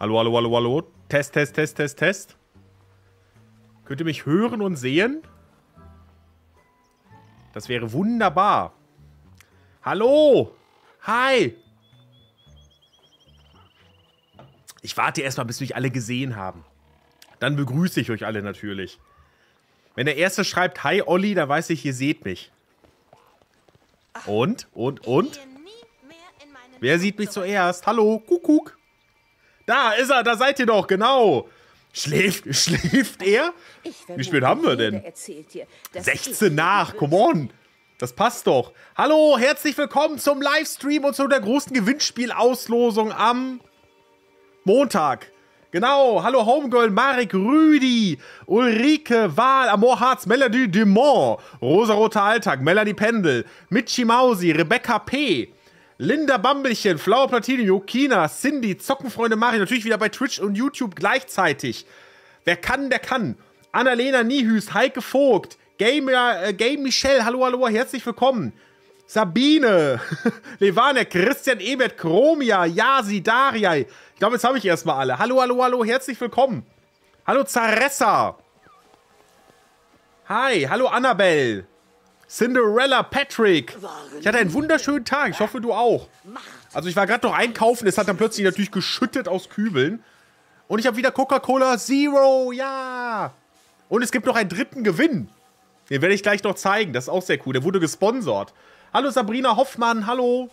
Hallo, hallo, hallo, hallo. Test, Test, Test, Test, Test. Könnt ihr mich hören und sehen? Das wäre wunderbar. Hallo! Hi! Ich warte erstmal, bis mich alle gesehen haben. Dann begrüße ich euch alle natürlich. Wenn der Erste schreibt, Hi Olli, dann weiß ich, ihr seht mich. Und, und, und? Wer sieht mich zuerst? Hallo, Kuckuck. Da ist er, da seid ihr doch, genau. Schläft, schläft er? Wie spät haben wir denn? Dir, 16 nach, come on. Das passt doch. Hallo, herzlich willkommen zum Livestream und zu der großen Gewinnspielauslosung am Montag. Genau, hallo Homegirl, Marek Rüdi, Ulrike Wahl, Amor Harz, Melody Dumont, Rosaroter Alltag, Melanie Pendel, Michi Mausi, Rebecca P., Linda Bambelchen, Flower Platine, Jokina, Cindy, Zockenfreunde Mari, natürlich wieder bei Twitch und YouTube gleichzeitig. Wer kann, der kann. Annalena Niehüß, Heike Vogt, Gamer, äh, Game Michelle, hallo, hallo, herzlich willkommen. Sabine, Levanek, Christian Ebert, Chromia, Yasi, Daria. Ich glaube, jetzt habe ich erstmal alle. Hallo, hallo, hallo, herzlich willkommen. Hallo, Zaressa. Hi, hallo, Annabelle. Cinderella Patrick. Ich hatte einen wunderschönen Tag. Ich hoffe, du auch. Also ich war gerade noch einkaufen. Es hat dann plötzlich natürlich geschüttet aus Kübeln. Und ich habe wieder Coca-Cola Zero. Ja. Und es gibt noch einen dritten Gewinn. Den werde ich gleich noch zeigen. Das ist auch sehr cool. Der wurde gesponsert. Hallo Sabrina Hoffmann. Hallo.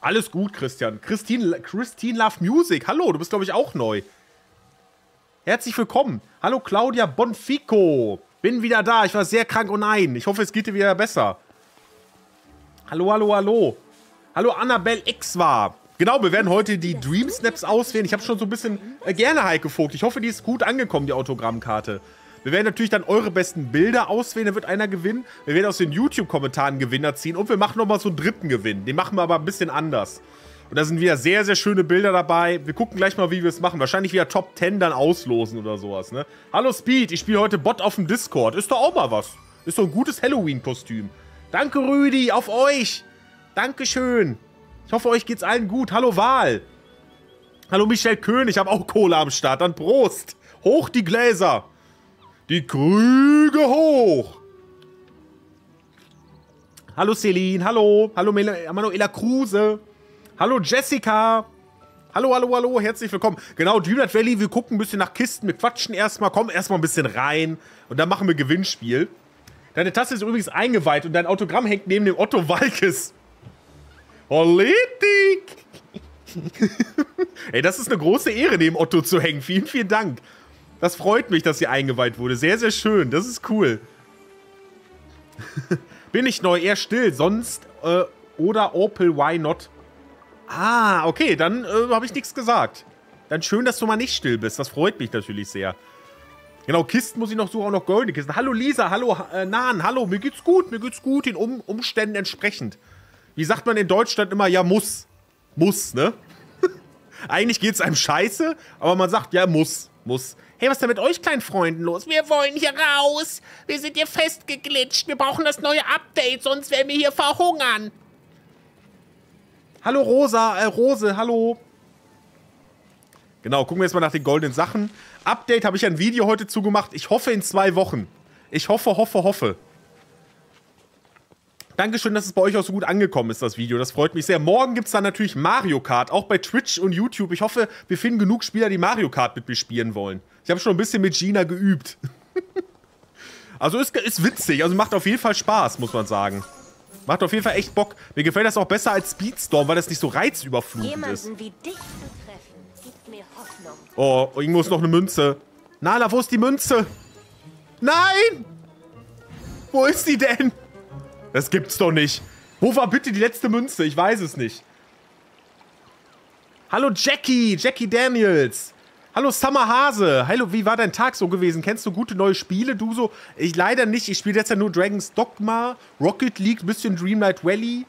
Alles gut, Christian. Christine, Christine Love Music. Hallo, du bist, glaube ich, auch neu. Herzlich willkommen. Hallo Claudia Bonfico. Bin wieder da. Ich war sehr krank. Oh nein. Ich hoffe, es geht dir wieder besser. Hallo, hallo, hallo. Hallo, Annabelle X war. Genau, wir werden heute die Dream Snaps auswählen. Ich habe schon so ein bisschen äh, gerne Heike Vogt. Ich hoffe, die ist gut angekommen, die Autogrammkarte. Wir werden natürlich dann eure besten Bilder auswählen, da wird einer gewinnen. Wir werden aus den YouTube-Kommentaren Gewinner ziehen und wir machen nochmal so einen dritten Gewinn. Den machen wir aber ein bisschen anders. Und da sind wieder sehr, sehr schöne Bilder dabei. Wir gucken gleich mal, wie wir es machen. Wahrscheinlich wieder Top 10 dann auslosen oder sowas, ne? Hallo Speed, ich spiele heute Bot auf dem Discord. Ist doch auch mal was. Ist doch ein gutes Halloween-Kostüm. Danke, Rüdi, auf euch. Dankeschön. Ich hoffe, euch geht's allen gut. Hallo, Wahl. Hallo, Michel König. Ich habe auch Cola am Start. Dann Prost. Hoch die Gläser. Die Krüge hoch. Hallo, Celine. Hallo. Hallo, Manuela Kruse. Hallo Jessica! Hallo, hallo, hallo, herzlich willkommen. Genau, Dreamlight Valley, wir gucken ein bisschen nach Kisten, wir quatschen erstmal, kommen erstmal ein bisschen rein und dann machen wir Gewinnspiel. Deine Tasse ist übrigens eingeweiht und dein Autogramm hängt neben dem Otto Walkes. Politik! Ey, das ist eine große Ehre, neben Otto zu hängen. Vielen, vielen Dank. Das freut mich, dass sie eingeweiht wurde. Sehr, sehr schön. Das ist cool. Bin ich neu, eher still. Sonst äh, oder Opel, why not? Ah, okay, dann äh, habe ich nichts gesagt. Dann schön, dass du mal nicht still bist. Das freut mich natürlich sehr. Genau, Kisten muss ich noch suchen, auch noch goldene Kisten. Hallo Lisa, hallo äh, Nan, hallo, mir geht's gut, mir geht's gut, den um Umständen entsprechend. Wie sagt man in Deutschland immer, ja muss. Muss, ne? Eigentlich geht's einem scheiße, aber man sagt, ja muss, muss. Hey, was ist denn mit euch kleinen Freunden los? Wir wollen hier raus. Wir sind hier festgeglitscht. Wir brauchen das neue Update, sonst werden wir hier verhungern. Hallo Rosa, äh Rose, hallo. Genau, gucken wir jetzt mal nach den goldenen Sachen. Update habe ich ein Video heute zugemacht. Ich hoffe in zwei Wochen. Ich hoffe, hoffe, hoffe. Dankeschön, dass es bei euch auch so gut angekommen ist, das Video. Das freut mich sehr. Morgen gibt es dann natürlich Mario Kart, auch bei Twitch und YouTube. Ich hoffe, wir finden genug Spieler, die Mario Kart mit mir spielen wollen. Ich habe schon ein bisschen mit Gina geübt. also ist, ist witzig, also macht auf jeden Fall Spaß, muss man sagen. Macht auf jeden Fall echt Bock. Mir gefällt das auch besser als Speedstorm, weil das nicht so reizüberflutend ist. Oh, irgendwo ist noch eine Münze. Nala, wo ist die Münze? Nein! Wo ist die denn? Das gibt's doch nicht. Wo war bitte die letzte Münze? Ich weiß es nicht. Hallo Jackie, Jackie Daniels. Hallo Summer Hase. Hallo, wie war dein Tag so gewesen? Kennst du gute neue Spiele? Du so? Ich leider nicht. Ich spiele jetzt ja nur Dragon's Dogma, Rocket League, bisschen Dreamlight Valley.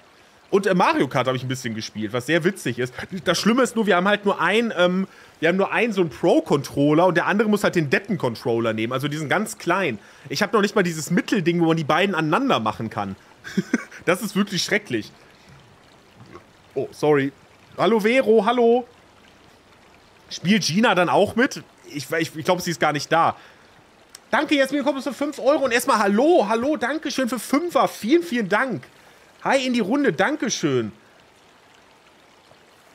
Und äh, Mario Kart habe ich ein bisschen gespielt, was sehr witzig ist. Das Schlimme ist nur, wir haben halt nur einen, ähm, wir haben nur einen so einen Pro-Controller und der andere muss halt den Deppen-Controller nehmen, also diesen ganz kleinen. Ich habe noch nicht mal dieses Mittelding, wo man die beiden aneinander machen kann. das ist wirklich schrecklich. Oh, sorry. Hallo Vero, hallo. Spielt Gina dann auch mit? Ich, ich, ich glaube, sie ist gar nicht da. Danke, Jasmin Koppes für 5 Euro. Und erstmal hallo, hallo, Dankeschön für 5er. Vielen, vielen Dank. Hi in die Runde, Dankeschön.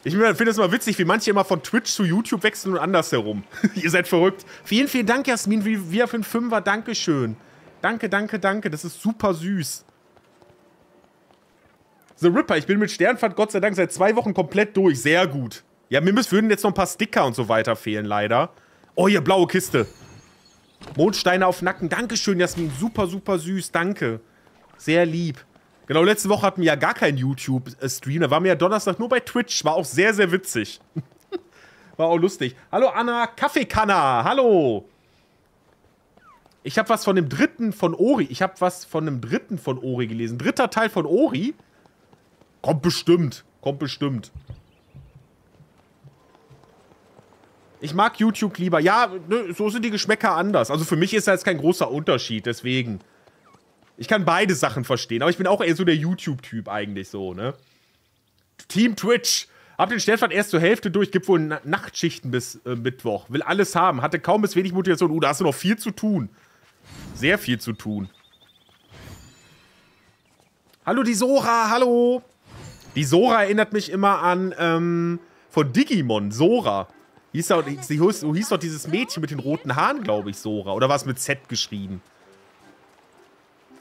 Ich finde es mal witzig, wie manche immer von Twitch zu YouTube wechseln und andersherum. Ihr seid verrückt. Vielen, vielen Dank, Jasmin, wie wir für 5 Fünfer. Dankeschön. Danke, danke, danke. Das ist super süß. The Ripper, ich bin mit Sternfahrt Gott sei Dank seit zwei Wochen komplett durch. Sehr gut. Ja, mir würden jetzt noch ein paar Sticker und so weiter fehlen, leider. Oh, hier, blaue Kiste. Mondsteine auf Nacken. Dankeschön, Jasmin. Super, super süß. Danke. Sehr lieb. Genau, letzte Woche hatten wir ja gar keinen YouTube-Stream. Da waren wir ja Donnerstag nur bei Twitch. War auch sehr, sehr witzig. War auch lustig. Hallo, Anna. Kaffeekanner. Hallo. Ich habe was von dem dritten von Ori. Ich habe was von dem dritten von Ori gelesen. Dritter Teil von Ori? Kommt bestimmt. Kommt bestimmt. Ich mag YouTube lieber. Ja, ne, so sind die Geschmäcker anders. Also für mich ist da jetzt kein großer Unterschied, deswegen. Ich kann beide Sachen verstehen, aber ich bin auch eher so der YouTube-Typ eigentlich so, ne? Team Twitch. Hab den Stefan erst zur Hälfte durch, gibt wohl Nachtschichten bis äh, Mittwoch. Will alles haben, hatte kaum bis wenig Motivation. Uh, da hast du noch viel zu tun. Sehr viel zu tun. Hallo, die Sora, hallo. Die Sora erinnert mich immer an, ähm, von Digimon, Sora. Hieß, doch, hieß, hieß doch dieses Mädchen mit den roten Haaren, glaube ich, Sora. Oder war es mit Z geschrieben?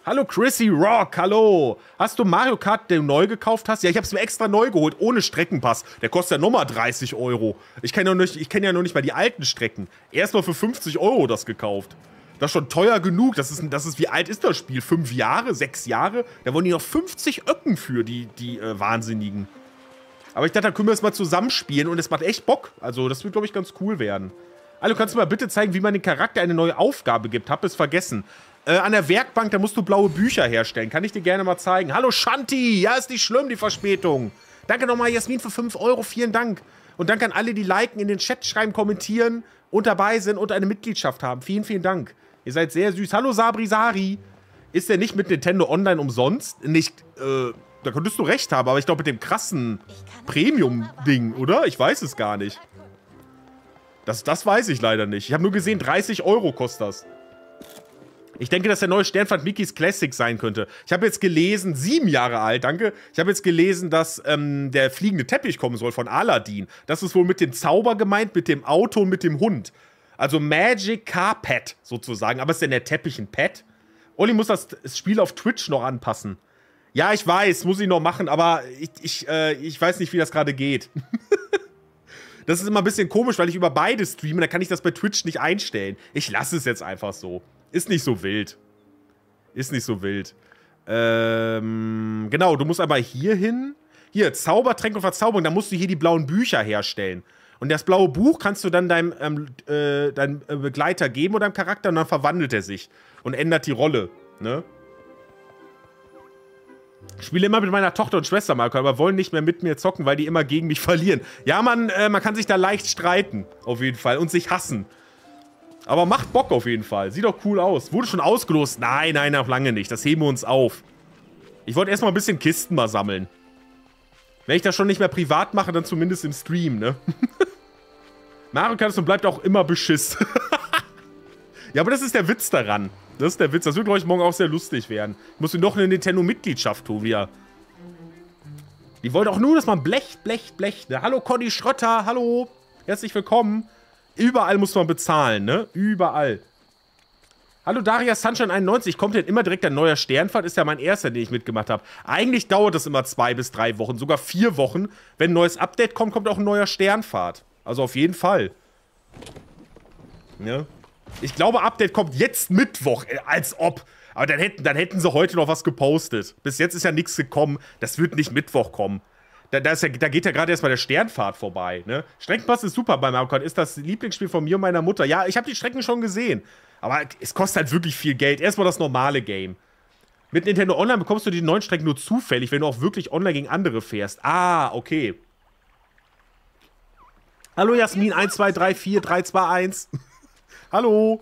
Hallo Chrissy Rock, hallo. Hast du Mario Kart, den du neu gekauft hast? Ja, ich habe es mir extra neu geholt, ohne Streckenpass. Der kostet ja nochmal 30 Euro. Ich kenne ja, noch nicht, kenn ja noch nicht mal die alten Strecken. Erstmal für 50 Euro das gekauft. Das ist schon teuer genug. Das ist, das ist, wie alt ist das Spiel? Fünf Jahre? Sechs Jahre? Da wollen die noch 50 Öcken für, die, die äh, Wahnsinnigen. Aber ich dachte, dann können wir es mal zusammenspielen und es macht echt Bock. Also das wird, glaube ich, ganz cool werden. Also kannst du mal bitte zeigen, wie man den Charakter eine neue Aufgabe gibt? Hab es vergessen. Äh, an der Werkbank, da musst du blaue Bücher herstellen. Kann ich dir gerne mal zeigen. Hallo Shanti, ja, ist nicht schlimm, die Verspätung. Danke nochmal, Jasmin, für 5 Euro. Vielen Dank. Und danke an alle, die liken, in den Chat schreiben, kommentieren und dabei sind und eine Mitgliedschaft haben. Vielen, vielen Dank. Ihr seid sehr süß. Hallo Sabri Sari. Ist der nicht mit Nintendo Online umsonst? Nicht, äh, da könntest du recht haben, aber ich glaube mit dem krassen Premium-Ding, oder? Ich weiß es gar nicht. Das, das weiß ich leider nicht. Ich habe nur gesehen, 30 Euro kostet das. Ich denke, dass der neue Sternfahrt Mickeys Classic sein könnte. Ich habe jetzt gelesen, sieben Jahre alt, danke. Ich habe jetzt gelesen, dass ähm, der fliegende Teppich kommen soll von Aladdin. Das ist wohl mit dem Zauber gemeint, mit dem Auto und mit dem Hund. Also Magic Carpet sozusagen. Aber ist denn der Teppich ein Pet? Olli muss das Spiel auf Twitch noch anpassen. Ja, ich weiß, muss ich noch machen, aber ich, ich, äh, ich weiß nicht, wie das gerade geht. das ist immer ein bisschen komisch, weil ich über beide streame, da kann ich das bei Twitch nicht einstellen. Ich lasse es jetzt einfach so. Ist nicht so wild. Ist nicht so wild. Ähm, genau, du musst aber hier hin. Hier, Zaubertränke und Verzauberung, da musst du hier die blauen Bücher herstellen. Und das blaue Buch kannst du dann deinem, ähm, äh, deinem äh, Begleiter geben oder deinem Charakter und dann verwandelt er sich und ändert die Rolle. Ne? spiele immer mit meiner Tochter und Schwester Mario aber wollen nicht mehr mit mir zocken, weil die immer gegen mich verlieren. Ja, man, äh, man kann sich da leicht streiten, auf jeden Fall, und sich hassen. Aber macht Bock auf jeden Fall. Sieht doch cool aus. Wurde schon ausgelost? Nein, nein, noch lange nicht. Das heben wir uns auf. Ich wollte erstmal ein bisschen Kisten mal sammeln. Wenn ich das schon nicht mehr privat mache, dann zumindest im Stream, ne? Mario Kart ist und bleibt auch immer beschiss. Ja, aber das ist der Witz daran. Das ist der Witz. Das wird, glaube ich, morgen auch sehr lustig werden. Ich muss mir doch eine Nintendo-Mitgliedschaft tun, Die wollen auch nur, dass man Blech, Blech, Blech. Ne? Hallo, Conny Schrötter. Hallo. Herzlich willkommen. Überall muss man bezahlen, ne? Überall. Hallo Daria Sunshine 91, kommt denn immer direkt ein neuer Sternfahrt? Ist ja mein erster, den ich mitgemacht habe. Eigentlich dauert das immer zwei bis drei Wochen, sogar vier Wochen. Wenn ein neues Update kommt, kommt auch ein neuer Sternfahrt. Also auf jeden Fall. Ja. Ne? Ich glaube, Update kommt jetzt Mittwoch, äh, als ob. Aber dann hätten, dann hätten sie heute noch was gepostet. Bis jetzt ist ja nichts gekommen. Das wird nicht Mittwoch kommen. Da, da, ja, da geht ja gerade erstmal der Sternfahrt vorbei. Ne? Streckenpass ist super bei Mario Kart. Ist das Lieblingsspiel von mir und meiner Mutter. Ja, ich habe die Strecken schon gesehen. Aber es kostet halt wirklich viel Geld. Erstmal das normale Game. Mit Nintendo Online bekommst du die neuen Strecken nur zufällig, wenn du auch wirklich online gegen andere fährst. Ah, okay. Hallo Jasmin, 1, 2, 3, 4, 3, 2, 1. Hallo?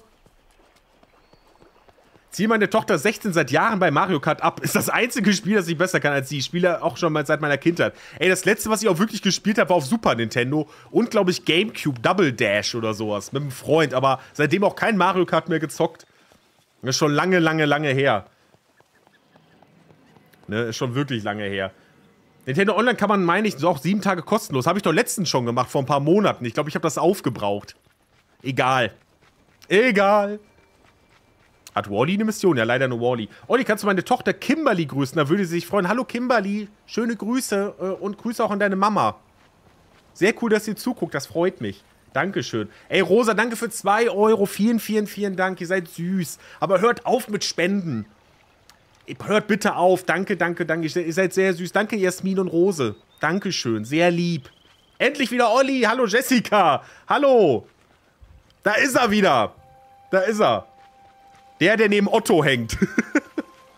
Ziehe meine Tochter 16 seit Jahren bei Mario Kart ab. Ist das einzige Spiel, das ich besser kann als sie. Ich spiele auch schon mal seit meiner Kindheit. Ey, das letzte, was ich auch wirklich gespielt habe, war auf Super Nintendo und, glaube ich, Gamecube Double Dash oder sowas mit einem Freund. Aber seitdem auch kein Mario Kart mehr gezockt. ist schon lange, lange, lange her. Ne, ist schon wirklich lange her. Nintendo Online kann man, meine ich, auch sieben Tage kostenlos. Habe ich doch letztens schon gemacht, vor ein paar Monaten. Ich glaube, ich habe das aufgebraucht. Egal. Egal. Hat Wally eine Mission? Ja, leider nur Wally. Olli, kannst du meine Tochter Kimberly grüßen? Da würde sie sich freuen. Hallo Kimberly, schöne Grüße äh, und Grüße auch an deine Mama. Sehr cool, dass ihr zuguckt, das freut mich. Dankeschön. Ey, Rosa, danke für 2 Euro. Vielen, vielen, vielen Dank. Ihr seid süß. Aber hört auf mit Spenden. Hört bitte auf. Danke, danke, danke. Ihr seid sehr süß. Danke, Jasmin und Rose. Dankeschön. Sehr lieb. Endlich wieder Olli. Hallo, Jessica. Hallo. Da ist er wieder. Da ist er. Der, der neben Otto hängt.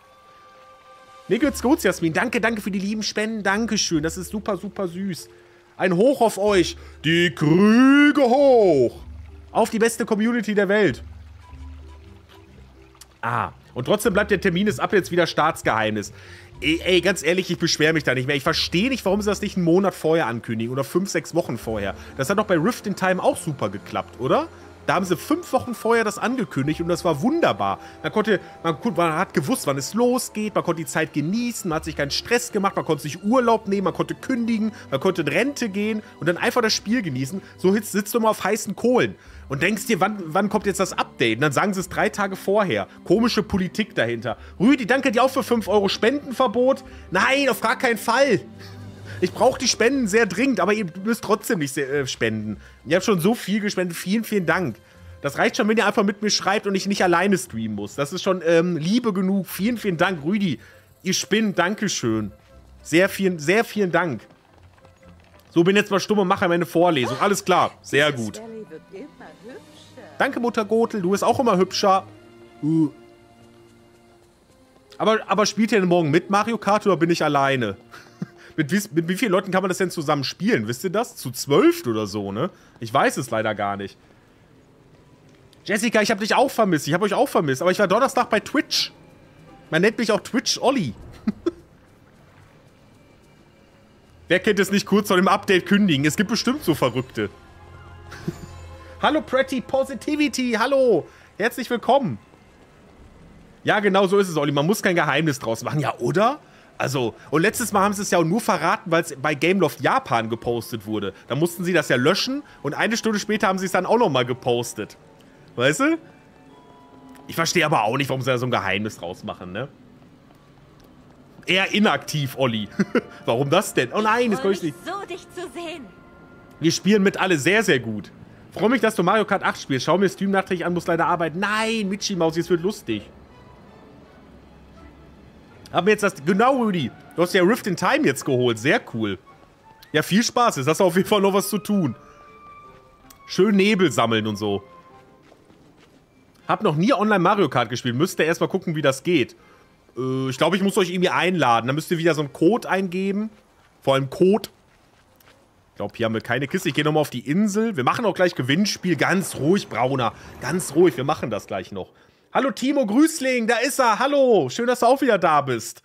Mir geht's gut, Jasmin. Danke, danke für die lieben Spenden. Dankeschön. Das ist super, super süß. Ein Hoch auf euch. Die Krüge hoch. Auf die beste Community der Welt. Ah. Und trotzdem bleibt der Termin ist ab jetzt wieder Staatsgeheimnis. Ey, ey ganz ehrlich, ich beschwere mich da nicht mehr. Ich verstehe nicht, warum sie das nicht einen Monat vorher ankündigen oder fünf, sechs Wochen vorher. Das hat doch bei Rift in Time auch super geklappt, oder? Da haben sie fünf Wochen vorher das angekündigt und das war wunderbar. Man konnte, man, man, hat gewusst, wann es losgeht, man konnte die Zeit genießen, man hat sich keinen Stress gemacht, man konnte sich Urlaub nehmen, man konnte kündigen, man konnte in Rente gehen und dann einfach das Spiel genießen. So sitzt du mal auf heißen Kohlen und denkst dir, wann, wann kommt jetzt das Update? Und dann sagen sie es drei Tage vorher. Komische Politik dahinter. Rüdi, danke dir auch für 5 Euro Spendenverbot. Nein, auf gar keinen Fall. Ich brauche die Spenden sehr dringend, aber ihr müsst trotzdem nicht sehr, äh, spenden. Ihr habt schon so viel gespendet. Vielen, vielen Dank. Das reicht schon, wenn ihr einfach mit mir schreibt und ich nicht alleine streamen muss. Das ist schon ähm, Liebe genug. Vielen, vielen Dank, Rüdi. Ihr spinnt. Dankeschön. Sehr vielen, sehr vielen Dank. So, bin jetzt mal stumm und mache meine Vorlesung. Alles klar. Sehr gut. Danke, Mutter Gotel. Du bist auch immer hübscher. Uh. Aber, aber spielt ihr denn morgen mit Mario Kart oder bin ich alleine? Mit wie, mit wie vielen Leuten kann man das denn zusammen spielen? Wisst ihr das? Zu zwölf oder so, ne? Ich weiß es leider gar nicht. Jessica, ich habe dich auch vermisst. Ich habe euch auch vermisst. Aber ich war Donnerstag bei Twitch. Man nennt mich auch Twitch-Olli. Wer kennt es nicht kurz vor dem Update kündigen? Es gibt bestimmt so Verrückte. hallo Pretty Positivity, hallo. Herzlich willkommen. Ja, genau so ist es, Olli. Man muss kein Geheimnis draus machen. Ja, oder? Also, und letztes Mal haben sie es ja auch nur verraten, weil es bei Gameloft Japan gepostet wurde. Da mussten sie das ja löschen und eine Stunde später haben sie es dann auch nochmal gepostet. Weißt du? Ich verstehe aber auch nicht, warum sie da so ein Geheimnis draus machen, ne? Eher inaktiv, Olli. warum das denn? Oh nein, das komme ich nicht. so dich zu sehen. Wir spielen mit alle sehr, sehr gut. Freue mich, dass du Mario Kart 8 spielst. Schau mir Stream nachträglich an, muss leider arbeiten. Nein, Michi Mausi, es wird lustig. Haben wir jetzt das... Genau, Rudy. Du hast ja Rift in Time jetzt geholt. Sehr cool. Ja, viel Spaß. Jetzt hast du auf jeden Fall noch was zu tun. Schön Nebel sammeln und so. Hab noch nie online Mario Kart gespielt. Müsst ihr erstmal gucken, wie das geht. Äh, ich glaube, ich muss euch irgendwie einladen. Dann müsst ihr wieder so einen Code eingeben. Vor allem Code. Ich glaube, hier haben wir keine Kiste. Ich gehe nochmal auf die Insel. Wir machen auch gleich Gewinnspiel. Ganz ruhig, Brauner. Ganz ruhig. Wir machen das gleich noch. Hallo Timo Grüßling, da ist er. Hallo, schön, dass du auch wieder da bist.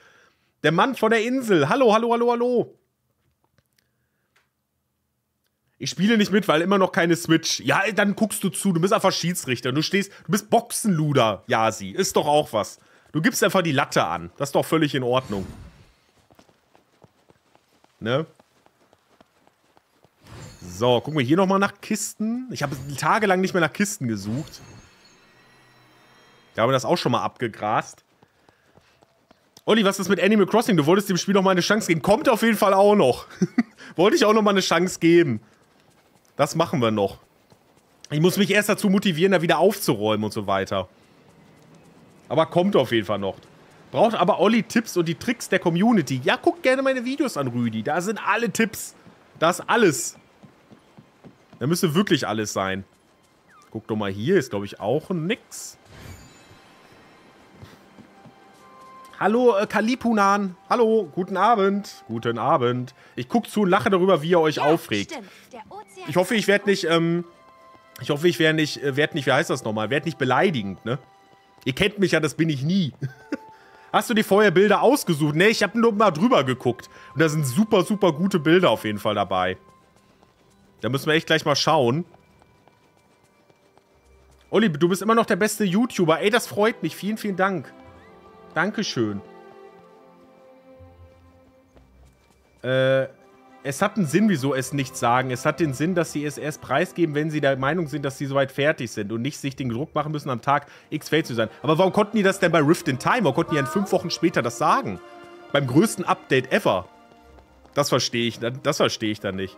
Der Mann von der Insel. Hallo, hallo, hallo, hallo. Ich spiele nicht mit, weil immer noch keine Switch. Ja, dann guckst du zu. Du bist einfach Schiedsrichter. Du stehst, du bist Boxenluder, Jasi. Ist doch auch was. Du gibst einfach die Latte an. Das ist doch völlig in Ordnung. Ne? So, gucken wir hier nochmal nach Kisten. Ich habe tagelang nicht mehr nach Kisten gesucht. Da haben wir das auch schon mal abgegrast. Olli, was ist mit Animal Crossing? Du wolltest dem Spiel noch mal eine Chance geben. Kommt auf jeden Fall auch noch. Wollte ich auch noch mal eine Chance geben. Das machen wir noch. Ich muss mich erst dazu motivieren, da wieder aufzuräumen und so weiter. Aber kommt auf jeden Fall noch. Braucht aber Olli Tipps und die Tricks der Community. Ja, guck gerne meine Videos an, Rüdi. Da sind alle Tipps. Da ist alles. Da müsste wirklich alles sein. Guck doch mal, hier ist, glaube ich, auch nix. Hallo, äh, Kalipunan. Hallo, guten Abend. Guten Abend. Ich gucke zu und lache darüber, wie ihr euch ja, aufregt. Ich hoffe, ich werde nicht, ähm, ich hoffe, ich werde nicht, äh, werd nicht, wie heißt das nochmal, werde nicht beleidigend, ne? Ihr kennt mich ja, das bin ich nie. Hast du dir vorher Bilder ausgesucht? Ne, ich habe nur mal drüber geguckt. Und da sind super, super gute Bilder auf jeden Fall dabei. Da müssen wir echt gleich mal schauen. Olli, du bist immer noch der beste YouTuber. Ey, das freut mich. Vielen, vielen Dank. Dankeschön. Äh, es hat einen Sinn, wieso es nicht sagen. Es hat den Sinn, dass sie es erst preisgeben, wenn sie der Meinung sind, dass sie soweit fertig sind und nicht sich den Druck machen müssen, am Tag X fail zu sein. Aber warum konnten die das denn bei Rift in Time? Warum konnten die dann fünf Wochen später das sagen? Beim größten Update ever. Das verstehe ich, das verstehe ich dann nicht.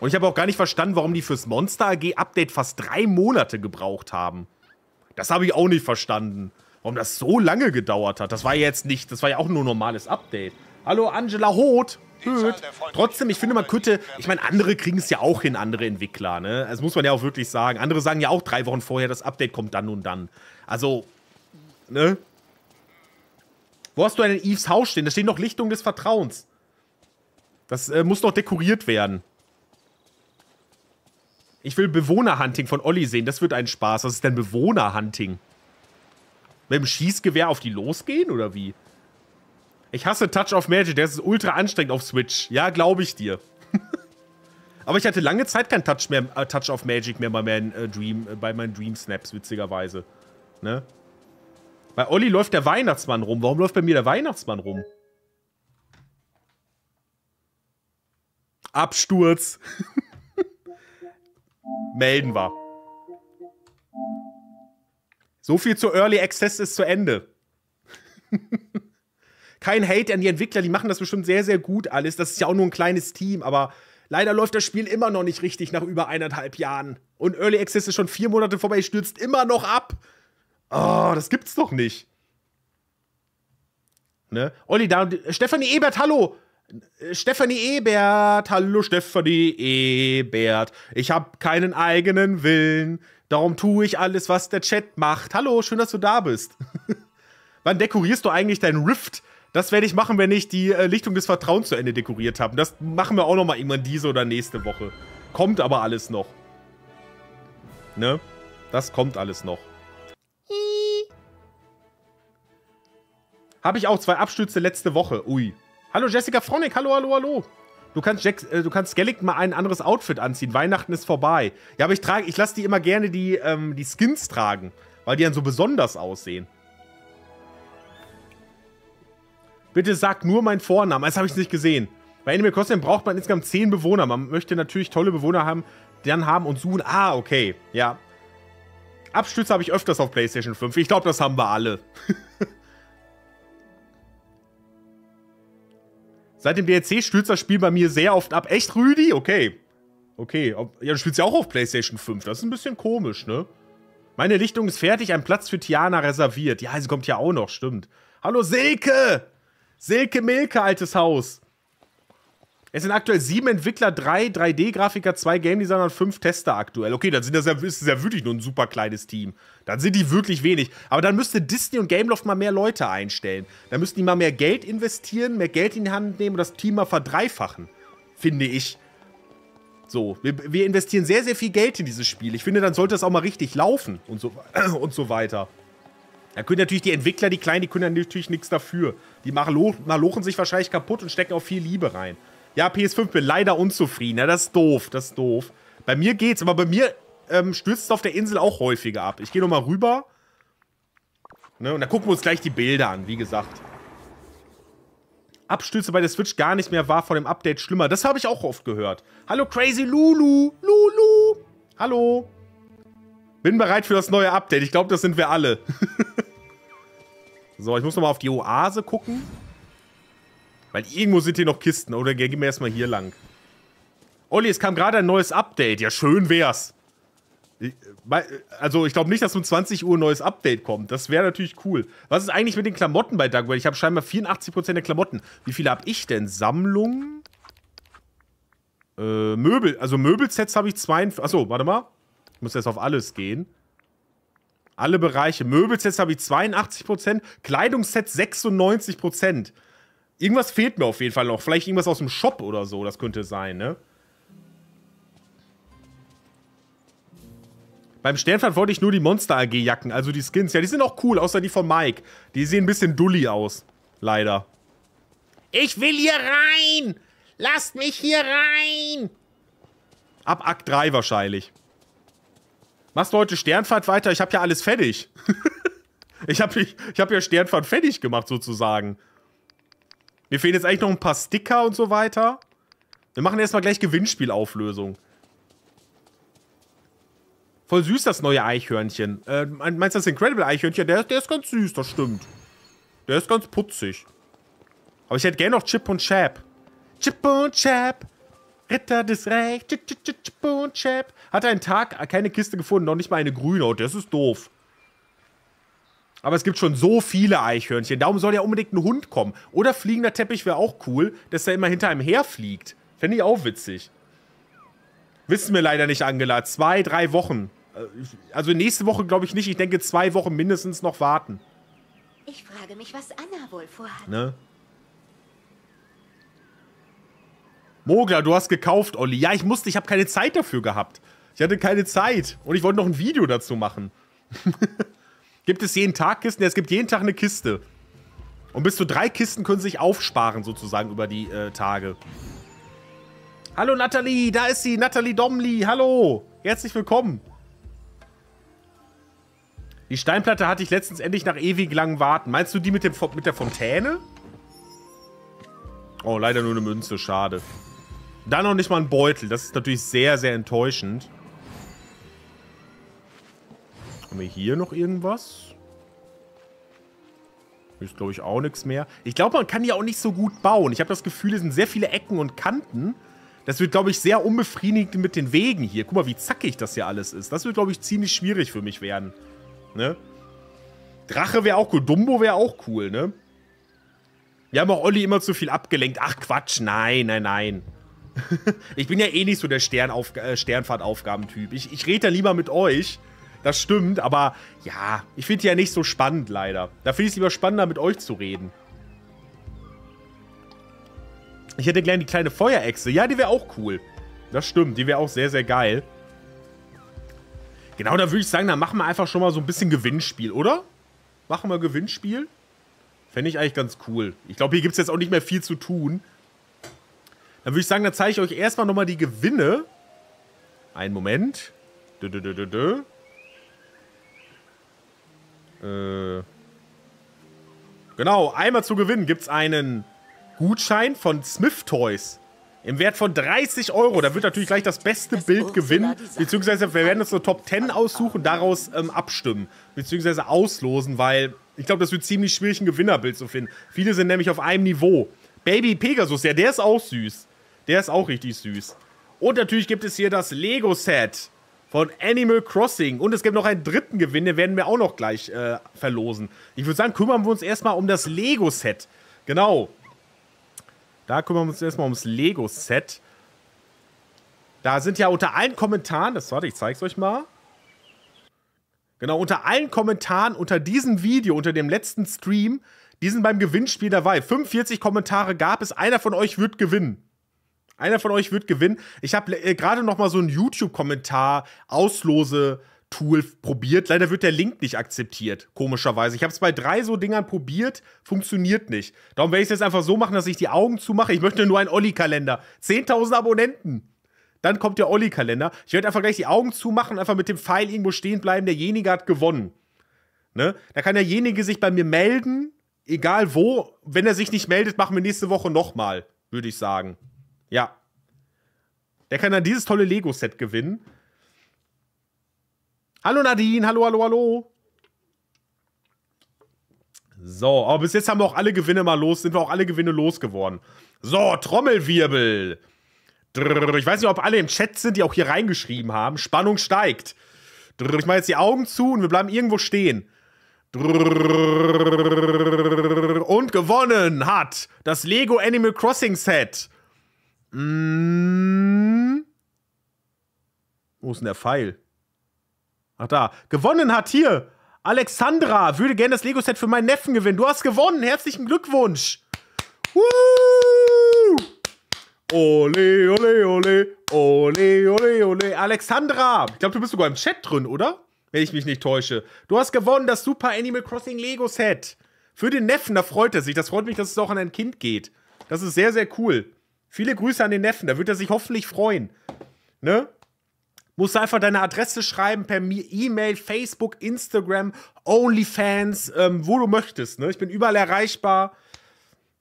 Und ich habe auch gar nicht verstanden, warum die fürs Monster AG Update fast drei Monate gebraucht haben. Das habe ich auch nicht verstanden warum das so lange gedauert hat. Das war jetzt nicht, das war ja auch nur ein normales Update. Hallo Angela Hoth. Höht. Trotzdem, ich finde, man könnte, ich meine, andere kriegen es ja auch hin, andere Entwickler, ne? Das muss man ja auch wirklich sagen. Andere sagen ja auch drei Wochen vorher, das Update kommt dann und dann. Also, ne? Wo hast du einen Eves Haus stehen? Da steht noch Lichtung des Vertrauens. Das äh, muss noch dekoriert werden. Ich will Bewohnerhunting von Olli sehen. Das wird ein Spaß. Was ist denn Bewohnerhunting? Mit dem Schießgewehr auf die losgehen oder wie? Ich hasse Touch of Magic, der ist ultra anstrengend auf Switch. Ja, glaube ich dir. Aber ich hatte lange Zeit kein Touch, mehr, äh, Touch of Magic mehr bei, mein, äh, Dream, äh, bei meinen Dream Snaps, witzigerweise. Ne? Bei Olli läuft der Weihnachtsmann rum. Warum läuft bei mir der Weihnachtsmann rum? Absturz. Melden wir. So viel zu Early Access ist zu Ende. Kein Hate an die Entwickler, die machen das bestimmt sehr, sehr gut alles. Das ist ja auch nur ein kleines Team, aber leider läuft das Spiel immer noch nicht richtig nach über eineinhalb Jahren. Und Early Access ist schon vier Monate vorbei, stürzt immer noch ab. Oh, das gibt's doch nicht. Ne? Olli, da, Stefanie Ebert, hallo! Stefanie Ebert, hallo Stefanie Ebert. Ich habe keinen eigenen Willen. Darum tue ich alles, was der Chat macht. Hallo, schön, dass du da bist. Wann dekorierst du eigentlich deinen Rift? Das werde ich machen, wenn ich die äh, Lichtung des Vertrauens zu Ende dekoriert habe. Das machen wir auch nochmal irgendwann diese oder nächste Woche. Kommt aber alles noch. Ne? Das kommt alles noch. Habe ich auch zwei Abstürze letzte Woche. Ui. Hallo Jessica Fronik, hallo, hallo, hallo du kannst, Jack, äh, du kannst Skellington mal ein anderes Outfit anziehen. Weihnachten ist vorbei. Ja, aber ich trage, ich lasse die immer gerne die, ähm, die Skins tragen, weil die dann so besonders aussehen. Bitte sag nur meinen Vornamen. Das habe ich nicht gesehen. Bei Animal Crossing braucht man insgesamt 10 Bewohner. Man möchte natürlich tolle Bewohner haben, die dann haben und suchen. Ah, okay. Ja. Abstürze habe ich öfters auf PlayStation 5. Ich glaube, das haben wir alle. Seit dem DLC stürzt das Spiel bei mir sehr oft ab. Echt, Rüdi? Okay. Okay. Ja, du spielst ja auch auf PlayStation 5. Das ist ein bisschen komisch, ne? Meine Lichtung ist fertig, ein Platz für Tiana reserviert. Ja, sie kommt ja auch noch, stimmt. Hallo Silke! Silke Milke, altes Haus. Es sind aktuell sieben Entwickler, drei 3D-Grafiker, zwei Game Designer und fünf Tester aktuell. Okay, dann sind das ja, ist das ja wirklich nur ein super kleines Team. Dann sind die wirklich wenig. Aber dann müsste Disney und Gameloft mal mehr Leute einstellen. Dann müssten die mal mehr Geld investieren, mehr Geld in die Hand nehmen und das Team mal verdreifachen. Finde ich. So, wir, wir investieren sehr, sehr viel Geld in dieses Spiel. Ich finde, dann sollte das auch mal richtig laufen und so, und so weiter. Da können natürlich die Entwickler, die Kleinen, die können natürlich nichts dafür. Die malochen sich wahrscheinlich kaputt und stecken auch viel Liebe rein. Ja, PS5 bin leider unzufrieden. Ja, das ist doof, das ist doof. Bei mir geht's, aber bei mir ähm, stürzt es auf der Insel auch häufiger ab. Ich gehe nochmal rüber. Ne, und dann gucken wir uns gleich die Bilder an, wie gesagt. Abstürze bei der Switch gar nicht mehr war vor dem Update schlimmer. Das habe ich auch oft gehört. Hallo Crazy Lulu. Lulu. Hallo. Bin bereit für das neue Update. Ich glaube, das sind wir alle. so, ich muss nochmal auf die Oase gucken. Weil irgendwo sind hier noch Kisten. Oder geh mir erstmal hier lang. Olli, es kam gerade ein neues Update. Ja, schön wär's. Äh, äh, also, ich glaube nicht, dass um 20 Uhr ein neues Update kommt. Das wäre natürlich cool. Was ist eigentlich mit den Klamotten bei Doug? ich habe scheinbar 84% der Klamotten. Wie viele habe ich denn? Sammlung? Äh, Möbel. Also, Möbelsets habe ich 42. Achso, warte mal. Ich muss jetzt auf alles gehen. Alle Bereiche. Möbelsets habe ich 82%. Kleidungssets 96%. Irgendwas fehlt mir auf jeden Fall noch. Vielleicht irgendwas aus dem Shop oder so. Das könnte sein, ne? Beim Sternfahrt wollte ich nur die Monster AG Jacken, also die Skins. Ja, die sind auch cool, außer die von Mike. Die sehen ein bisschen dulli aus. Leider. Ich will hier rein! Lasst mich hier rein! Ab Akt 3 wahrscheinlich. Machst du heute Sternfahrt weiter? Ich habe ja alles fertig. ich habe ich, ich hab ja Sternfahrt fertig gemacht sozusagen. Mir fehlen jetzt eigentlich noch ein paar Sticker und so weiter. Wir machen erstmal gleich Gewinnspielauflösung. Voll süß, das neue Eichhörnchen. Äh, meinst du das Incredible Eichhörnchen? Der, der ist ganz süß, das stimmt. Der ist ganz putzig. Aber ich hätte gerne noch Chip und Chap. Chip und Chap, Ritter des Rechts. Chip, Chip, Chip und Chap. Hat einen Tag äh, keine Kiste gefunden, noch nicht mal eine grüne. Oh, das ist doof. Aber es gibt schon so viele Eichhörnchen. Darum soll ja unbedingt ein Hund kommen. Oder fliegender Teppich wäre auch cool, dass er immer hinter einem herfliegt. Fände ich auch witzig. Wissen wir leider nicht, Angela. Zwei, drei Wochen. Äh, also nächste Woche glaube ich nicht. Ich denke, zwei Wochen mindestens noch warten. Ich frage mich, was Anna wohl vorhat. Ne? Mogler, du hast gekauft, Olli. Ja, ich musste, ich habe keine Zeit dafür gehabt. Ich hatte keine Zeit und ich wollte noch ein Video dazu machen. Gibt es jeden Tag Kisten? Ja, es gibt jeden Tag eine Kiste. Und bis zu drei Kisten können sich aufsparen, sozusagen, über die äh, Tage. Hallo Nathalie, da ist sie, Nathalie Domli, hallo, herzlich willkommen. Die Steinplatte hatte ich letztens endlich nach ewig langem Warten. Meinst du die mit, dem, mit der Fontäne? Oh, leider nur eine Münze, schade. Dann noch nicht mal ein Beutel, das ist natürlich sehr, sehr enttäuschend. Haben wir hier noch irgendwas? Hier ist, glaube ich, auch nichts mehr. Ich glaube, man kann hier auch nicht so gut bauen. Ich habe das Gefühl, es sind sehr viele Ecken und Kanten. Das wird, glaube ich, sehr unbefriedigend mit den Wegen hier. Guck mal, wie zackig das hier alles ist. Das wird, glaube ich, ziemlich schwierig für mich werden. Ne? Drache wäre auch cool. Dumbo wäre auch cool, ne? Wir haben auch Olli immer zu viel abgelenkt. Ach, Quatsch. Nein, nein, nein. ich bin ja eh nicht so der Sternauf äh, Sternfahrtaufgabentyp. Ich, ich rede da lieber mit euch. Das stimmt, aber ja, ich finde die ja nicht so spannend, leider. Da finde ich es lieber spannender, mit euch zu reden. Ich hätte gern die kleine Feuerechse. Ja, die wäre auch cool. Das stimmt, die wäre auch sehr, sehr geil. Genau, da würde ich sagen, dann machen wir einfach schon mal so ein bisschen Gewinnspiel, oder? Machen wir Gewinnspiel? Fände ich eigentlich ganz cool. Ich glaube, hier gibt es jetzt auch nicht mehr viel zu tun. Dann würde ich sagen, dann zeige ich euch erstmal nochmal die Gewinne. Einen Moment. Dö, dö, dö, dö, dö. Äh, genau, einmal zu gewinnen gibt es einen Gutschein von Smith Toys. Im Wert von 30 Euro. Da wird natürlich gleich das beste Bild gewinnen. Beziehungsweise wir werden uns eine Top 10 aussuchen, daraus ähm, abstimmen. Beziehungsweise auslosen, weil ich glaube, das wird ziemlich schwierig, ein Gewinnerbild zu finden. Viele sind nämlich auf einem Niveau. Baby Pegasus, ja, der ist auch süß. Der ist auch richtig süß. Und natürlich gibt es hier das Lego-Set von Animal Crossing. Und es gibt noch einen dritten Gewinn, den werden wir auch noch gleich äh, verlosen. Ich würde sagen, kümmern wir uns erstmal um das Lego-Set. Genau. Da kümmern wir uns erstmal ums Lego-Set. Da sind ja unter allen Kommentaren, das warte, ich zeig's euch mal. Genau, unter allen Kommentaren unter diesem Video, unter dem letzten Stream, die sind beim Gewinnspiel dabei. 45 Kommentare gab es, einer von euch wird gewinnen. Einer von euch wird gewinnen. Ich habe äh, gerade noch mal so ein YouTube-Kommentar auslose Tool probiert. Leider wird der Link nicht akzeptiert, komischerweise. Ich habe es bei drei so Dingern probiert, funktioniert nicht. Darum werde ich es jetzt einfach so machen, dass ich die Augen zumache. Ich möchte nur einen Olli-Kalender. 10.000 Abonnenten. Dann kommt der Olli-Kalender. Ich werde einfach gleich die Augen zumachen, einfach mit dem Pfeil irgendwo stehen bleiben. Derjenige hat gewonnen. Ne? Da kann derjenige sich bei mir melden, egal wo. Wenn er sich nicht meldet, machen wir nächste Woche nochmal, würde ich sagen. Ja. Der kann dann dieses tolle Lego-Set gewinnen. Hallo Nadine, hallo, hallo, hallo. So, aber bis jetzt haben wir auch alle Gewinne mal los, sind wir auch alle Gewinne losgeworden. So, Trommelwirbel. Drrr, ich weiß nicht, ob alle im Chat sind, die auch hier reingeschrieben haben. Spannung steigt. Drrr, ich mache jetzt die Augen zu und wir bleiben irgendwo stehen. Drrr, und gewonnen hat das Lego Animal Crossing Set. Mm. Wo ist denn der Pfeil? Ach da. Gewonnen hat hier Alexandra. Würde gerne das Lego-Set für meinen Neffen gewinnen. Du hast gewonnen. Herzlichen Glückwunsch. Woo! Ole, ole, ole. Ole, ole, ole. Alexandra. Ich glaube, du bist sogar im Chat drin, oder? Wenn ich mich nicht täusche. Du hast gewonnen das Super Animal Crossing Lego-Set. Für den Neffen, da freut er sich. Das freut mich, dass es auch an ein Kind geht. Das ist sehr, sehr cool. Viele Grüße an den Neffen, da wird er sich hoffentlich freuen. Ne? Musst du einfach deine Adresse schreiben per E-Mail, Facebook, Instagram, OnlyFans, ähm, wo du möchtest. Ne? Ich bin überall erreichbar.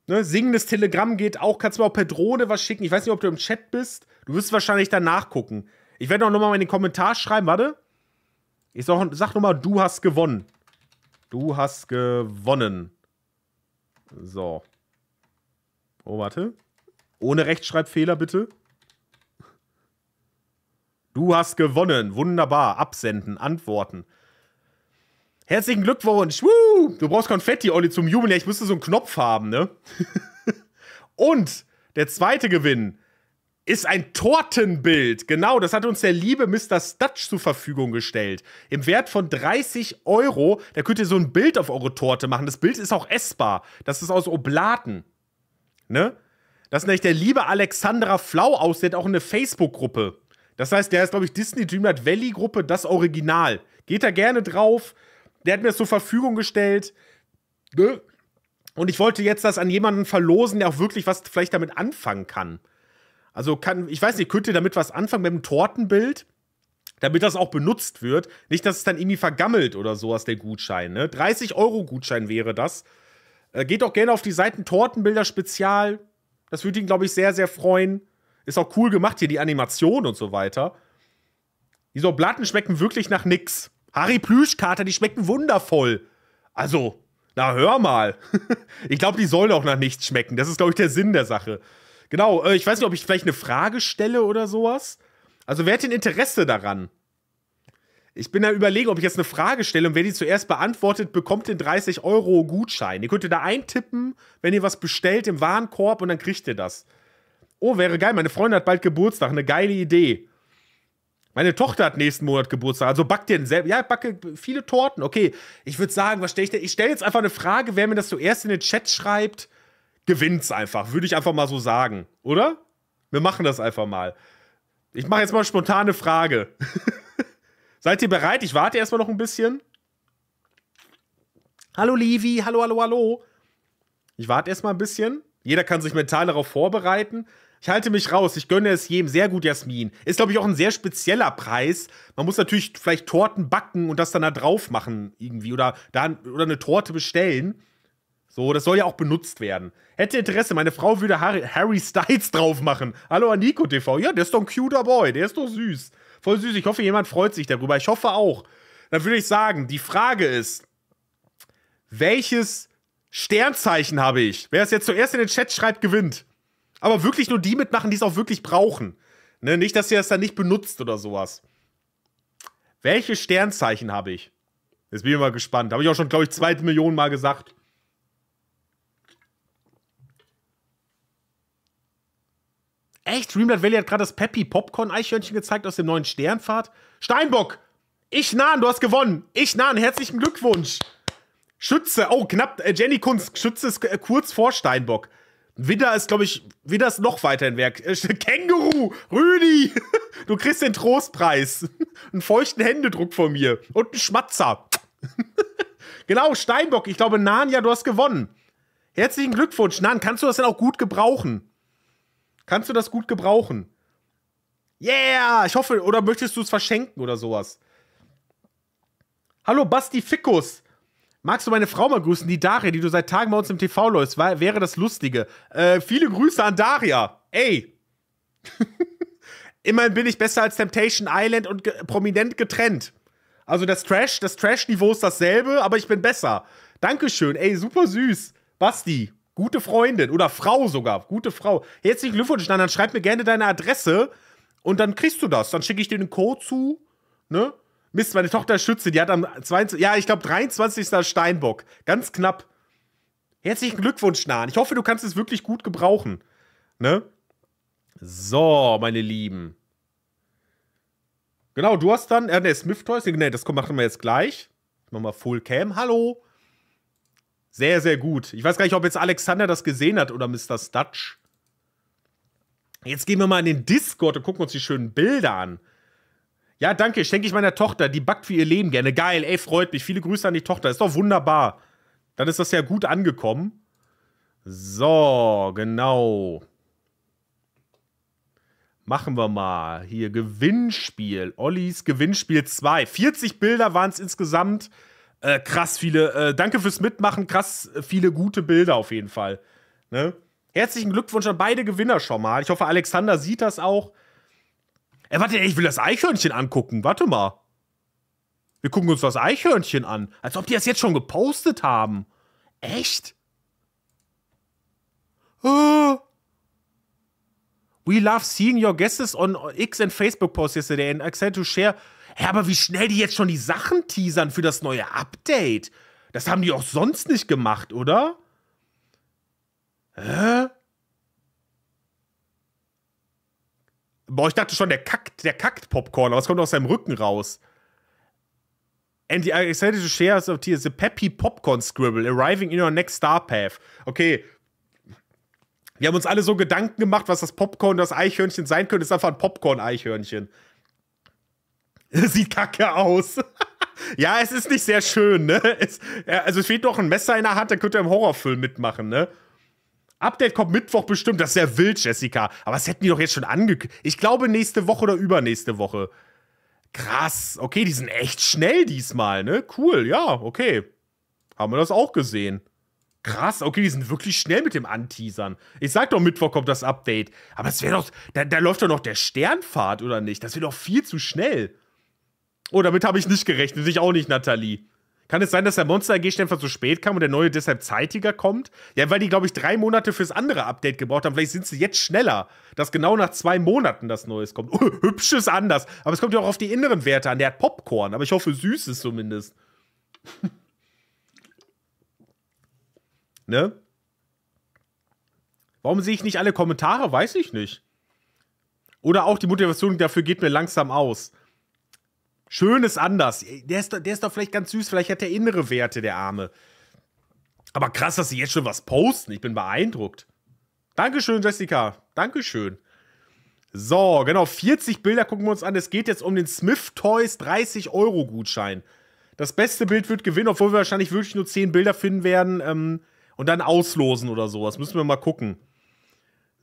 Ne? Singendes Telegramm geht auch, kannst du mir auch per Drohne was schicken. Ich weiß nicht, ob du im Chat bist. Du wirst wahrscheinlich danach gucken. Ich werde auch nochmal in den Kommentar schreiben, warte. Ich sag, sag nochmal, du hast gewonnen. Du hast gewonnen. So. Oh, warte. Ohne Rechtschreibfehler bitte. Du hast gewonnen. Wunderbar. Absenden, antworten. Herzlichen Glückwunsch. Woo! Du brauchst Konfetti, Olli, zum Jubeln. Ja, ich müsste so einen Knopf haben, ne? Und der zweite Gewinn ist ein Tortenbild. Genau, das hat uns der liebe Mr. Stutch zur Verfügung gestellt. Im Wert von 30 Euro. Da könnt ihr so ein Bild auf eure Torte machen. Das Bild ist auch essbar. Das ist aus Oblaten. Ne? Das ist nämlich der liebe Alexandra Flau aus, der hat auch eine Facebook-Gruppe. Das heißt, der ist, glaube ich, Disney Dreamlight Valley Gruppe, das Original. Geht da gerne drauf. Der hat mir das zur Verfügung gestellt. Ne? Und ich wollte jetzt das an jemanden verlosen, der auch wirklich was vielleicht damit anfangen kann. Also kann, ich weiß nicht, könnt ihr damit was anfangen mit einem Tortenbild? Damit das auch benutzt wird. Nicht, dass es dann irgendwie vergammelt oder sowas, der Gutschein. Ne? 30 Euro Gutschein wäre das. Äh, geht auch gerne auf die Seiten Tortenbilder Spezial. Das würde ihn, glaube ich, sehr, sehr freuen. Ist auch cool gemacht hier, die Animation und so weiter. Diese Oblaten schmecken wirklich nach nix. Harry Plüschkater, die schmecken wundervoll. Also, na hör mal. ich glaube, die sollen auch nach nichts schmecken. Das ist, glaube ich, der Sinn der Sache. Genau, äh, ich weiß nicht, ob ich vielleicht eine Frage stelle oder sowas. Also, wer hat denn Interesse daran? Ich bin da überlegen, ob ich jetzt eine Frage stelle und wer die zuerst beantwortet, bekommt den 30 Euro Gutschein. Ihr könnt da eintippen, wenn ihr was bestellt im Warenkorb und dann kriegt ihr das. Oh, wäre geil. Meine Freundin hat bald Geburtstag. Eine geile Idee. Meine Tochter hat nächsten Monat Geburtstag. Also backt ihr selber. Ja, backe viele Torten. Okay, ich würde sagen, was stelle ich denn? Ich stelle jetzt einfach eine Frage. Wer mir das zuerst in den Chat schreibt, gewinnt es einfach. Würde ich einfach mal so sagen, oder? Wir machen das einfach mal. Ich mache jetzt mal spontane Frage. Seid ihr bereit? Ich warte erstmal noch ein bisschen. Hallo Livi, hallo, hallo, hallo. Ich warte erstmal ein bisschen. Jeder kann sich mental darauf vorbereiten. Ich halte mich raus. Ich gönne es jedem. Sehr gut, Jasmin. Ist, glaube ich, auch ein sehr spezieller Preis. Man muss natürlich vielleicht Torten backen und das dann da drauf machen, irgendwie. Oder, da, oder eine Torte bestellen. So, das soll ja auch benutzt werden. Hätte Interesse, meine Frau würde Harry, Harry Styles drauf machen. Hallo an TV. Ja, der ist doch ein cuter Boy. Der ist doch süß. Voll süß. Ich hoffe, jemand freut sich darüber. Ich hoffe auch. Dann würde ich sagen, die Frage ist, welches Sternzeichen habe ich? Wer es jetzt zuerst in den Chat schreibt, gewinnt. Aber wirklich nur die mitmachen, die es auch wirklich brauchen. Ne? Nicht, dass ihr es dann nicht benutzt oder sowas. Welches Sternzeichen habe ich? Jetzt bin ich mal gespannt. Habe ich auch schon, glaube ich, zwei Millionen Mal gesagt. Echt? Streamlab Valley hat gerade das Peppy Popcorn Eichhörnchen gezeigt aus dem neuen Sternpfad. Steinbock! Ich nahen, du hast gewonnen! Ich nahen, herzlichen Glückwunsch! Schütze, oh, knapp, äh, Jenny Kunst, Schütze ist äh, kurz vor Steinbock. Widder ist, glaube ich, Widder ist noch weiter hinweg. Werk. Äh, Känguru, Rüdi, du kriegst den Trostpreis. einen feuchten Händedruck von mir und einen Schmatzer. genau, Steinbock, ich glaube, Nahen, ja, du hast gewonnen. Herzlichen Glückwunsch. Nahen, kannst du das denn auch gut gebrauchen? Kannst du das gut gebrauchen? Yeah, ich hoffe, oder möchtest du es verschenken oder sowas? Hallo Basti Fickus. Magst du meine Frau mal grüßen, die Daria, die du seit Tagen bei uns im TV läufst? War, wäre das Lustige. Äh, viele Grüße an Daria. Ey. Immerhin bin ich besser als Temptation Island und ge prominent getrennt. Also das Trash, das Trash-Niveau ist dasselbe, aber ich bin besser. Dankeschön. Ey, super süß. Basti. Gute Freundin oder Frau sogar. Gute Frau. Herzlichen Glückwunsch, dann, dann schreib mir gerne deine Adresse und dann kriegst du das. Dann schicke ich dir den Code zu. Ne? Mist, meine Tochter Schütze, die hat am 22. Ja, ich glaube, 23. Steinbock. Ganz knapp. Herzlichen Glückwunsch, Nahen. Ich hoffe, du kannst es wirklich gut gebrauchen. Ne? So, meine Lieben. Genau, du hast dann. Äh, ne, Smith Toys. Ne, das machen wir jetzt gleich. Machen wir Full Cam. Hallo. Sehr, sehr gut. Ich weiß gar nicht, ob jetzt Alexander das gesehen hat oder Mr. Stutch. Jetzt gehen wir mal in den Discord und gucken uns die schönen Bilder an. Ja, danke, schenke ich meiner Tochter. Die backt für ihr Leben gerne. Geil, ey, freut mich. Viele Grüße an die Tochter. Ist doch wunderbar. Dann ist das ja gut angekommen. So, genau. Machen wir mal. Hier, Gewinnspiel. Ollis Gewinnspiel 2. 40 Bilder waren es insgesamt äh, krass viele, äh, danke fürs Mitmachen, krass äh, viele gute Bilder auf jeden Fall. Ne? Herzlichen Glückwunsch an beide Gewinner schon mal. Ich hoffe, Alexander sieht das auch. Ey, äh, warte, ich will das Eichhörnchen angucken. Warte mal. Wir gucken uns das Eichhörnchen an. Als ob die das jetzt schon gepostet haben. Echt? Ah. We love seeing your guesses on X and Facebook posts yesterday and excited to share Hä, aber wie schnell die jetzt schon die Sachen teasern für das neue Update? Das haben die auch sonst nicht gemacht, oder? Hä? Boah, ich dachte schon, der kackt, der kackt Popcorn, aber es kommt aus seinem Rücken raus. And the excited to share of the, the peppy popcorn scribble arriving in your next star path. Okay. Wir haben uns alle so Gedanken gemacht, was das Popcorn, das Eichhörnchen sein könnte. Das ist einfach ein Popcorn-Eichhörnchen. Sieht kacke aus. ja, es ist nicht sehr schön, ne? Es, also es fehlt doch ein Messer in der Hand, dann könnte er im Horrorfilm mitmachen, ne? Update kommt Mittwoch bestimmt, das ist ja wild, Jessica. Aber das hätten die doch jetzt schon angekündigt. Ich glaube nächste Woche oder übernächste Woche. Krass. Okay, die sind echt schnell diesmal, ne? Cool, ja, okay. Haben wir das auch gesehen. Krass, okay, die sind wirklich schnell mit dem Anteasern. Ich sag doch, Mittwoch kommt das Update. Aber es wäre doch, da, da, läuft doch noch der Sternfahrt, oder nicht? Das wäre doch viel zu schnell. Oh, damit habe ich nicht gerechnet. Ich auch nicht, Nathalie. Kann es sein, dass der Monster AG einfach zu spät kam und der neue deshalb zeitiger kommt? Ja, weil die, glaube ich, drei Monate fürs andere Update gebraucht haben. Vielleicht sind sie jetzt schneller, dass genau nach zwei Monaten das Neues kommt. Oh, hübsch anders. Aber es kommt ja auch auf die inneren Werte an. Der hat Popcorn, aber ich hoffe, süßes zumindest. ne? Warum sehe ich nicht alle Kommentare? Weiß ich nicht. Oder auch die Motivation dafür geht mir langsam aus. Schön ist anders. Der ist, der ist doch vielleicht ganz süß, vielleicht hat der innere Werte, der Arme. Aber krass, dass sie jetzt schon was posten. Ich bin beeindruckt. Dankeschön, Jessica. Dankeschön. So, genau, 40 Bilder gucken wir uns an. Es geht jetzt um den Smith Toys 30-Euro-Gutschein. Das beste Bild wird gewinnen, obwohl wir wahrscheinlich wirklich nur 10 Bilder finden werden ähm, und dann auslosen oder sowas. müssen wir mal gucken.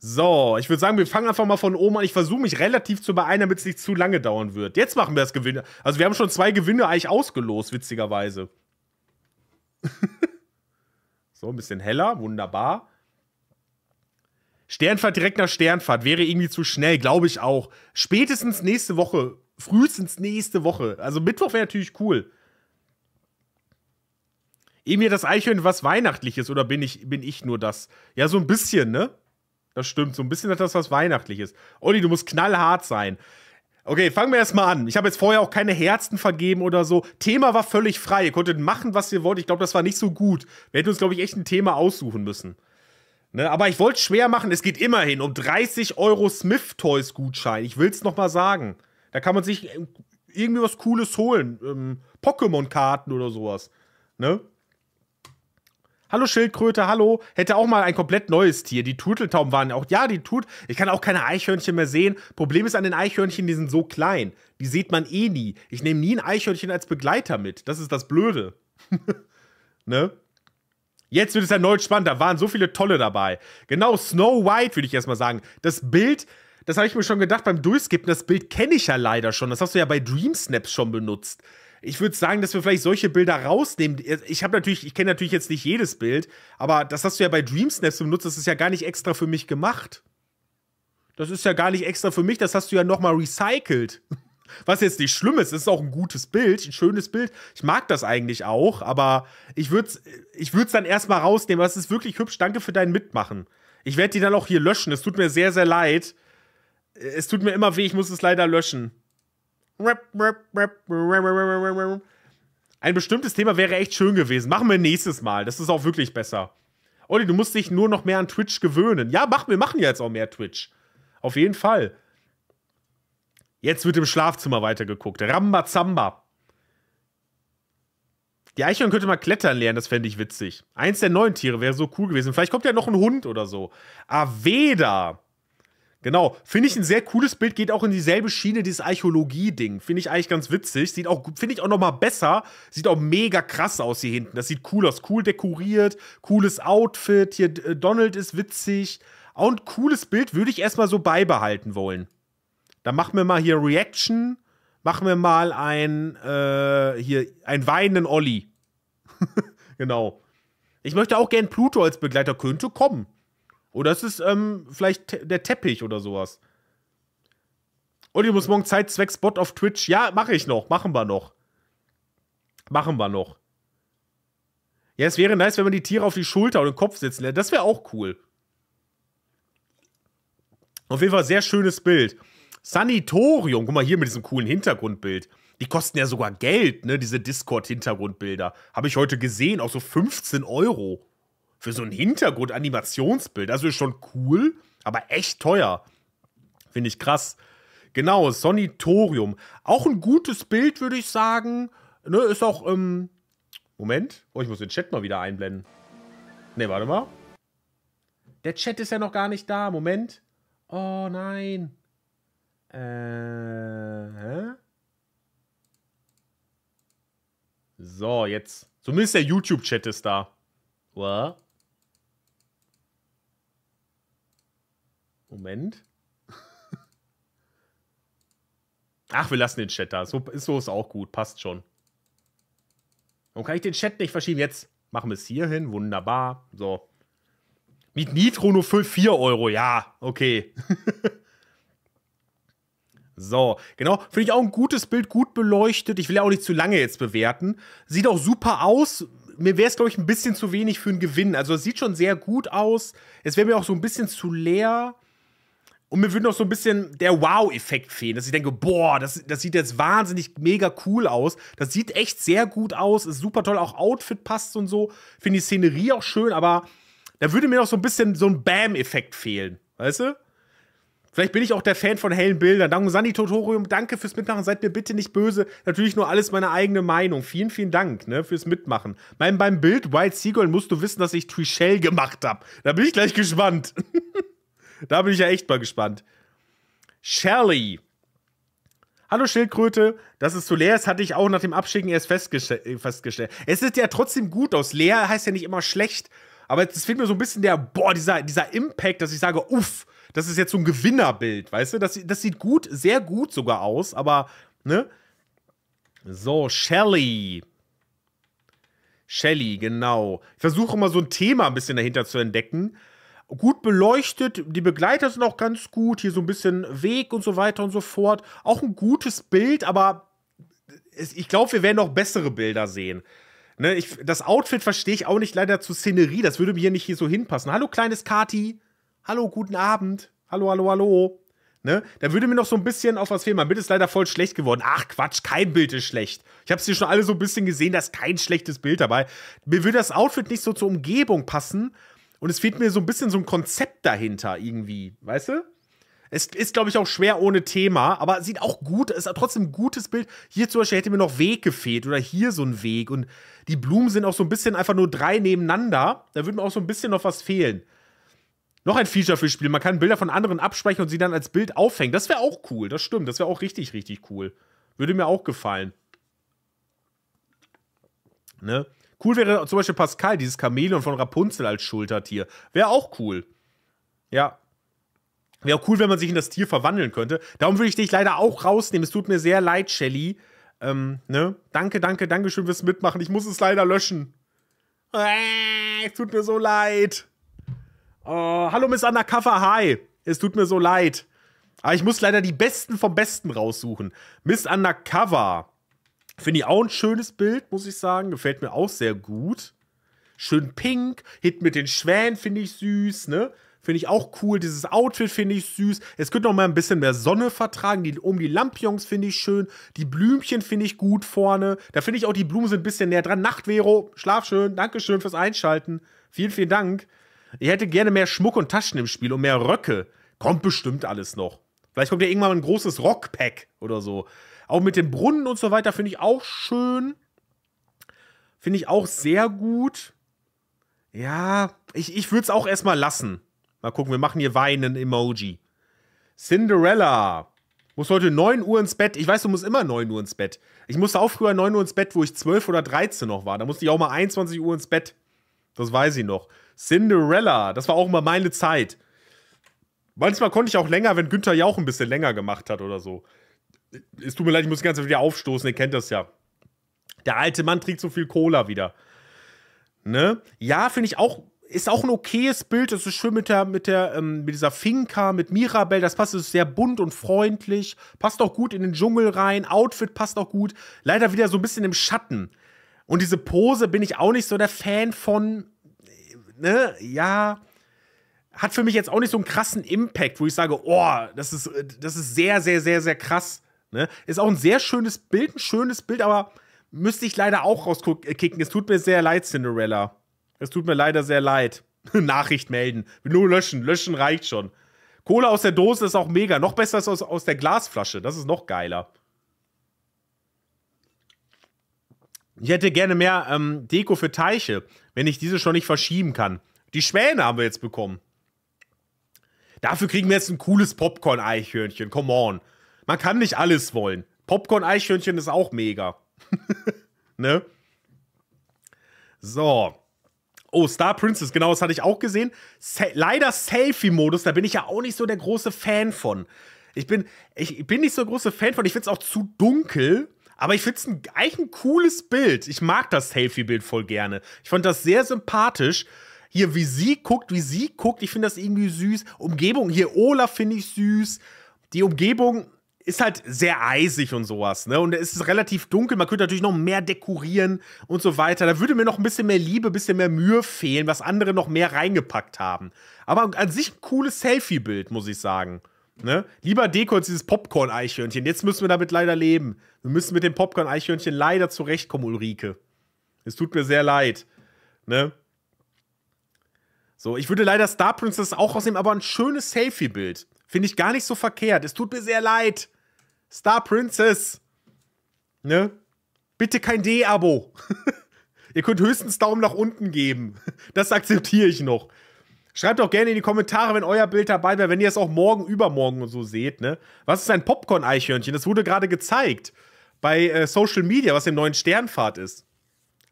So, ich würde sagen, wir fangen einfach mal von oben an. Ich versuche mich relativ zu beeilen, damit es nicht zu lange dauern wird. Jetzt machen wir das Gewinn. Also wir haben schon zwei Gewinne eigentlich ausgelost, witzigerweise. so, ein bisschen heller, wunderbar. Sternfahrt direkt nach Sternfahrt wäre irgendwie zu schnell, glaube ich auch. Spätestens nächste Woche, frühestens nächste Woche. Also Mittwoch wäre natürlich cool. Eben mir das Eichhörnchen was Weihnachtliches oder bin ich, bin ich nur das? Ja, so ein bisschen, ne? Das stimmt, so ein bisschen hat das was Weihnachtliches. Olli, du musst knallhart sein. Okay, fangen wir erstmal an. Ich habe jetzt vorher auch keine Herzen vergeben oder so. Thema war völlig frei. Ihr konntet machen, was ihr wollt. Ich glaube, das war nicht so gut. Wir hätten uns, glaube ich, echt ein Thema aussuchen müssen. Ne? Aber ich wollte es schwer machen. Es geht immerhin um 30 Euro Smith Toys Gutschein. Ich will es nochmal sagen. Da kann man sich irgendwie was Cooles holen. Ähm, Pokémon-Karten oder sowas. Ne? Hallo Schildkröte, hallo. Hätte auch mal ein komplett neues Tier. Die Turteltauben waren auch, ja, die Tut. Ich kann auch keine Eichhörnchen mehr sehen. Problem ist an den Eichhörnchen, die sind so klein. Die sieht man eh nie. Ich nehme nie ein Eichhörnchen als Begleiter mit. Das ist das Blöde. ne? Jetzt wird es erneut spannend. Da waren so viele tolle dabei. Genau, Snow White würde ich erstmal sagen. Das Bild, das habe ich mir schon gedacht beim Durchskippen. Das Bild kenne ich ja leider schon. Das hast du ja bei Dream Snaps schon benutzt ich würde sagen, dass wir vielleicht solche Bilder rausnehmen. Ich habe natürlich, ich kenne natürlich jetzt nicht jedes Bild, aber das hast du ja bei Dreams benutzt, das ist ja gar nicht extra für mich gemacht. Das ist ja gar nicht extra für mich, das hast du ja nochmal recycelt. Was jetzt nicht schlimm ist, ist auch ein gutes Bild, ein schönes Bild. Ich mag das eigentlich auch, aber ich würde es ich würd's dann erstmal rausnehmen. Das ist wirklich hübsch. Danke für dein Mitmachen. Ich werde die dann auch hier löschen. Es tut mir sehr, sehr leid. Es tut mir immer weh, ich muss es leider löschen. Ein bestimmtes Thema wäre echt schön gewesen. Machen wir nächstes Mal. Das ist auch wirklich besser. Olli, du musst dich nur noch mehr an Twitch gewöhnen. Ja, mach, wir machen jetzt auch mehr Twitch. Auf jeden Fall. Jetzt wird im Schlafzimmer weitergeguckt. Rambazamba. Die Eichhörn könnte mal klettern lernen, das fände ich witzig. Eins der neuen Tiere wäre so cool gewesen. Vielleicht kommt ja noch ein Hund oder so. Aveda. Genau, finde ich ein sehr cooles Bild, geht auch in dieselbe Schiene, dieses Archäologie-Ding. Finde ich eigentlich ganz witzig. Sieht auch, finde ich auch nochmal besser. Sieht auch mega krass aus hier hinten. Das sieht cool aus. Cool dekoriert, cooles Outfit. Hier, äh, Donald ist witzig. Auch ein cooles Bild würde ich erstmal so beibehalten wollen. Dann machen wir mal hier Reaction. Machen wir mal ein, äh, hier, ein weinenden Olli. genau. Ich möchte auch gern Pluto als Begleiter. Könnte kommen. Oder es ist ähm, vielleicht te der Teppich oder sowas. Und ich muss morgen Zeit, Zweck, Spot auf Twitch. Ja, mache ich noch. Machen wir noch. Machen wir noch. Ja, es wäre nice, wenn man die Tiere auf die Schulter und den Kopf sitzen lässt. Das wäre auch cool. Auf jeden Fall sehr schönes Bild. Sanitorium. Guck mal hier mit diesem coolen Hintergrundbild. Die kosten ja sogar Geld, ne? Diese Discord-Hintergrundbilder. Habe ich heute gesehen. Auch so 15 Euro für so ein Hintergrund-Animationsbild. Also ist schon cool, aber echt teuer. Finde ich krass. Genau, Sonitorium. Auch ein gutes Bild, würde ich sagen. Ne, ist auch, ähm Moment. Oh, ich muss den Chat mal wieder einblenden. Ne, warte mal. Der Chat ist ja noch gar nicht da. Moment. Oh, nein. Äh, hä? So, jetzt. Zumindest der YouTube-Chat ist da. What? Moment. Ach, wir lassen den Chat da. So, so ist auch gut. Passt schon. Warum kann ich den Chat nicht verschieben? Jetzt machen wir es hier hin. Wunderbar. So. Mit Nitro nur für 4 Euro. Ja, okay. so, genau. Finde ich auch ein gutes Bild, gut beleuchtet. Ich will ja auch nicht zu lange jetzt bewerten. Sieht auch super aus. Mir wäre es, glaube ich, ein bisschen zu wenig für einen Gewinn. Also, es sieht schon sehr gut aus. Es wäre mir auch so ein bisschen zu leer. Und mir würde noch so ein bisschen der Wow-Effekt fehlen, dass ich denke, boah, das, das sieht jetzt wahnsinnig mega cool aus. Das sieht echt sehr gut aus, ist super toll, auch Outfit passt und so. Finde die Szenerie auch schön, aber da würde mir noch so ein bisschen so ein Bam-Effekt fehlen, weißt du? Vielleicht bin ich auch der Fan von hellen Bildern. Danke, Sani Totorium, danke fürs Mitmachen. Seid mir bitte nicht böse. Natürlich nur alles meine eigene Meinung. Vielen, vielen Dank ne, fürs Mitmachen. Mein, beim Bild White Seagull musst du wissen, dass ich Trishel gemacht habe. Da bin ich gleich gespannt. Da bin ich ja echt mal gespannt. Shelly. Hallo Schildkröte, das ist zu leer ist, hatte ich auch nach dem Abschicken erst festgestell äh, festgestellt. Es sieht ja trotzdem gut aus. Leer heißt ja nicht immer schlecht, aber es fehlt mir so ein bisschen der, boah, dieser, dieser Impact, dass ich sage, uff, das ist jetzt so ein Gewinnerbild, weißt du? Das, das sieht gut, sehr gut sogar aus, aber, ne? So, Shelly. Shelly, genau. Ich versuche immer so ein Thema ein bisschen dahinter zu entdecken gut beleuchtet, die Begleiter sind auch ganz gut, hier so ein bisschen Weg und so weiter und so fort. Auch ein gutes Bild, aber ich glaube, wir werden noch bessere Bilder sehen. Ne, ich, das Outfit verstehe ich auch nicht leider zur Szenerie, das würde mir hier nicht hier so hinpassen. Hallo, kleines Kati. Hallo, guten Abend. Hallo, hallo, hallo. Ne? Da würde mir noch so ein bisschen auf was fehlen. Mein Bild ist leider voll schlecht geworden. Ach Quatsch, kein Bild ist schlecht. Ich habe es hier schon alle so ein bisschen gesehen, da ist kein schlechtes Bild dabei. Mir würde das Outfit nicht so zur Umgebung passen, und es fehlt mir so ein bisschen so ein Konzept dahinter irgendwie, weißt du? Es ist, glaube ich, auch schwer ohne Thema, aber sieht auch gut, ist trotzdem ein gutes Bild. Hier zum Beispiel hätte mir noch Weg gefehlt oder hier so ein Weg. Und die Blumen sind auch so ein bisschen einfach nur drei nebeneinander. Da würde mir auch so ein bisschen noch was fehlen. Noch ein Feature fürs Spiel. Man kann Bilder von anderen abspeichern und sie dann als Bild aufhängen. Das wäre auch cool, das stimmt. Das wäre auch richtig, richtig cool. Würde mir auch gefallen. Ne? Cool wäre zum Beispiel Pascal, dieses Chamäleon von Rapunzel als Schultertier. Wäre auch cool. Ja. Wäre auch cool, wenn man sich in das Tier verwandeln könnte. Darum würde ich dich leider auch rausnehmen. Es tut mir sehr leid, Shelly. Ähm, ne? Danke, danke, danke schön fürs Mitmachen. Ich muss es leider löschen. Äh, es tut mir so leid. Oh, hallo Miss Undercover, hi. Es tut mir so leid. Aber ich muss leider die Besten vom Besten raussuchen. Miss Undercover. Finde ich auch ein schönes Bild, muss ich sagen. Gefällt mir auch sehr gut. Schön pink. Hit mit den Schwänen finde ich süß, ne? Finde ich auch cool. Dieses Outfit finde ich süß. Es könnte noch mal ein bisschen mehr Sonne vertragen. Die, um die Lampions finde ich schön. Die Blümchen finde ich gut vorne. Da finde ich auch, die Blumen sind ein bisschen näher dran. Nachtvero, Schlaf schön. Dankeschön fürs Einschalten. Vielen, vielen Dank. Ich hätte gerne mehr Schmuck und Taschen im Spiel und mehr Röcke. Kommt bestimmt alles noch. Vielleicht kommt ja irgendwann mal ein großes Rockpack oder so. Auch mit dem Brunnen und so weiter finde ich auch schön. Finde ich auch sehr gut. Ja, ich, ich würde es auch erstmal lassen. Mal gucken, wir machen hier Weinen-Emoji. Cinderella. Muss heute 9 Uhr ins Bett. Ich weiß, du musst immer 9 Uhr ins Bett. Ich musste auch früher 9 Uhr ins Bett, wo ich 12 oder 13 noch war. Da musste ich auch mal 21 Uhr ins Bett. Das weiß ich noch. Cinderella, das war auch immer meine Zeit. Manchmal konnte ich auch länger, wenn Günther Jauch ein bisschen länger gemacht hat oder so es tut mir leid, ich muss die ganze Zeit wieder aufstoßen, ihr kennt das ja. Der alte Mann trinkt so viel Cola wieder. Ne? Ja, finde ich auch, ist auch ein okayes Bild. Es ist schön mit der, mit der, ähm, mit dieser Finca, mit Mirabel. Das passt, ist sehr bunt und freundlich. Passt auch gut in den Dschungel rein. Outfit passt auch gut. Leider wieder so ein bisschen im Schatten. Und diese Pose bin ich auch nicht so der Fan von, ne, ja. Hat für mich jetzt auch nicht so einen krassen Impact, wo ich sage, oh, das ist, das ist sehr, sehr, sehr, sehr krass. Ne? Ist auch ein sehr schönes Bild, ein schönes Bild, aber müsste ich leider auch rauskicken. Es tut mir sehr leid, Cinderella. Es tut mir leider sehr leid. Nachricht melden. Nur löschen. Löschen reicht schon. Cola aus der Dose ist auch mega. Noch besser ist aus, aus der Glasflasche. Das ist noch geiler. Ich hätte gerne mehr ähm, Deko für Teiche, wenn ich diese schon nicht verschieben kann. Die Schwäne haben wir jetzt bekommen. Dafür kriegen wir jetzt ein cooles Popcorn-Eichhörnchen. Come on. Man kann nicht alles wollen. Popcorn-Eichhörnchen ist auch mega. ne? So. Oh, Star Princess, genau, das hatte ich auch gesehen. Sa Leider Selfie-Modus, da bin ich ja auch nicht so der große Fan von. Ich bin, ich bin nicht so der große Fan von. Ich finde es auch zu dunkel. Aber ich finde es eigentlich ein cooles Bild. Ich mag das Selfie-Bild voll gerne. Ich fand das sehr sympathisch. Hier, wie sie guckt, wie sie guckt. Ich finde das irgendwie süß. Umgebung, hier Olaf finde ich süß. Die Umgebung, ist halt sehr eisig und sowas, ne? Und es ist relativ dunkel, man könnte natürlich noch mehr dekorieren und so weiter. Da würde mir noch ein bisschen mehr Liebe, ein bisschen mehr Mühe fehlen, was andere noch mehr reingepackt haben. Aber an sich ein cooles Selfie-Bild, muss ich sagen. Ne? Lieber Deko als dieses Popcorn-Eichhörnchen. Jetzt müssen wir damit leider leben. Wir müssen mit dem Popcorn-Eichhörnchen leider zurechtkommen, Ulrike. Es tut mir sehr leid. Ne? So, ich würde leider Star Princess auch rausnehmen, aber ein schönes Selfie-Bild. Finde ich gar nicht so verkehrt. Es tut mir sehr leid. Star Princess. Ne? Bitte kein D-Abo. Ihr könnt höchstens Daumen nach unten geben. Das akzeptiere ich noch. Schreibt auch gerne in die Kommentare, wenn euer Bild dabei wäre, wenn ihr es auch morgen, übermorgen und so seht, ne? Was ist ein Popcorn-Eichhörnchen? Das wurde gerade gezeigt bei äh, Social Media, was im neuen Sternfahrt ist.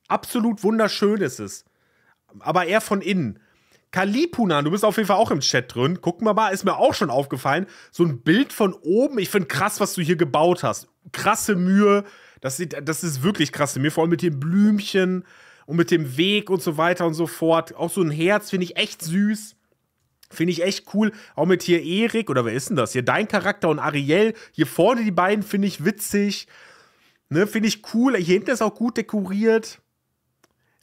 Absolut wunderschön ist es. Aber eher von innen. Kalipunan, du bist auf jeden Fall auch im Chat drin. Gucken wir mal, ist mir auch schon aufgefallen. So ein Bild von oben. Ich finde krass, was du hier gebaut hast. Krasse Mühe. Das, sieht, das ist wirklich krasse Mühe. Vor allem mit den Blümchen und mit dem Weg und so weiter und so fort. Auch so ein Herz finde ich echt süß. Finde ich echt cool. Auch mit hier Erik, oder wer ist denn das? Hier dein Charakter und Ariel. Hier vorne die beiden finde ich witzig. Ne, finde ich cool. Hier hinten ist auch gut dekoriert.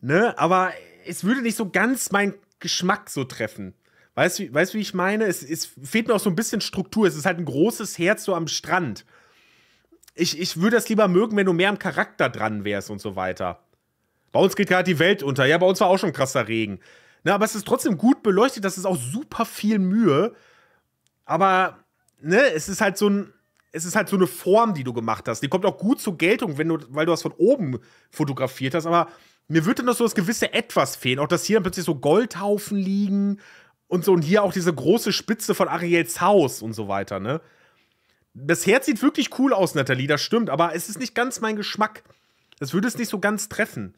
Ne, aber es würde nicht so ganz mein Geschmack so treffen. Weißt du, weißt, wie ich meine? Es, es fehlt mir auch so ein bisschen Struktur. Es ist halt ein großes Herz so am Strand. Ich, ich würde das lieber mögen, wenn du mehr am Charakter dran wärst und so weiter. Bei uns geht gerade die Welt unter. Ja, bei uns war auch schon krasser Regen. Na, aber es ist trotzdem gut beleuchtet. Das ist auch super viel Mühe. Aber, ne, es ist halt so ein. Es ist halt so eine Form, die du gemacht hast. Die kommt auch gut zur Geltung, wenn du, weil du das von oben fotografiert hast. Aber mir würde noch so das gewisse Etwas fehlen. Auch dass hier dann plötzlich so Goldhaufen liegen und so und hier auch diese große Spitze von Ariels Haus und so weiter, ne? Das Herz sieht wirklich cool aus, Nathalie, das stimmt, aber es ist nicht ganz mein Geschmack. Das würde es nicht so ganz treffen.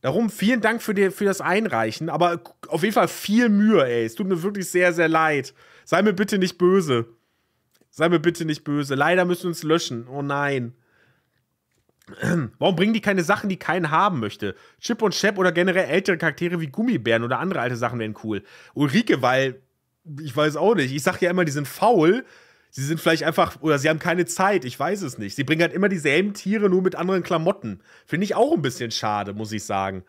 Darum vielen Dank für, die, für das Einreichen, aber auf jeden Fall viel Mühe, ey. Es tut mir wirklich sehr, sehr leid. Sei mir bitte nicht böse. Sei mir bitte nicht böse. Leider müssen wir uns löschen. Oh nein. Warum bringen die keine Sachen, die keinen haben möchte? Chip und Shep oder generell ältere Charaktere wie Gummibären oder andere alte Sachen wären cool. Ulrike, weil, ich weiß auch nicht, ich sag ja immer, die sind faul. Sie sind vielleicht einfach, oder sie haben keine Zeit, ich weiß es nicht. Sie bringen halt immer dieselben Tiere, nur mit anderen Klamotten. Finde ich auch ein bisschen schade, muss ich sagen.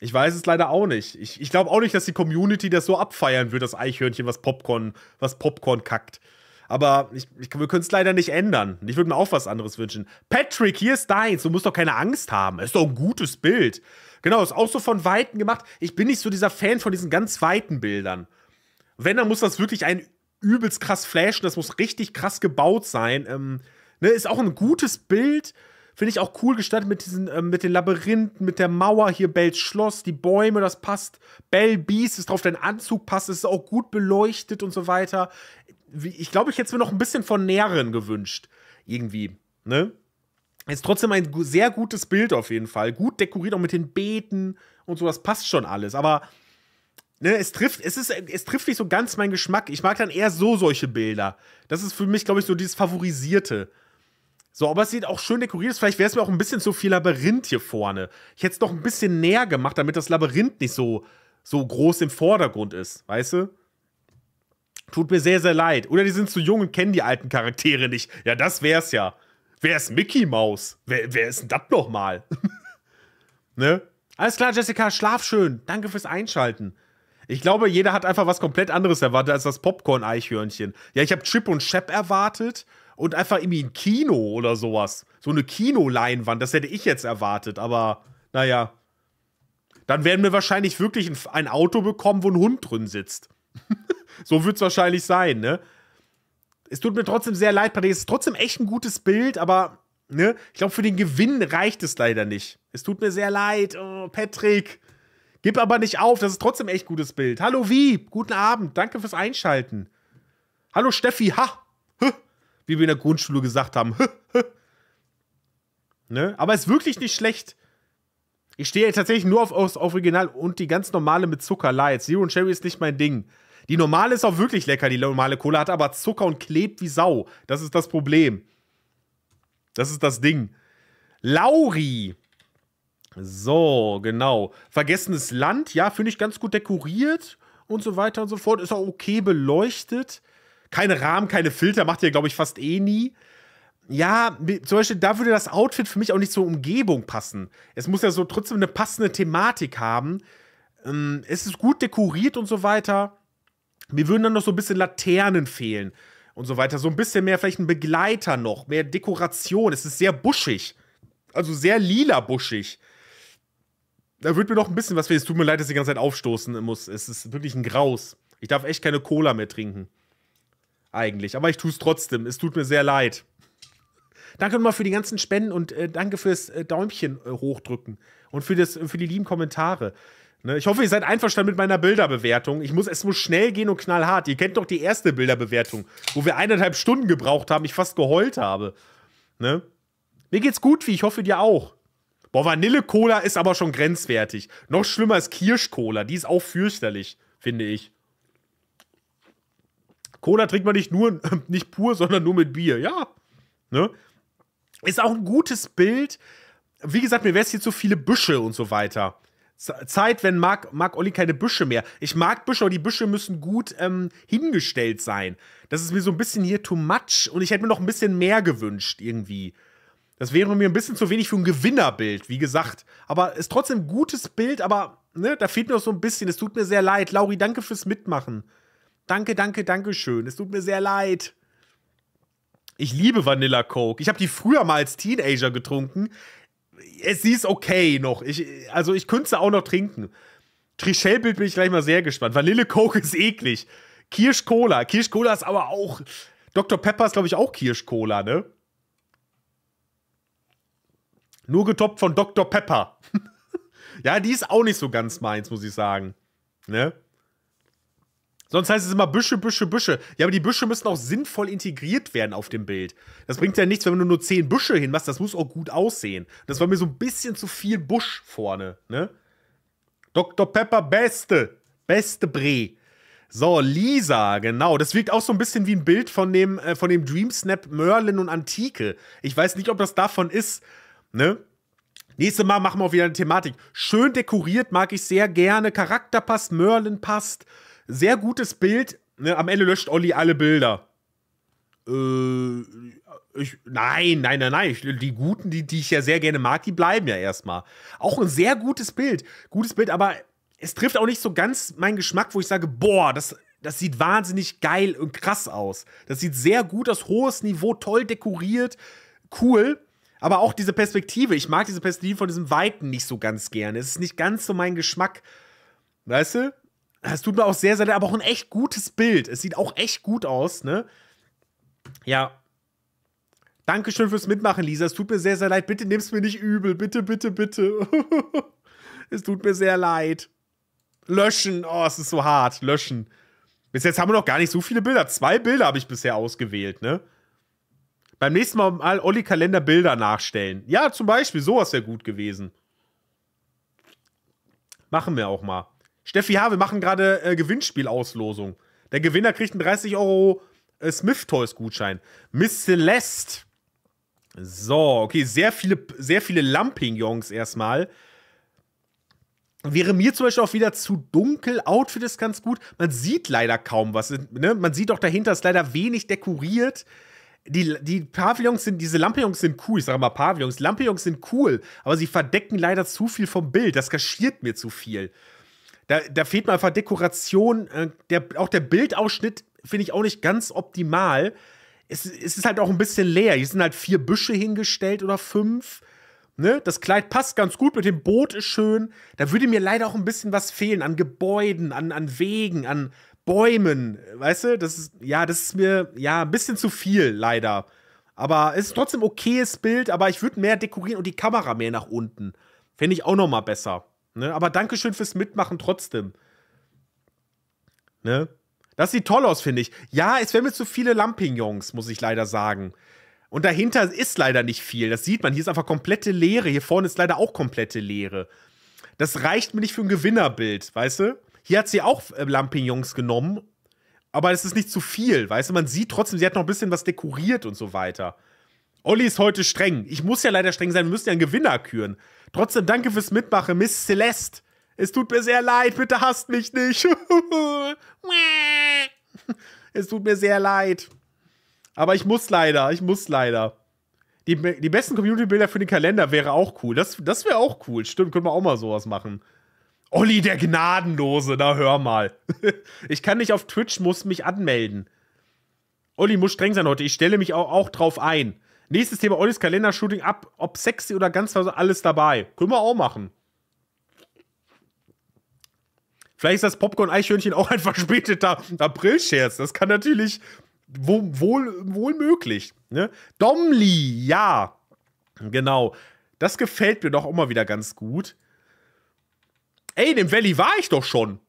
Ich weiß es leider auch nicht. Ich, ich glaube auch nicht, dass die Community das so abfeiern wird, das Eichhörnchen, was Popcorn, was Popcorn kackt. Aber ich, ich, wir können es leider nicht ändern. Ich würde mir auch was anderes wünschen. Patrick, hier ist deins. Du musst doch keine Angst haben. Ist doch ein gutes Bild. Genau, ist auch so von Weiten gemacht. Ich bin nicht so dieser Fan von diesen ganz weiten Bildern. Wenn, dann muss das wirklich ein übelst krass flashen. Das muss richtig krass gebaut sein. Ähm, ne, ist auch ein gutes Bild. Finde ich auch cool gestaltet mit diesen, ähm, mit den Labyrinthen, mit der Mauer, hier Bells Schloss, die Bäume, das passt. Bell Beast ist drauf, dein Anzug passt, Es ist auch gut beleuchtet und so weiter ich glaube, ich hätte es mir noch ein bisschen von näheren gewünscht. Irgendwie, ne? Ist trotzdem ein sehr gutes Bild auf jeden Fall. Gut dekoriert, auch mit den Beeten und so, das passt schon alles. Aber ne, es, trifft, es, ist, es trifft nicht so ganz meinen Geschmack. Ich mag dann eher so solche Bilder. Das ist für mich, glaube ich, so dieses Favorisierte. So, aber es sieht auch schön dekoriert aus. Vielleicht wäre es mir auch ein bisschen zu viel Labyrinth hier vorne. Ich hätte es noch ein bisschen näher gemacht, damit das Labyrinth nicht so, so groß im Vordergrund ist, weißt du? Tut mir sehr, sehr leid. Oder die sind zu jung und kennen die alten Charaktere nicht. Ja, das wär's ja. Wer ist Mickey Mouse? Wer, wer ist denn das nochmal? ne? Alles klar, Jessica, schlaf schön. Danke fürs Einschalten. Ich glaube, jeder hat einfach was komplett anderes erwartet als das Popcorn-Eichhörnchen. Ja, ich habe Chip und Shep erwartet und einfach irgendwie ein Kino oder sowas. So eine Kinoleinwand, das hätte ich jetzt erwartet, aber naja. Dann werden wir wahrscheinlich wirklich ein Auto bekommen, wo ein Hund drin sitzt. so wird es wahrscheinlich sein, ne? Es tut mir trotzdem sehr leid, Patrick. Es ist trotzdem echt ein gutes Bild, aber ne? Ich glaube, für den Gewinn reicht es leider nicht. Es tut mir sehr leid, oh, Patrick. Gib aber nicht auf, das ist trotzdem echt gutes Bild. Hallo Wie, guten Abend, danke fürs Einschalten. Hallo Steffi, ha. Wie wir in der Grundschule gesagt haben. Ha. Ha. Ne? Aber ist wirklich nicht schlecht. Ich stehe tatsächlich nur auf, auf, auf Original und die ganz normale mit Zucker light. Zero Cherry ist nicht mein Ding. Die normale ist auch wirklich lecker, die normale Cola hat aber Zucker und klebt wie Sau. Das ist das Problem. Das ist das Ding. Lauri. So, genau. Vergessenes Land, ja, finde ich ganz gut dekoriert und so weiter und so fort. Ist auch okay beleuchtet. Keine Rahmen, keine Filter, macht ihr, glaube ich, fast eh nie ja, zum Beispiel, da würde das Outfit für mich auch nicht zur Umgebung passen. Es muss ja so trotzdem eine passende Thematik haben. Ähm, es ist gut dekoriert und so weiter. Mir würden dann noch so ein bisschen Laternen fehlen und so weiter. So ein bisschen mehr, vielleicht ein Begleiter noch, mehr Dekoration. Es ist sehr buschig. Also sehr lila buschig. Da würde mir noch ein bisschen was fehlen. Es tut mir leid, dass ich die ganze Zeit aufstoßen muss. Es ist wirklich ein Graus. Ich darf echt keine Cola mehr trinken. Eigentlich. Aber ich tue es trotzdem. Es tut mir sehr leid. Danke nochmal für die ganzen Spenden und äh, danke fürs äh, Däumchen äh, hochdrücken und für, das, äh, für die lieben Kommentare. Ne? Ich hoffe, ihr seid einverstanden mit meiner Bilderbewertung. Ich muss, es muss schnell gehen und knallhart. Ihr kennt doch die erste Bilderbewertung, wo wir eineinhalb Stunden gebraucht haben, ich fast geheult habe. Ne? Mir geht's gut, wie ich hoffe, dir auch. Boah, Vanille-Cola ist aber schon grenzwertig. Noch schlimmer ist Kirsch-Cola. Die ist auch fürchterlich, finde ich. Cola trinkt man nicht nur, nicht pur, sondern nur mit Bier. Ja. Ne? Ist auch ein gutes Bild. Wie gesagt, mir wäre es hier zu viele Büsche und so weiter. Zeit, wenn mag, mag Olli keine Büsche mehr. Ich mag Büsche, aber die Büsche müssen gut ähm, hingestellt sein. Das ist mir so ein bisschen hier too much und ich hätte mir noch ein bisschen mehr gewünscht irgendwie. Das wäre mir ein bisschen zu wenig für ein Gewinnerbild, wie gesagt. Aber ist trotzdem ein gutes Bild, aber ne, da fehlt mir noch so ein bisschen. Es tut mir sehr leid. Lauri, danke fürs Mitmachen. Danke, danke, danke schön. Es tut mir sehr leid. Ich liebe Vanilla Coke. Ich habe die früher mal als Teenager getrunken. Es ist okay noch. Ich, also ich könnte sie auch noch trinken. Trichelle-Bild bin ich gleich mal sehr gespannt. Vanille Coke ist eklig. Kirsch-Cola. Kirsch-Cola ist aber auch. Dr. Pepper ist, glaube ich, auch Kirsch-Cola, ne? Nur getoppt von Dr. Pepper. ja, die ist auch nicht so ganz meins, muss ich sagen. Ne? Sonst heißt es immer Büsche, Büsche, Büsche. Ja, aber die Büsche müssen auch sinnvoll integriert werden auf dem Bild. Das bringt ja nichts, wenn du nur zehn Büsche hinmachst. Das muss auch gut aussehen. Das war mir so ein bisschen zu viel Busch vorne, ne? Dr. Pepper, beste. Beste Brie. So, Lisa, genau. Das wirkt auch so ein bisschen wie ein Bild von dem, äh, von dem Dream Snap Merlin und Antike. Ich weiß nicht, ob das davon ist, ne? Nächstes Mal machen wir auch wieder eine Thematik. Schön dekoriert mag ich sehr gerne. Charakter passt, Merlin passt sehr gutes Bild. Ne? Am Ende löscht Olli alle Bilder. Äh, ich, nein, nein, nein, nein. Ich, die guten, die, die ich ja sehr gerne mag, die bleiben ja erstmal. Auch ein sehr gutes Bild. Gutes Bild, aber es trifft auch nicht so ganz meinen Geschmack, wo ich sage, boah, das, das sieht wahnsinnig geil und krass aus. Das sieht sehr gut aus, hohes Niveau, toll dekoriert, cool. Aber auch diese Perspektive, ich mag diese Perspektive von diesem Weiten nicht so ganz gerne. Es ist nicht ganz so mein Geschmack. Weißt du? Es tut mir auch sehr, sehr leid, aber auch ein echt gutes Bild. Es sieht auch echt gut aus, ne? Ja. Dankeschön fürs Mitmachen, Lisa. Es tut mir sehr, sehr leid. Bitte nimm's mir nicht übel. Bitte, bitte, bitte. es tut mir sehr leid. Löschen. Oh, es ist so hart. Löschen. Bis jetzt haben wir noch gar nicht so viele Bilder. Zwei Bilder habe ich bisher ausgewählt, ne? Beim nächsten Mal mal Olli Kalender Bilder nachstellen. Ja, zum Beispiel, sowas wäre gut gewesen. Machen wir auch mal. Steffi H., wir machen gerade äh, Gewinnspielauslosung. Der Gewinner kriegt einen 30 Euro äh, Smith Toys Gutschein. Miss Celeste. So, okay, sehr viele, sehr viele Lampignons erstmal. Wäre mir zum Beispiel auch wieder zu dunkel. Outfit ist ganz gut. Man sieht leider kaum was. Ne? Man sieht auch dahinter ist leider wenig dekoriert. Die, die Pavillons sind, diese Lampions sind cool. Ich sage mal Pavillons. Lampions sind cool, aber sie verdecken leider zu viel vom Bild. Das kaschiert mir zu viel da, da fehlt mir einfach Dekoration. Äh, der, auch der Bildausschnitt finde ich auch nicht ganz optimal. Es, es, ist halt auch ein bisschen leer. Hier sind halt vier Büsche hingestellt oder fünf. Ne? Das Kleid passt ganz gut, mit dem Boot ist schön. Da würde mir leider auch ein bisschen was fehlen an Gebäuden, an, an Wegen, an Bäumen. Weißt du, das ist, ja, das ist mir, ja, ein bisschen zu viel, leider. Aber es ist trotzdem okayes Bild, aber ich würde mehr dekorieren und die Kamera mehr nach unten. Fände ich auch noch mal besser. Ne? Aber Dankeschön fürs Mitmachen trotzdem. Ne? Das sieht toll aus, finde ich. Ja, es wären mir zu viele Lampignons, muss ich leider sagen. Und dahinter ist leider nicht viel. Das sieht man. Hier ist einfach komplette Leere. Hier vorne ist leider auch komplette Leere. Das reicht mir nicht für ein Gewinnerbild, weißt du? Hier hat sie auch äh, Lampignons genommen. Aber es ist nicht zu viel, weißt du? Man sieht trotzdem, sie hat noch ein bisschen was dekoriert und so weiter. Olli ist heute streng. Ich muss ja leider streng sein, wir müssen ja einen Gewinner küren. Trotzdem danke fürs Mitmachen, Miss Celeste. Es tut mir sehr leid, bitte hasst mich nicht. es tut mir sehr leid. Aber ich muss leider, ich muss leider. Die, die besten Community-Bilder für den Kalender wäre auch cool. Das, das wäre auch cool. Stimmt, können wir auch mal sowas machen. Olli, der Gnadenlose, na hör mal. ich kann nicht auf Twitch, muss mich anmelden. Olli muss streng sein heute. Ich stelle mich auch, auch drauf ein. Nächstes Thema: Ollis Kalendershooting ab. Ob sexy oder ganz was, alles dabei. Können wir auch machen. Vielleicht ist das Popcorn-Eichhörnchen auch ein verspäteter April-Scherz. Das kann natürlich wohl, wohl, wohl möglich. Ne? Domli, ja. Genau. Das gefällt mir doch immer wieder ganz gut. Ey, in dem Valley war ich doch schon.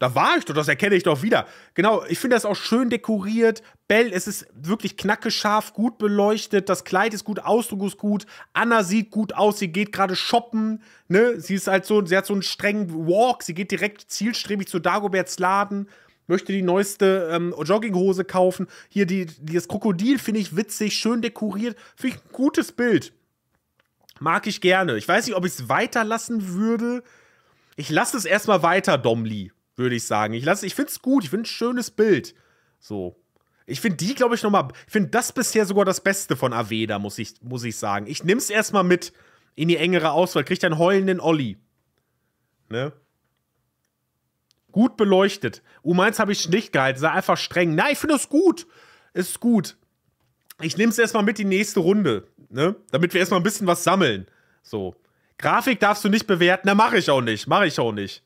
Da war ich doch, das erkenne ich doch wieder. Genau, ich finde das auch schön dekoriert. Bell, es ist wirklich knackescharf, gut beleuchtet. Das Kleid ist gut, Ausdruck ist gut. Anna sieht gut aus, sie geht gerade shoppen. Ne? Sie ist halt so, sie hat so einen strengen Walk. Sie geht direkt zielstrebig zu Dagoberts Laden, möchte die neueste ähm, Jogginghose kaufen. Hier die, die das Krokodil finde ich witzig, schön dekoriert. Finde ich ein gutes Bild. Mag ich gerne. Ich weiß nicht, ob ich es weiterlassen würde. Ich lasse es erstmal weiter, Domli würde ich sagen. Ich, ich finde es gut, ich finde ein schönes Bild. So. Ich finde die, glaube ich, nochmal. Ich finde das bisher sogar das Beste von Aveda, muss ich, muss ich sagen. Ich nehme es erstmal mit in die engere Auswahl. Kriegt einen heulenden Olli. Ne? Gut beleuchtet. Um meins habe ich nicht gehalten. Sei einfach streng. Nein, ich finde es gut. Ist gut. Ich nehme es erstmal mit in die nächste Runde. Ne? Damit wir erstmal ein bisschen was sammeln. So. Grafik darfst du nicht bewerten. Na, mache ich auch nicht. Mache ich auch nicht.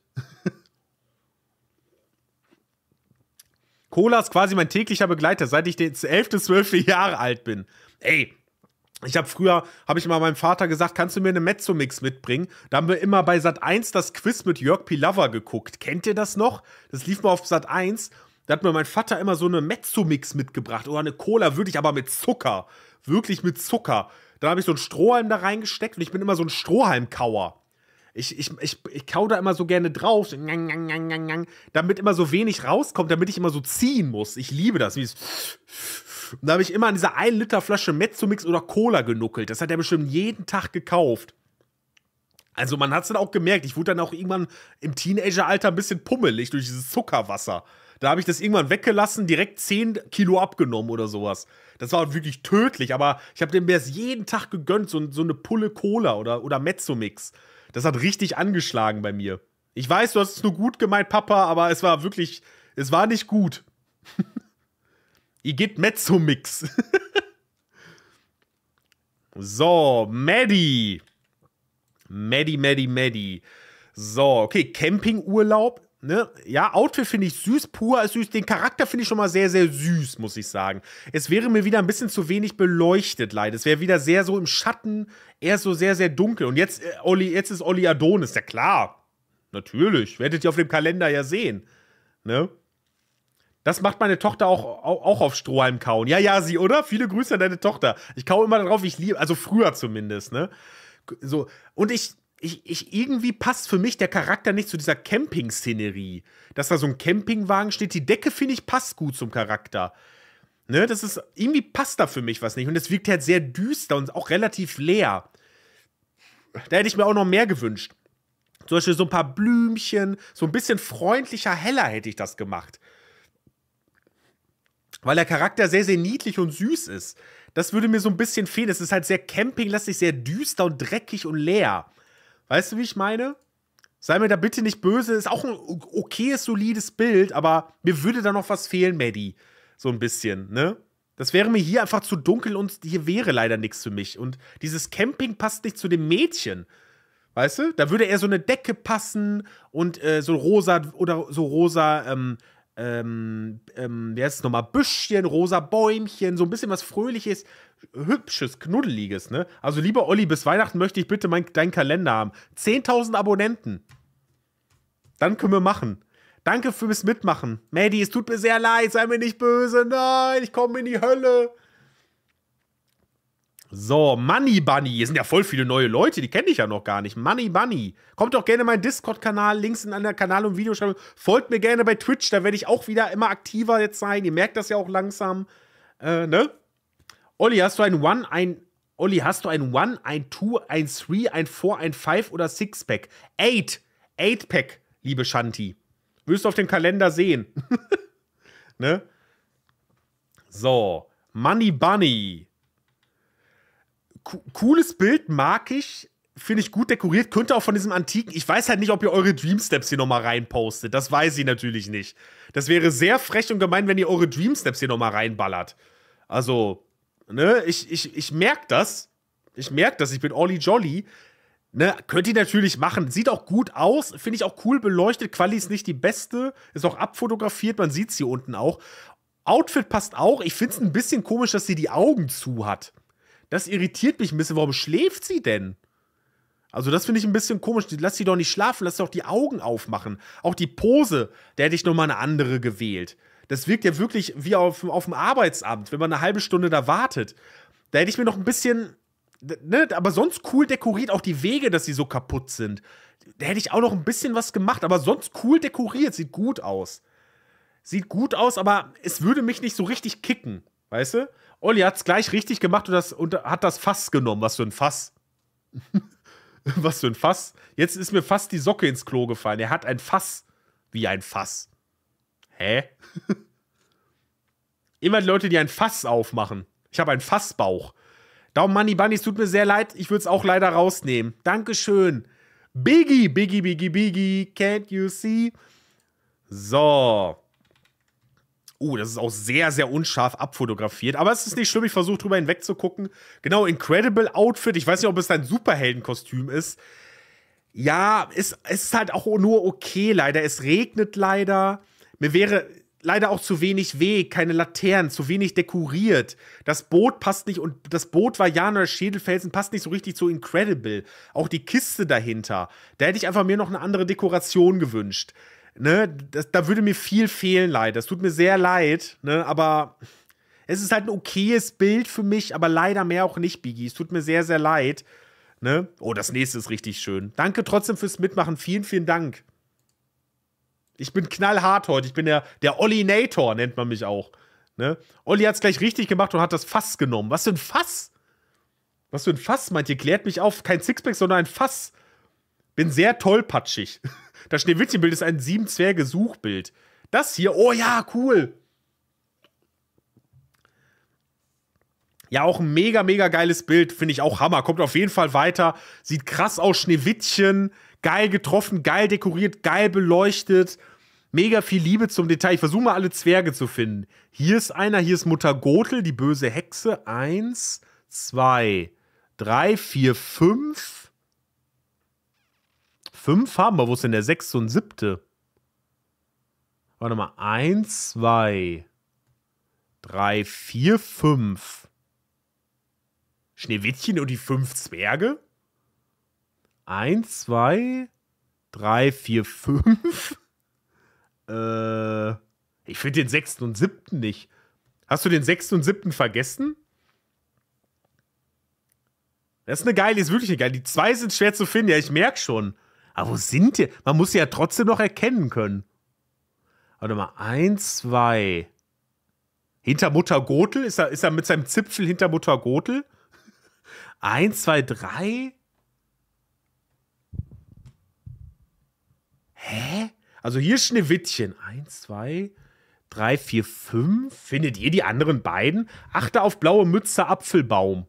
Cola ist quasi mein täglicher Begleiter, seit ich jetzt bis 12 Jahre alt bin. Ey, ich habe früher, habe ich mal meinem Vater gesagt, kannst du mir eine Mezzo-Mix mitbringen? Da haben wir immer bei Sat 1 das Quiz mit Jörg Pilawa geguckt. Kennt ihr das noch? Das lief mal auf Sat 1. Da hat mir mein Vater immer so eine Mezzo-Mix mitgebracht oder oh, eine Cola, wirklich aber mit Zucker. Wirklich mit Zucker. Dann habe ich so einen Strohhalm da reingesteckt und ich bin immer so ein Strohhalmkauer. Ich, ich, ich, ich kau da immer so gerne drauf, so, ngang, ngang, ngang, damit immer so wenig rauskommt, damit ich immer so ziehen muss. Ich liebe das. Und da habe ich immer an dieser 1 Liter Flasche Mezzomix oder Cola genuckelt. Das hat er bestimmt jeden Tag gekauft. Also man hat es dann auch gemerkt. Ich wurde dann auch irgendwann im Teenageralter ein bisschen pummelig durch dieses Zuckerwasser. Da habe ich das irgendwann weggelassen, direkt 10 Kilo abgenommen oder sowas. Das war wirklich tödlich, aber ich habe dem erst jeden Tag gegönnt, so, so eine Pulle Cola oder, oder Mezzomix. mix das hat richtig angeschlagen bei mir. Ich weiß, du hast es nur gut gemeint, Papa, aber es war wirklich, es war nicht gut. Ihr geht Mezzo-Mix. so, Maddie. Maddie, Maddie, Maddie. So, okay, Campingurlaub Ne? Ja, Outfit finde ich süß, pur ist süß. Den Charakter finde ich schon mal sehr, sehr süß, muss ich sagen. Es wäre mir wieder ein bisschen zu wenig beleuchtet, leider. Es wäre wieder sehr so im Schatten, eher so sehr, sehr dunkel. Und jetzt, äh, Olli, jetzt ist Olli Adonis, ja klar. Natürlich, werdet ihr auf dem Kalender ja sehen. Ne? Das macht meine Tochter auch, auch, auch auf Strohhalm kauen. Ja, ja, sie, oder? Viele Grüße an deine Tochter. Ich kaue immer darauf, ich liebe, also früher zumindest, ne? So, und ich, ich, ich, irgendwie passt für mich der Charakter nicht zu dieser Camping-Szenerie. Dass da so ein Campingwagen steht, die Decke finde ich passt gut zum Charakter. Ne, das ist, irgendwie passt da für mich was nicht. Und es wirkt halt sehr düster und auch relativ leer. Da hätte ich mir auch noch mehr gewünscht. Zum Beispiel so ein paar Blümchen, so ein bisschen freundlicher, heller hätte ich das gemacht. Weil der Charakter sehr, sehr niedlich und süß ist. Das würde mir so ein bisschen fehlen. Es ist halt sehr campinglastig, sehr düster und dreckig und leer. Weißt du, wie ich meine? Sei mir da bitte nicht böse. Ist auch ein okayes, solides Bild, aber mir würde da noch was fehlen, Maddie. So ein bisschen, ne? Das wäre mir hier einfach zu dunkel und hier wäre leider nichts für mich. Und dieses Camping passt nicht zu dem Mädchen. Weißt du? Da würde eher so eine Decke passen und äh, so rosa oder so rosa ähm, ähm, ähm, wie heißt es nochmal? Büschchen, rosa Bäumchen, so ein bisschen was Fröhliches, Hübsches, Knuddeliges, ne? Also, lieber Olli, bis Weihnachten möchte ich bitte mein, deinen Kalender haben. 10.000 Abonnenten. Dann können wir machen. Danke fürs Mitmachen. Maddie, es tut mir sehr leid, sei mir nicht böse. Nein, ich komme in die Hölle. So, Money Bunny. Hier sind ja voll viele neue Leute, die kenne ich ja noch gar nicht. Money Bunny. Kommt doch gerne in meinen Discord-Kanal, links in einer Kanal- und Videoschreibung. Folgt mir gerne bei Twitch, da werde ich auch wieder immer aktiver jetzt sein. Ihr merkt das ja auch langsam. Äh, ne? Olli, hast du ein One, ein. Olli, hast du ein One, ein Two, ein Three, ein Four, ein Five oder Six-Pack? Eight. Eight-Pack, liebe Shanti. Wirst du auf dem Kalender sehen. ne? So. Money Bunny cooles Bild, mag ich. Finde ich gut dekoriert, könnte auch von diesem antiken. Ich weiß halt nicht, ob ihr eure Dream Dreamsteps hier nochmal reinpostet. Das weiß ich natürlich nicht. Das wäre sehr frech und gemein, wenn ihr eure Dream Dreamsteps hier nochmal reinballert. Also, ne, ich, ich, ich merke das. Ich merke das. Ich bin Ollie Jolly. Ne, könnt ihr natürlich machen. Sieht auch gut aus, finde ich auch cool beleuchtet. Quali ist nicht die beste, ist auch abfotografiert, man sieht es hier unten auch. Outfit passt auch. Ich finde es ein bisschen komisch, dass sie die Augen zu hat. Das irritiert mich ein bisschen. Warum schläft sie denn? Also, das finde ich ein bisschen komisch. Lass sie doch nicht schlafen, lass sie doch die Augen aufmachen. Auch die Pose, da hätte ich nochmal eine andere gewählt. Das wirkt ja wirklich wie auf, auf dem Arbeitsamt, wenn man eine halbe Stunde da wartet. Da hätte ich mir noch ein bisschen. Ne, aber sonst cool dekoriert, auch die Wege, dass sie so kaputt sind. Da hätte ich auch noch ein bisschen was gemacht, aber sonst cool dekoriert, sieht gut aus. Sieht gut aus, aber es würde mich nicht so richtig kicken, weißt du? Olli hat es gleich richtig gemacht und, das, und hat das Fass genommen. Was für ein Fass. Was für ein Fass. Jetzt ist mir fast die Socke ins Klo gefallen. Er hat ein Fass wie ein Fass. Hä? Immer die Leute, die ein Fass aufmachen. Ich habe einen Fassbauch. Daumen Money es tut mir sehr leid. Ich würde es auch leider rausnehmen. Dankeschön. Biggie, Biggie, Biggie, Biggie, can't you see? So. Oh, das ist auch sehr, sehr unscharf abfotografiert. Aber es ist nicht schlimm, ich versuche drüber hinwegzugucken. Genau, Incredible Outfit. Ich weiß nicht, ob es ein Superheldenkostüm ist. Ja, es, es ist halt auch nur okay, leider. Es regnet leider. Mir wäre leider auch zu wenig Weg, keine Laternen, zu wenig dekoriert. Das Boot passt nicht und das Boot war ja nur Schädelfelsen, passt nicht so richtig zu Incredible. Auch die Kiste dahinter, da hätte ich einfach mir noch eine andere Dekoration gewünscht ne, das, da würde mir viel fehlen, leider. Es tut mir sehr leid, ne, aber es ist halt ein okayes Bild für mich, aber leider mehr auch nicht, Biggie. Es tut mir sehr, sehr leid. Ne? Oh, das nächste ist richtig schön. Danke trotzdem fürs Mitmachen. Vielen, vielen Dank. Ich bin knallhart heute. Ich bin der, der Ollinator, nennt man mich auch. Ne? Olli hat es gleich richtig gemacht und hat das Fass genommen. Was für ein Fass? Was für ein Fass, meint ihr? Klärt mich auf. Kein Sixpack, sondern ein Fass. Bin sehr tollpatschig. Das Schneewittchenbild ist ein Sieben-Zwerge-Suchbild. Das hier, oh ja, cool. Ja, auch ein mega, mega geiles Bild. Finde ich auch Hammer. Kommt auf jeden Fall weiter. Sieht krass aus. Schneewittchen. Geil getroffen, geil dekoriert, geil beleuchtet. Mega viel Liebe zum Detail. Ich versuche mal alle Zwerge zu finden. Hier ist einer. Hier ist Mutter Gotel, die böse Hexe. Eins, zwei, drei, vier, fünf fünf haben wir. Wo ist denn der sechste und siebte? Warte mal. Eins, zwei, drei, vier, fünf. Schneewittchen und die fünf Zwerge? Eins, zwei, drei, vier, fünf. äh, ich finde den sechsten und siebten nicht. Hast du den sechsten und siebten vergessen? Das ist eine geile, ist wirklich eine geile. Die zwei sind schwer zu finden, ja, ich merke schon. Aber wo sind die? Man muss sie ja trotzdem noch erkennen können. Warte mal, eins, zwei. Hinter Mutter Gotel? Ist er, ist er mit seinem Zipfel hinter Mutter Gotel? eins, zwei, drei. Hä? Also hier Schneewittchen. Eins, zwei, drei, vier, fünf. Findet ihr die anderen beiden? Achte auf blaue Mütze, Apfelbaum.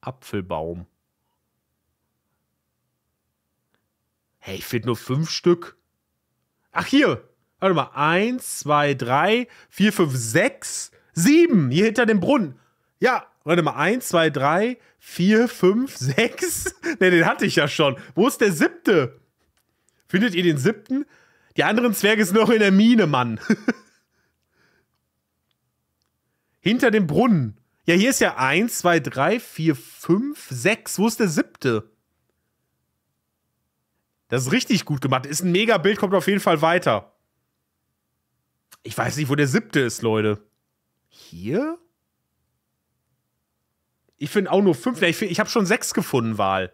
Apfelbaum. Hey, ich finde nur fünf Stück. Ach, hier. Warte mal. Eins, zwei, drei, vier, fünf, sechs, sieben. Hier hinter dem Brunnen. Ja, warte mal. Eins, zwei, drei, vier, fünf, sechs. ne, den hatte ich ja schon. Wo ist der siebte? Findet ihr den siebten? Die anderen Zwerge sind noch in der Mine, Mann. hinter dem Brunnen. Ja, hier ist ja eins, zwei, drei, vier, fünf, sechs. Wo ist der siebte? Das ist richtig gut gemacht. Ist ein mega Bild, kommt auf jeden Fall weiter. Ich weiß nicht, wo der siebte ist, Leute. Hier? Ich finde auch nur fünf. Ich, ich habe schon sechs gefunden, Wahl.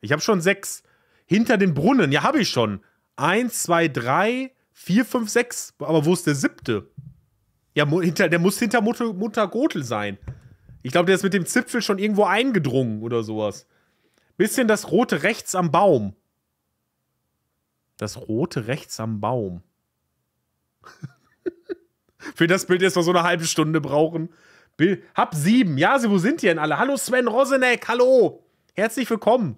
Ich habe schon sechs. Hinter den Brunnen. Ja, habe ich schon. Eins, zwei, drei, vier, fünf, sechs. Aber wo ist der siebte? Ja, hinter, der muss hinter Mutter, Mutter Gothel sein. Ich glaube, der ist mit dem Zipfel schon irgendwo eingedrungen oder sowas. Bisschen das rote rechts am Baum. Das rote rechts am Baum. Für das Bild jetzt noch so eine halbe Stunde brauchen. Bill, hab sieben. Ja, wo sind die denn alle? Hallo Sven Rosenek, hallo. Herzlich willkommen.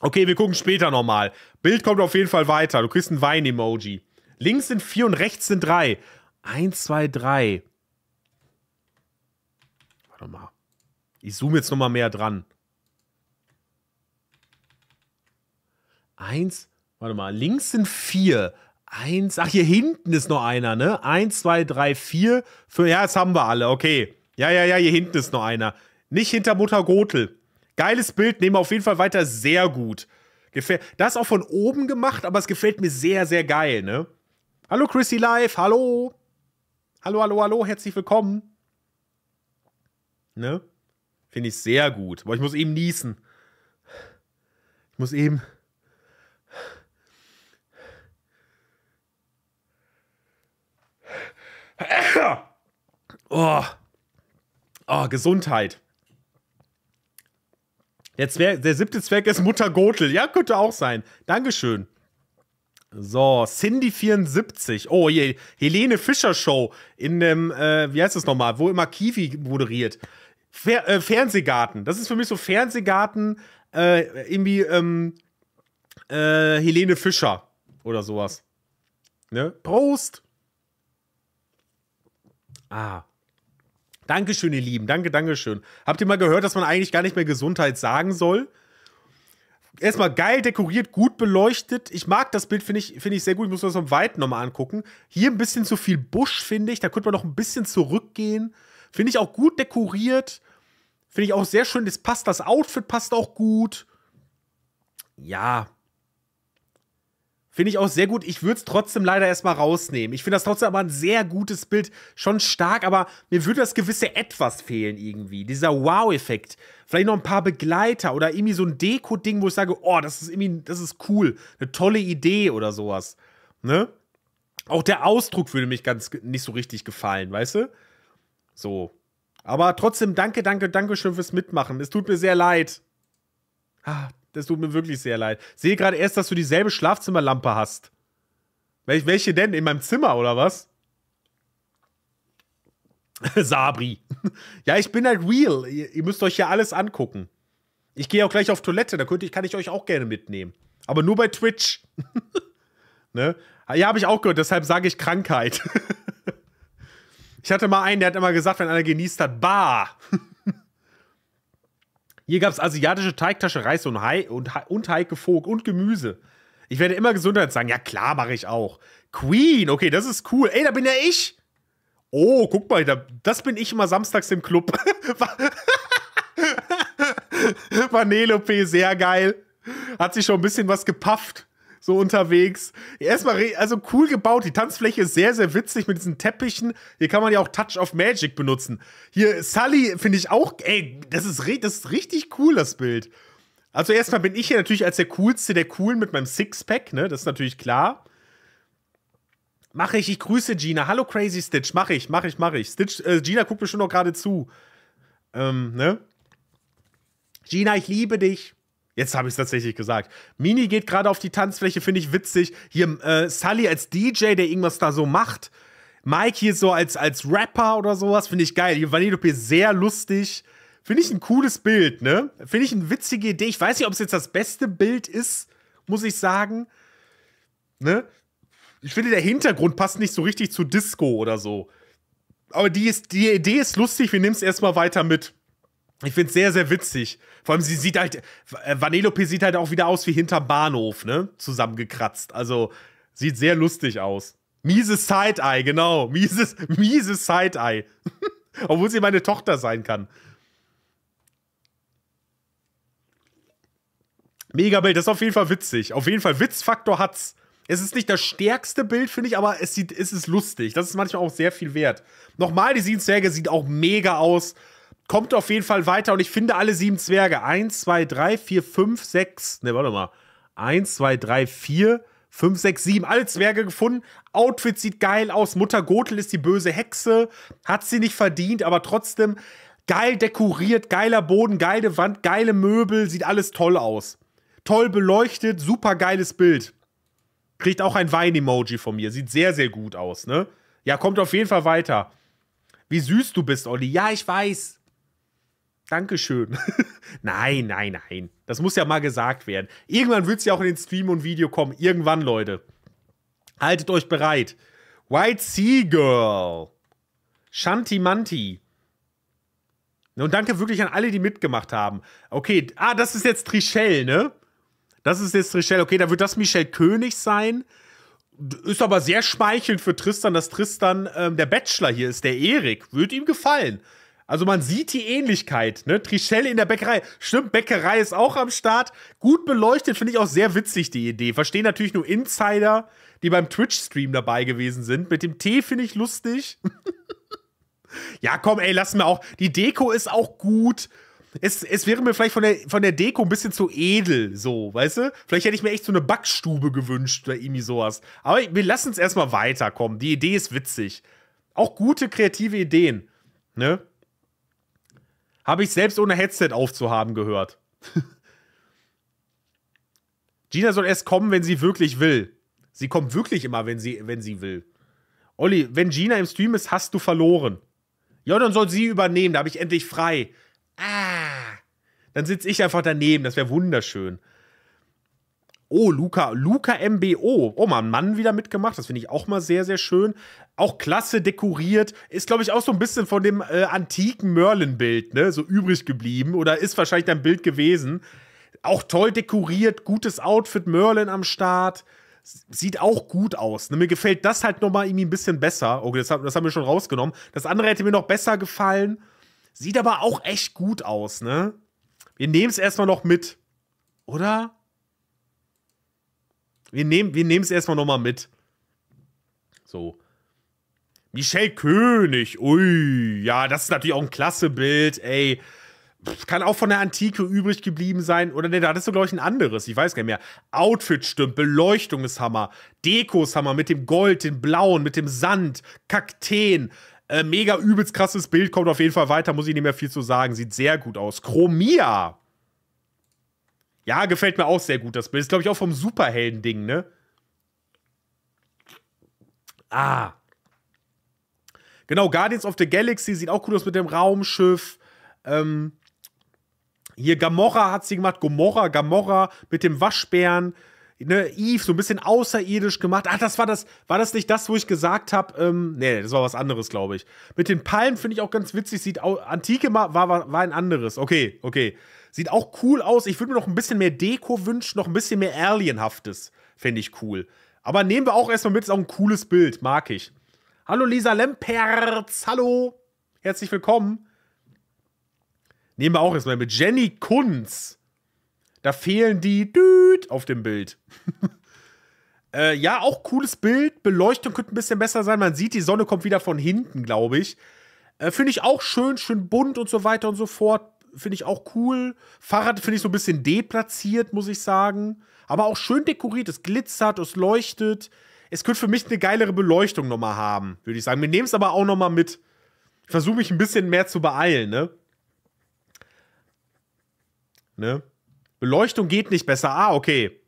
Okay, wir gucken später nochmal. Bild kommt auf jeden Fall weiter. Du kriegst ein Wein-Emoji. Links sind vier und rechts sind drei. Eins, zwei, drei. Warte mal. Ich zoome jetzt nochmal mehr dran. Eins, warte mal, links sind vier. Eins, ach, hier hinten ist noch einer, ne? Eins, zwei, drei, vier, fünf. Ja, das haben wir alle, okay. Ja, ja, ja, hier hinten ist noch einer. Nicht hinter Mutter Gotel. Geiles Bild, nehmen wir auf jeden Fall weiter sehr gut. Gefäll das auch von oben gemacht, aber es gefällt mir sehr, sehr geil, ne? Hallo Chrissy Live, hallo. Hallo, hallo, hallo, herzlich willkommen. Ne? Finde ich sehr gut. Aber ich muss eben niesen. Ich muss eben. Oh. oh, Gesundheit. Der, Zwerg, der siebte Zwerg ist Mutter Gotel. Ja, könnte auch sein. Dankeschön. So, Cindy74. Oh, je, Helene Fischer Show in dem, äh, wie heißt das nochmal, wo immer Kiwi moderiert. Fer äh, Fernsehgarten. Das ist für mich so Fernsehgarten, äh, irgendwie, ähm, äh, Helene Fischer oder sowas. Ne? Prost! Ah. Dankeschön, ihr Lieben. Danke, Dankeschön. Habt ihr mal gehört, dass man eigentlich gar nicht mehr Gesundheit sagen soll? Erstmal geil dekoriert, gut beleuchtet. Ich mag das Bild, finde ich, find ich sehr gut. Ich muss mir das vom Weiten nochmal angucken. Hier ein bisschen zu viel Busch, finde ich. Da könnte man noch ein bisschen zurückgehen. Finde ich auch gut dekoriert. Finde ich auch sehr schön. Das passt, das Outfit passt auch gut. Ja, Finde ich auch sehr gut. Ich würde es trotzdem leider erstmal rausnehmen. Ich finde das trotzdem aber ein sehr gutes Bild, schon stark, aber mir würde das gewisse Etwas fehlen irgendwie. Dieser Wow-Effekt. Vielleicht noch ein paar Begleiter oder irgendwie so ein Deko-Ding, wo ich sage, oh, das ist irgendwie, das ist cool. Eine tolle Idee oder sowas. Ne? Auch der Ausdruck würde mich ganz nicht so richtig gefallen, weißt du? So. Aber trotzdem, danke, danke, danke schön fürs Mitmachen. Es tut mir sehr leid. Ah, das tut mir wirklich sehr leid. Sehe gerade erst, dass du dieselbe Schlafzimmerlampe hast. Wel welche denn? In meinem Zimmer oder was? Sabri. ja, ich bin halt real. Ihr, ihr müsst euch ja alles angucken. Ich gehe auch gleich auf Toilette, da könnte ich, kann ich euch auch gerne mitnehmen. Aber nur bei Twitch. ne? Ja, habe ich auch gehört, deshalb sage ich Krankheit. ich hatte mal einen, der hat immer gesagt, wenn einer genießt hat, bah. Hier gab es asiatische Teigtasche, Reis und, Hai und, und Heikefog und Gemüse. Ich werde immer Gesundheit sagen. Ja, klar, mache ich auch. Queen, okay, das ist cool. Ey, da bin ja ich. Oh, guck mal, da, das bin ich immer samstags im Club. Vanellope, sehr geil. Hat sich schon ein bisschen was gepafft so unterwegs. Erstmal, also cool gebaut. Die Tanzfläche ist sehr, sehr witzig mit diesen Teppichen. Hier kann man ja auch Touch of Magic benutzen. Hier, Sully finde ich auch, ey, das ist, das ist richtig cool, das Bild. Also erstmal bin ich hier natürlich als der Coolste der Coolen mit meinem Sixpack, ne? Das ist natürlich klar. Mache ich, ich grüße Gina. Hallo Crazy Stitch, mache ich, mache ich, mache ich. Stitch, äh, Gina guckt mir schon noch gerade zu. Ähm, ne? Gina, ich liebe dich. Jetzt habe ich es tatsächlich gesagt. Mini geht gerade auf die Tanzfläche, finde ich witzig. Hier äh, Sully als DJ, der irgendwas da so macht. Mike hier so als, als Rapper oder sowas, finde ich geil. Hier Vanellope sehr lustig. Finde ich ein cooles Bild, ne? Finde ich eine witzige Idee. Ich weiß nicht, ob es jetzt das beste Bild ist, muss ich sagen. Ne? Ich finde, der Hintergrund passt nicht so richtig zu Disco oder so. Aber die, ist, die Idee ist lustig, wir nehmen es erstmal weiter mit. Ich finde es sehr, sehr witzig. Vor allem, sie sieht halt, äh, Vanellope sieht halt auch wieder aus wie hinterm Bahnhof, ne? Zusammengekratzt. Also, sieht sehr lustig aus. Mieses Side-Eye, genau. Mieses, mieses Side-Eye. Obwohl sie meine Tochter sein kann. Megabild, das ist auf jeden Fall witzig. Auf jeden Fall, Witzfaktor hat's. Es ist nicht das stärkste Bild, finde ich, aber es, sieht, es ist lustig. Das ist manchmal auch sehr viel wert. Nochmal, die Siebensäge sieht auch mega aus kommt auf jeden Fall weiter und ich finde alle sieben Zwerge. Eins, zwei, drei, vier, fünf, sechs. Ne, warte mal. Eins, zwei, drei, vier, fünf, sechs, sieben. Alle Zwerge gefunden. Outfit sieht geil aus. Mutter Gotel ist die böse Hexe. Hat sie nicht verdient, aber trotzdem geil dekoriert. Geiler Boden, geile Wand, geile Möbel. Sieht alles toll aus. Toll beleuchtet. Super geiles Bild. Kriegt auch ein Wein-Emoji von mir. Sieht sehr, sehr gut aus, ne? Ja, kommt auf jeden Fall weiter. Wie süß du bist, Olli. Ja, ich weiß. Dankeschön. nein, nein, nein. Das muss ja mal gesagt werden. Irgendwann wird es ja auch in den Stream und Video kommen. Irgendwann, Leute. Haltet euch bereit. White Sea Girl. Shanti Manti. Und danke wirklich an alle, die mitgemacht haben. Okay, ah, das ist jetzt Trichelle, ne? Das ist jetzt Trichelle. Okay, da wird das Michelle König sein. Ist aber sehr schmeichelnd für Tristan, dass Tristan ähm, der Bachelor hier ist, der Erik. Wird ihm gefallen. Also man sieht die Ähnlichkeit, ne? Trichelle in der Bäckerei. Stimmt, Bäckerei ist auch am Start. Gut beleuchtet, finde ich auch sehr witzig, die Idee. Verstehen natürlich nur Insider, die beim Twitch-Stream dabei gewesen sind. Mit dem Tee finde ich lustig. ja, komm, ey, lassen wir auch. Die Deko ist auch gut. Es, es wäre mir vielleicht von der, von der Deko ein bisschen zu edel, so, weißt du? Vielleicht hätte ich mir echt so eine Backstube gewünscht oder irgendwie sowas. Aber wir lassen es erstmal weiterkommen. Die Idee ist witzig. Auch gute kreative Ideen, ne? Habe ich selbst ohne Headset aufzuhaben gehört. Gina soll erst kommen, wenn sie wirklich will. Sie kommt wirklich immer, wenn sie, wenn sie will. Olli, wenn Gina im Stream ist, hast du verloren. Ja, dann soll sie übernehmen, da habe ich endlich frei. Ah. Dann sitze ich einfach daneben, das wäre wunderschön. Oh, Luca, Luca MBO. Oh, mal ein Mann wieder mitgemacht. Das finde ich auch mal sehr, sehr schön. Auch klasse dekoriert. Ist, glaube ich, auch so ein bisschen von dem äh, antiken Merlin-Bild, ne? So übrig geblieben. Oder ist wahrscheinlich dein Bild gewesen. Auch toll dekoriert, gutes Outfit, Merlin am Start. Sieht auch gut aus. Ne? Mir gefällt das halt nochmal irgendwie ein bisschen besser. Okay, oh, das, das haben wir schon rausgenommen. Das andere hätte mir noch besser gefallen. Sieht aber auch echt gut aus, ne? Wir nehmen es erstmal noch mit. Oder? Wir nehmen wir es erstmal nochmal mit. So. Michel König, ui, ja, das ist natürlich auch ein klasse Bild, ey. Kann auch von der Antike übrig geblieben sein. Oder ne, da hattest du, glaube ich, ein anderes. Ich weiß gar nicht mehr. Outfit stimmt, Beleuchtung ist Hammer. Deko ist Hammer mit dem Gold, dem Blauen, mit dem Sand, Kakteen. Äh, mega übelst krasses Bild, kommt auf jeden Fall weiter, muss ich nicht mehr viel zu sagen. Sieht sehr gut aus. Chromia. Ja, gefällt mir auch sehr gut das Bild. Ist, glaube ich, auch vom Superhelden-Ding, ne? Ah. Genau, Guardians of the Galaxy sieht auch gut aus mit dem Raumschiff. Ähm, hier Gamora hat sie gemacht. Gomorra, Gamora mit dem Waschbären. Ne, Eve, so ein bisschen außerirdisch gemacht. Ach, das war das, war das nicht das, wo ich gesagt habe, ähm, nee, das war was anderes, glaube ich. Mit den Palmen finde ich auch ganz witzig, sieht auch, Antike war, war, war ein anderes. Okay, okay. Sieht auch cool aus. Ich würde mir noch ein bisschen mehr Deko wünschen, noch ein bisschen mehr Alienhaftes. Fände ich cool. Aber nehmen wir auch erstmal mit, ist auch ein cooles Bild, mag ich. Hallo Lisa Lemperz, hallo. Herzlich willkommen. Nehmen wir auch erstmal mit Jenny Kunz. Da fehlen die Düt auf dem Bild. äh, ja, auch cooles Bild. Beleuchtung könnte ein bisschen besser sein. Man sieht, die Sonne kommt wieder von hinten, glaube ich. Äh, Finde ich auch schön, schön bunt und so weiter und so fort finde ich auch cool. Fahrrad finde ich so ein bisschen deplatziert, muss ich sagen. Aber auch schön dekoriert. Es glitzert, es leuchtet. Es könnte für mich eine geilere Beleuchtung nochmal haben, würde ich sagen. Wir nehmen es aber auch nochmal mit. Ich versuche mich ein bisschen mehr zu beeilen, ne? Ne? Beleuchtung geht nicht besser. Ah, okay.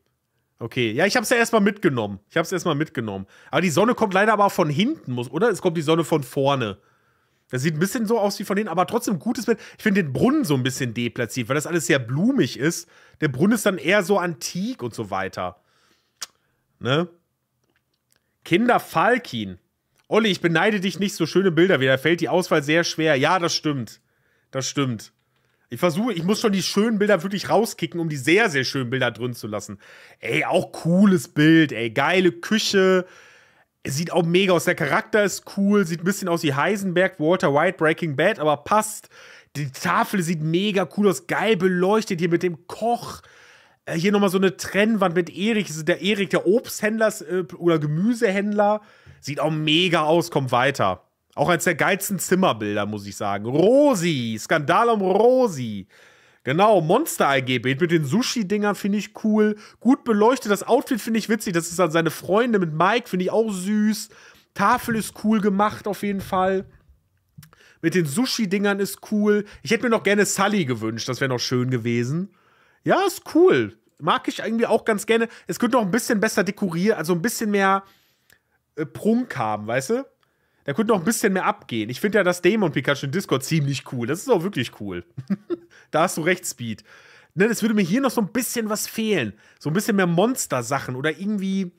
Okay, ja, ich habe es ja erstmal mitgenommen. Ich habe es erstmal mitgenommen. Aber die Sonne kommt leider aber auch von hinten, oder? Es kommt die Sonne von vorne. Das sieht ein bisschen so aus wie von denen, aber trotzdem gutes Bild. Ich finde den Brunnen so ein bisschen deplatziert, weil das alles sehr blumig ist. Der Brunnen ist dann eher so antik und so weiter. Ne? Kinder Falkin. Olli, ich beneide dich nicht so schöne Bilder wieder. Fällt die Auswahl sehr schwer. Ja, das stimmt. Das stimmt. Ich versuche, ich muss schon die schönen Bilder wirklich rauskicken, um die sehr, sehr schönen Bilder drin zu lassen. Ey, auch cooles Bild, ey. Geile Küche, sieht auch mega aus. Der Charakter ist cool, sieht ein bisschen aus wie Heisenberg, Walter White, Breaking Bad, aber passt. Die Tafel sieht mega cool aus, geil beleuchtet hier mit dem Koch. Äh, hier nochmal so eine Trennwand mit Erik. Also der Erik, der Obsthändler äh, oder Gemüsehändler. Sieht auch mega aus, kommt weiter. Auch eines der geilsten Zimmerbilder, muss ich sagen. Rosi, Skandal um Rosi. Genau, Monster AG mit den Sushi-Dingern finde ich cool. Gut beleuchtet, das Outfit finde ich witzig. Das ist dann seine Freunde mit Mike, finde ich auch süß. Tafel ist cool gemacht, auf jeden Fall. Mit den Sushi-Dingern ist cool. Ich hätte mir noch gerne Sully gewünscht, das wäre noch schön gewesen. Ja, ist cool. Mag ich irgendwie auch ganz gerne. Es könnte noch ein bisschen besser dekorieren, also ein bisschen mehr äh, Prunk haben, weißt du? Da könnte noch ein bisschen mehr abgehen. Ich finde ja das Dämon Pikachu in Discord ziemlich cool. Das ist auch wirklich cool. da hast du recht, Speed. Ne, es würde mir hier noch so ein bisschen was fehlen. So ein bisschen mehr Monster-Sachen oder irgendwie,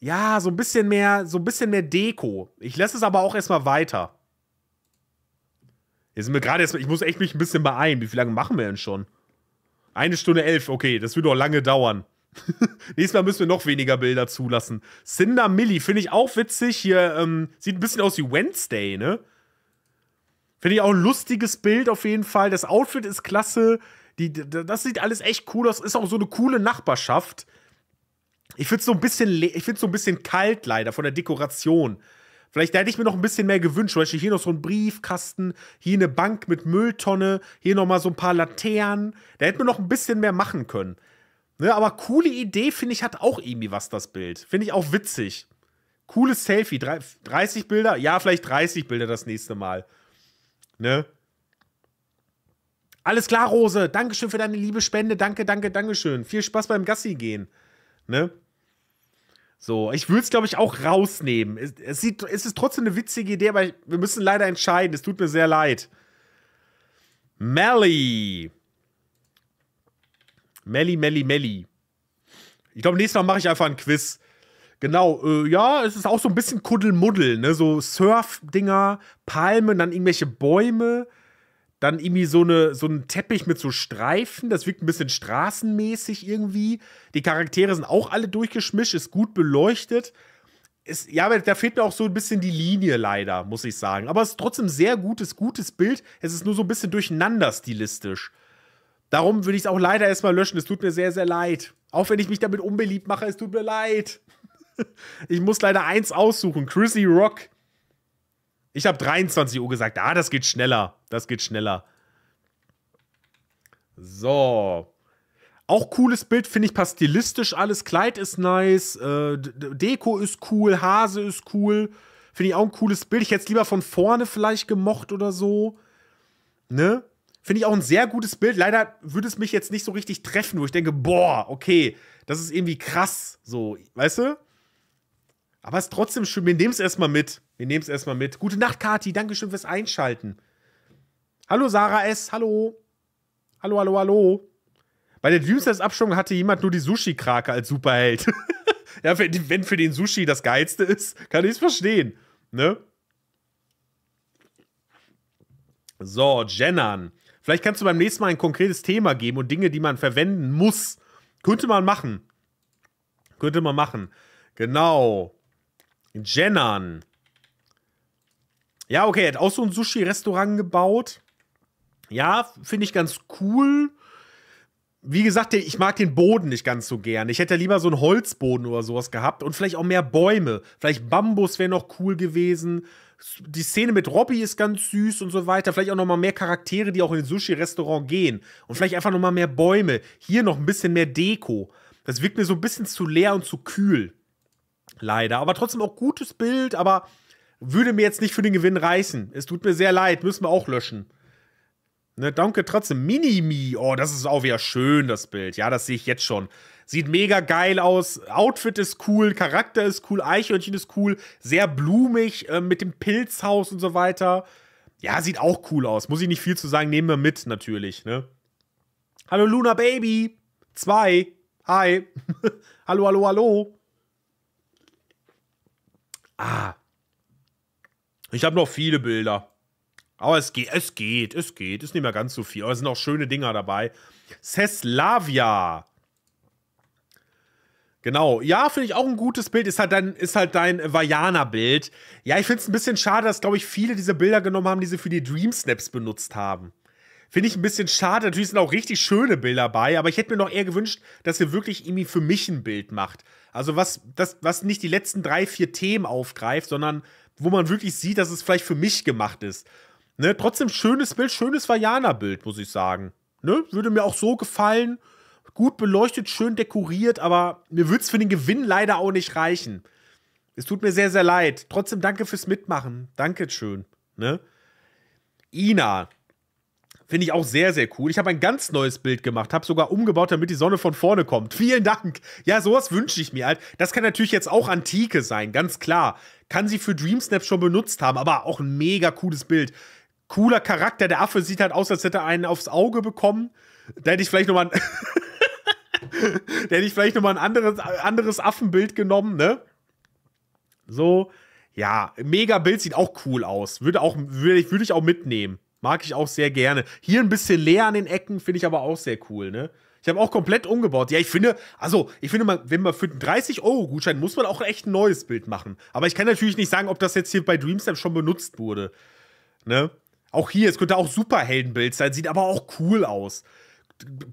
ja, so ein bisschen mehr, so ein bisschen mehr Deko. Ich lasse es aber auch erstmal weiter. Jetzt sind wir gerade erstmal, ich muss echt mich ein bisschen beeilen. Wie lange machen wir denn schon? Eine Stunde elf, okay, das würde auch lange dauern. Nächstes Mal müssen wir noch weniger Bilder zulassen. Cinder Millie finde ich auch witzig. Hier ähm, sieht ein bisschen aus wie Wednesday, ne? Finde ich auch ein lustiges Bild auf jeden Fall. Das Outfit ist klasse. Die, das sieht alles echt cool aus. Ist auch so eine coole Nachbarschaft. Ich finde es so, ein bisschen, ich find's so ein bisschen kalt leider von der Dekoration. Vielleicht hätte ich mir noch ein bisschen mehr gewünscht. Zum Beispiel hier noch so ein Briefkasten, hier eine Bank mit Mülltonne, hier nochmal so ein paar Laternen. Da hätte man noch ein bisschen mehr machen können. Ne, aber coole Idee, finde ich, hat auch irgendwie was, das Bild. Finde ich auch witzig. Cooles Selfie. 30 Bilder? Ja, vielleicht 30 Bilder das nächste Mal. Ne? Alles klar, Rose. Dankeschön für deine liebe Spende. Danke, danke, Dankeschön. Viel Spaß beim Gassi gehen. Ne? So, ich würde es, glaube ich, auch rausnehmen. Es, es, sieht, es ist trotzdem eine witzige Idee, aber wir müssen leider entscheiden. Es tut mir sehr leid. Melly. Melli, Melli, Melli. Ich glaube, nächstes Mal mache ich einfach ein Quiz. Genau, äh, ja, es ist auch so ein bisschen Kuddelmuddel, ne? So Surf-Dinger, Palmen, dann irgendwelche Bäume, dann irgendwie so, eine, so ein Teppich mit so Streifen. Das wirkt ein bisschen straßenmäßig irgendwie. Die Charaktere sind auch alle durchgeschmischt, ist gut beleuchtet. Ist, ja, aber da fehlt mir auch so ein bisschen die Linie leider, muss ich sagen. Aber es ist trotzdem ein sehr gutes, gutes Bild. Es ist nur so ein bisschen durcheinander stilistisch. Darum würde ich es auch leider erstmal löschen. Es tut mir sehr, sehr leid. Auch wenn ich mich damit unbeliebt mache, es tut mir leid. ich muss leider eins aussuchen. Chrissy Rock. Ich habe 23 Uhr gesagt. Ah, das geht schneller. Das geht schneller. So. Auch cooles Bild, finde ich, passt stilistisch alles. Kleid ist nice, äh, Deko ist cool, Hase ist cool. Finde ich auch ein cooles Bild. Ich hätte es lieber von vorne vielleicht gemocht oder so. Ne? Finde ich auch ein sehr gutes Bild. Leider würde es mich jetzt nicht so richtig treffen, wo ich denke, boah, okay, das ist irgendwie krass. So, weißt du? Aber es ist trotzdem schön. Wir nehmen es erstmal mit. Wir nehmen es erstmal mit. Gute Nacht, Kati. Dankeschön fürs Einschalten. Hallo, Sarah S. Hallo. Hallo, hallo, hallo. Bei der Dreamstars-Abstimmung hatte jemand nur die Sushi-Krake als Superheld. ja, wenn, wenn für den Sushi das Geilste ist, kann ich es verstehen. Ne? So, Jennan. Vielleicht kannst du beim nächsten Mal ein konkretes Thema geben und Dinge, die man verwenden muss. Könnte man machen. Könnte man machen. Genau. Jennan. Ja, okay, er hat auch so ein Sushi-Restaurant gebaut. Ja, finde ich ganz cool. Wie gesagt, ich mag den Boden nicht ganz so gern. Ich hätte lieber so einen Holzboden oder sowas gehabt und vielleicht auch mehr Bäume. Vielleicht Bambus wäre noch cool gewesen die Szene mit Robbie ist ganz süß und so weiter. Vielleicht auch nochmal mehr Charaktere, die auch in ein Sushi-Restaurant gehen. Und vielleicht einfach nochmal mehr Bäume. Hier noch ein bisschen mehr Deko. Das wirkt mir so ein bisschen zu leer und zu kühl. Leider. Aber trotzdem auch gutes Bild, aber würde mir jetzt nicht für den Gewinn reißen. Es tut mir sehr leid, müssen wir auch löschen. Ne, danke trotzdem. mini Minimi. Oh, das ist auch wieder schön, das Bild. Ja, das sehe ich jetzt schon. Sieht mega geil aus. Outfit ist cool, Charakter ist cool, Eichhörnchen ist cool, sehr blumig äh, mit dem Pilzhaus und so weiter. Ja, sieht auch cool aus. Muss ich nicht viel zu sagen, nehmen wir mit natürlich, ne? Hallo Luna Baby Zwei. Hi. hallo, hallo, hallo. Ah. Ich habe noch viele Bilder. Aber es geht, es geht, es geht. Ist nicht mehr ganz so viel. Aber es sind auch schöne Dinger dabei. Seslavia. Genau. Ja, finde ich auch ein gutes Bild. Ist halt dein, halt dein Vajana-Bild. Ja, ich finde es ein bisschen schade, dass, glaube ich, viele diese Bilder genommen haben, die sie für die Dream Snaps benutzt haben. Finde ich ein bisschen schade. Natürlich sind auch richtig schöne Bilder bei, aber ich hätte mir noch eher gewünscht, dass ihr wirklich irgendwie für mich ein Bild macht. Also was, das, was nicht die letzten drei, vier Themen aufgreift, sondern wo man wirklich sieht, dass es vielleicht für mich gemacht ist. Ne? Trotzdem schönes Bild, schönes Vajana-Bild, muss ich sagen. Ne? Würde mir auch so gefallen gut beleuchtet, schön dekoriert, aber mir würde es für den Gewinn leider auch nicht reichen. Es tut mir sehr, sehr leid. Trotzdem danke fürs Mitmachen. Danke schön. Ne? Ina. Finde ich auch sehr, sehr cool. Ich habe ein ganz neues Bild gemacht, habe sogar umgebaut, damit die Sonne von vorne kommt. Vielen Dank. Ja, sowas wünsche ich mir halt. Das kann natürlich jetzt auch Antike sein, ganz klar. Kann sie für Dreamsnap schon benutzt haben, aber auch ein mega cooles Bild. Cooler Charakter. Der Affe sieht halt aus, als hätte er einen aufs Auge bekommen. Da hätte ich vielleicht nochmal. Der hätte ich vielleicht nochmal ein anderes, anderes Affenbild genommen, ne? So, ja, mega Bild sieht auch cool aus. Würde, auch, würde, ich, würde ich auch mitnehmen. Mag ich auch sehr gerne. Hier ein bisschen leer an den Ecken, finde ich aber auch sehr cool, ne? Ich habe auch komplett umgebaut. Ja, ich finde, also, ich finde, man, wenn man für einen 30-Euro-Gutschein muss man auch echt ein neues Bild machen. Aber ich kann natürlich nicht sagen, ob das jetzt hier bei Dreamstamp schon benutzt wurde. Ne? Auch hier, es könnte auch Superheldenbild sein, sieht aber auch cool aus.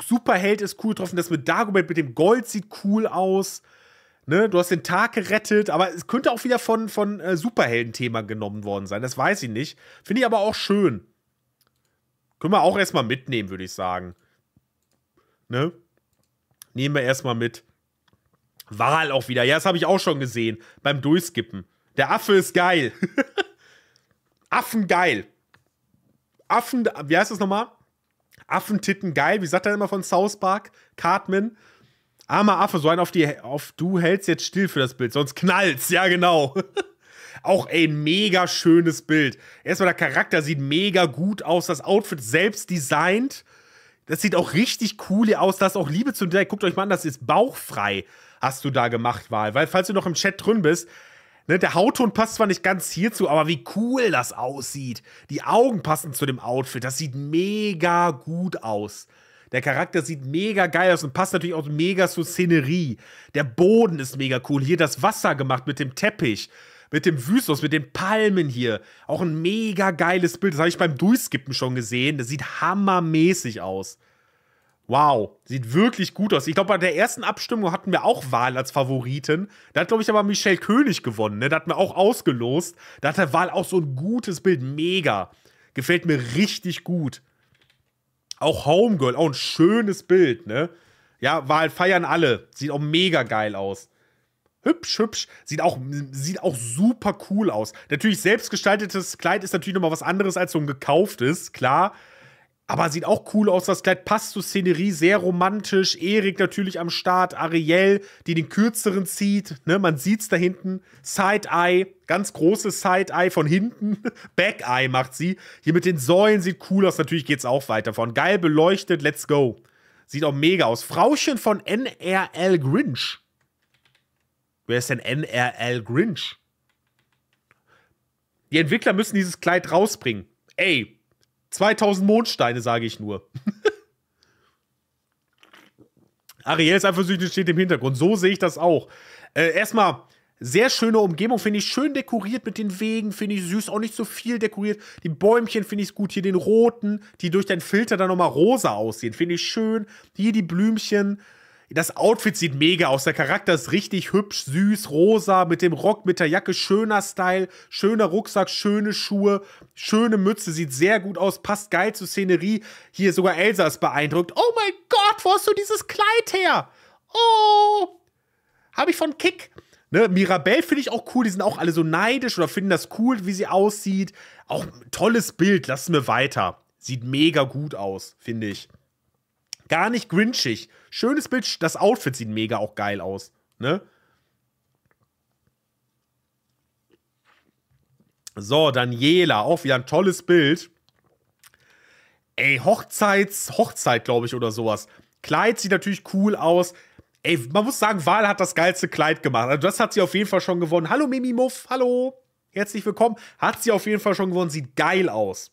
Superheld ist cool getroffen, das mit Dagobert mit dem Gold sieht cool aus. Ne, du hast den Tag gerettet, aber es könnte auch wieder von, von äh, Superhelden-Thema genommen worden sein. Das weiß ich nicht. Finde ich aber auch schön. Können wir auch erstmal mitnehmen, würde ich sagen. Ne? Nehmen wir erstmal mit. Wahl halt auch wieder. Ja, das habe ich auch schon gesehen beim Durchskippen. Der Affe ist geil. Affen geil. Affen, wie heißt das nochmal? Affentitten geil, wie sagt er immer von South Park? Cartman. Armer Affe, so ein auf die, auf du hältst jetzt still für das Bild, sonst knallt's, ja genau. Auch ein mega schönes Bild. Erstmal der Charakter sieht mega gut aus, das Outfit selbst designt. Das sieht auch richtig cool aus, das ist auch Liebe zum Dreck. Guckt euch mal an, das ist bauchfrei, hast du da gemacht, Wahl. Weil, falls du noch im Chat drin bist, Ne, der Hautton passt zwar nicht ganz hierzu, aber wie cool das aussieht. Die Augen passen zu dem Outfit. Das sieht mega gut aus. Der Charakter sieht mega geil aus und passt natürlich auch mega zur Szenerie. Der Boden ist mega cool. Hier das Wasser gemacht mit dem Teppich, mit dem Wüstos, mit den Palmen hier. Auch ein mega geiles Bild. Das habe ich beim Durchskippen schon gesehen. Das sieht hammermäßig aus wow, sieht wirklich gut aus. Ich glaube, bei der ersten Abstimmung hatten wir auch Wahl als Favoriten. Da hat, glaube ich, aber Michelle König gewonnen. Ne? Da hat wir auch ausgelost. Da hat der Wahl auch so ein gutes Bild. Mega. Gefällt mir richtig gut. Auch Homegirl, auch ein schönes Bild, ne? Ja, Wahl feiern alle. Sieht auch mega geil aus. Hübsch, hübsch. Sieht auch, sieht auch super cool aus. Natürlich, selbstgestaltetes Kleid ist natürlich nochmal was anderes als so ein gekauftes, klar. Aber sieht auch cool aus, das Kleid passt zur Szenerie, sehr romantisch. Erik natürlich am Start, Ariel, die den kürzeren zieht, ne, man es da hinten. Side-Eye, ganz großes Side-Eye von hinten. Back-Eye macht sie. Hier mit den Säulen sieht cool aus, natürlich geht es auch weiter von. Geil beleuchtet, let's go. Sieht auch mega aus. Frauchen von NRL Grinch. Wer ist denn NRL Grinch? Die Entwickler müssen dieses Kleid rausbringen. Ey, 2000 Mondsteine, sage ich nur. Ariel ist eifersüchtig, steht im Hintergrund. So sehe ich das auch. Äh, erstmal, sehr schöne Umgebung, finde ich schön dekoriert mit den Wegen, finde ich süß, auch nicht so viel dekoriert. Die Bäumchen finde ich gut, hier den roten, die durch deinen Filter dann nochmal rosa aussehen, finde ich schön. Hier die Blümchen, das Outfit sieht mega aus. Der Charakter ist richtig hübsch, süß, rosa, mit dem Rock, mit der Jacke, schöner Style, schöner Rucksack, schöne Schuhe, schöne Mütze, sieht sehr gut aus, passt geil zur Szenerie. Hier sogar Elsa ist beeindruckt. Oh mein Gott, wo hast du dieses Kleid her? Oh! Habe ich von Kick. Ne, Mirabelle finde ich auch cool, die sind auch alle so neidisch oder finden das cool, wie sie aussieht. Auch tolles Bild, lassen wir weiter. Sieht mega gut aus, finde ich. Gar nicht grinchig. Schönes Bild, das Outfit sieht mega auch geil aus. Ne? So, Daniela, auch wieder ein tolles Bild. Ey, Hochzeits, Hochzeit, glaube ich, oder sowas. Kleid sieht natürlich cool aus. Ey, man muss sagen, Wahl hat das geilste Kleid gemacht. Also, das hat sie auf jeden Fall schon gewonnen. Hallo, Mimi Muff, hallo. Herzlich willkommen. Hat sie auf jeden Fall schon gewonnen. Sieht geil aus.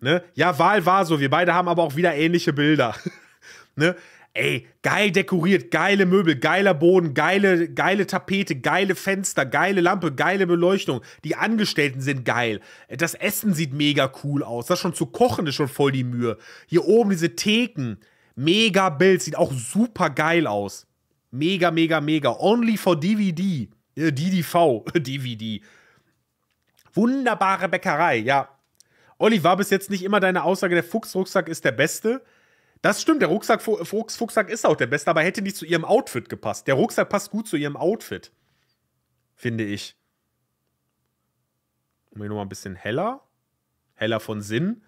Ne? Ja, Wahl war so. Wir beide haben aber auch wieder ähnliche Bilder. ne? Ey, geil dekoriert, geile Möbel, geiler Boden, geile, geile Tapete, geile Fenster, geile Lampe, geile Beleuchtung. Die Angestellten sind geil. Das Essen sieht mega cool aus. Das schon zu kochen ist schon voll die Mühe. Hier oben diese Theken. Mega Bild, sieht auch super geil aus. Mega, mega, mega. Only for DVD. Äh, DDV. DVD. Wunderbare Bäckerei, ja. Olli, war bis jetzt nicht immer deine Aussage, der Fuchsrucksack ist der beste? Das stimmt, der Rucksack, Fuchs, Fuchssack ist auch der beste, aber hätte nicht zu ihrem Outfit gepasst. Der Rucksack passt gut zu ihrem Outfit. Finde ich. Und hier nochmal ein bisschen heller. Heller von Sinn.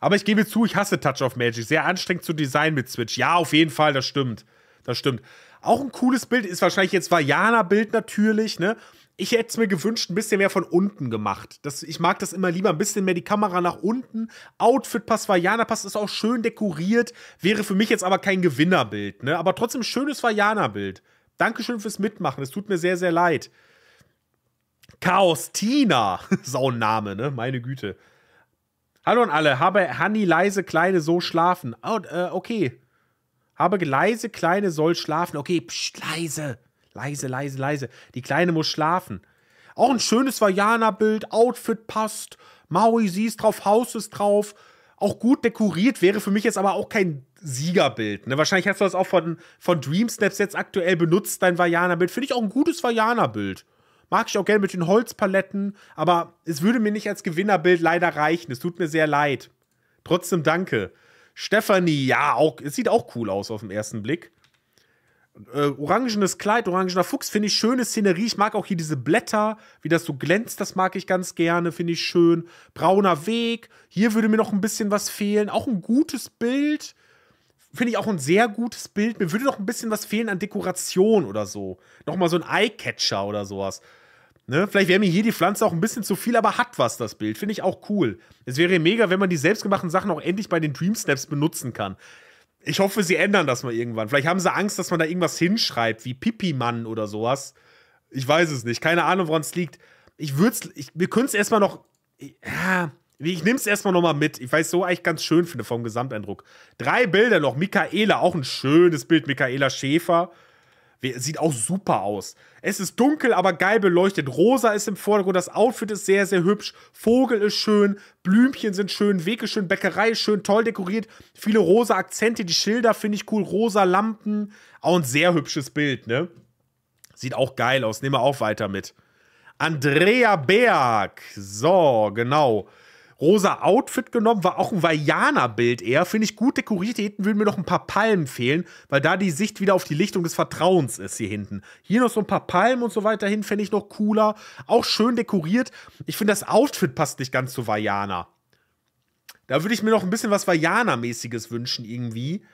Aber ich gebe zu, ich hasse Touch of Magic. Sehr anstrengend zu designen mit Switch. Ja, auf jeden Fall, das stimmt. Das stimmt. Auch ein cooles Bild ist wahrscheinlich jetzt Vajana-Bild natürlich, ne? ich hätte es mir gewünscht, ein bisschen mehr von unten gemacht. Das, ich mag das immer lieber, ein bisschen mehr die Kamera nach unten. Outfit passt, Vajana passt, ist auch schön dekoriert. Wäre für mich jetzt aber kein Gewinnerbild, ne? Aber trotzdem schönes Vajana-Bild. Dankeschön fürs Mitmachen. Es tut mir sehr, sehr leid. Chaos Tina. Sauname, ne? Meine Güte. Hallo an alle. Habe Hanni leise Kleine so schlafen. Oh, äh, okay. Habe leise Kleine soll schlafen. Okay, pst, leise. Leise, leise, leise. Die Kleine muss schlafen. Auch ein schönes Vajana-Bild, Outfit passt, Maui sie ist drauf, Haus ist drauf. Auch gut dekoriert wäre für mich jetzt aber auch kein Siegerbild. Ne? Wahrscheinlich hast du das auch von, von Dream Snaps jetzt aktuell benutzt, dein Vajana-Bild. Finde ich auch ein gutes Vajana-Bild. Mag ich auch gerne mit den Holzpaletten, aber es würde mir nicht als Gewinnerbild leider reichen. Es tut mir sehr leid. Trotzdem danke. Stephanie, ja, auch, es sieht auch cool aus auf den ersten Blick äh, orangenes Kleid, orangener Fuchs, finde ich schöne Szenerie. Ich mag auch hier diese Blätter, wie das so glänzt, das mag ich ganz gerne, finde ich schön. Brauner Weg, hier würde mir noch ein bisschen was fehlen. Auch ein gutes Bild, finde ich auch ein sehr gutes Bild. Mir würde noch ein bisschen was fehlen an Dekoration oder so. Nochmal so ein Eyecatcher oder sowas. Ne? Vielleicht wäre mir hier die Pflanze auch ein bisschen zu viel, aber hat was das Bild. Finde ich auch cool. Es wäre mega, wenn man die selbstgemachten Sachen auch endlich bei den Dream Snaps benutzen kann ich hoffe, sie ändern das mal irgendwann. Vielleicht haben sie Angst, dass man da irgendwas hinschreibt, wie Pipi-Mann oder sowas. Ich weiß es nicht. Keine Ahnung, woran es liegt. Ich würde es, wir können es erstmal noch, ja, ich nehme es erstmal nochmal mit. Ich weiß so eigentlich ganz schön finde vom Gesamteindruck. Drei Bilder noch. Michaela, auch ein schönes Bild. Michaela Schäfer. Sieht auch super aus. Es ist dunkel, aber geil beleuchtet. Rosa ist im Vordergrund. Das Outfit ist sehr, sehr hübsch. Vogel ist schön. Blümchen sind schön. Weg ist schön. Bäckerei ist schön. Toll dekoriert. Viele rosa Akzente. Die Schilder finde ich cool. Rosa Lampen. Auch ein sehr hübsches Bild, ne? Sieht auch geil aus. Nehmen wir auch weiter mit. Andrea Berg. So, genau rosa Outfit genommen, war auch ein Vajana-Bild eher. Finde ich gut dekoriert. Hier hinten würden mir noch ein paar Palmen fehlen, weil da die Sicht wieder auf die Lichtung des Vertrauens ist hier hinten. Hier noch so ein paar Palmen und so weiter hin, fände ich noch cooler. Auch schön dekoriert. Ich finde, das Outfit passt nicht ganz zu Vajana. Da würde ich mir noch ein bisschen was Vajana-mäßiges wünschen irgendwie.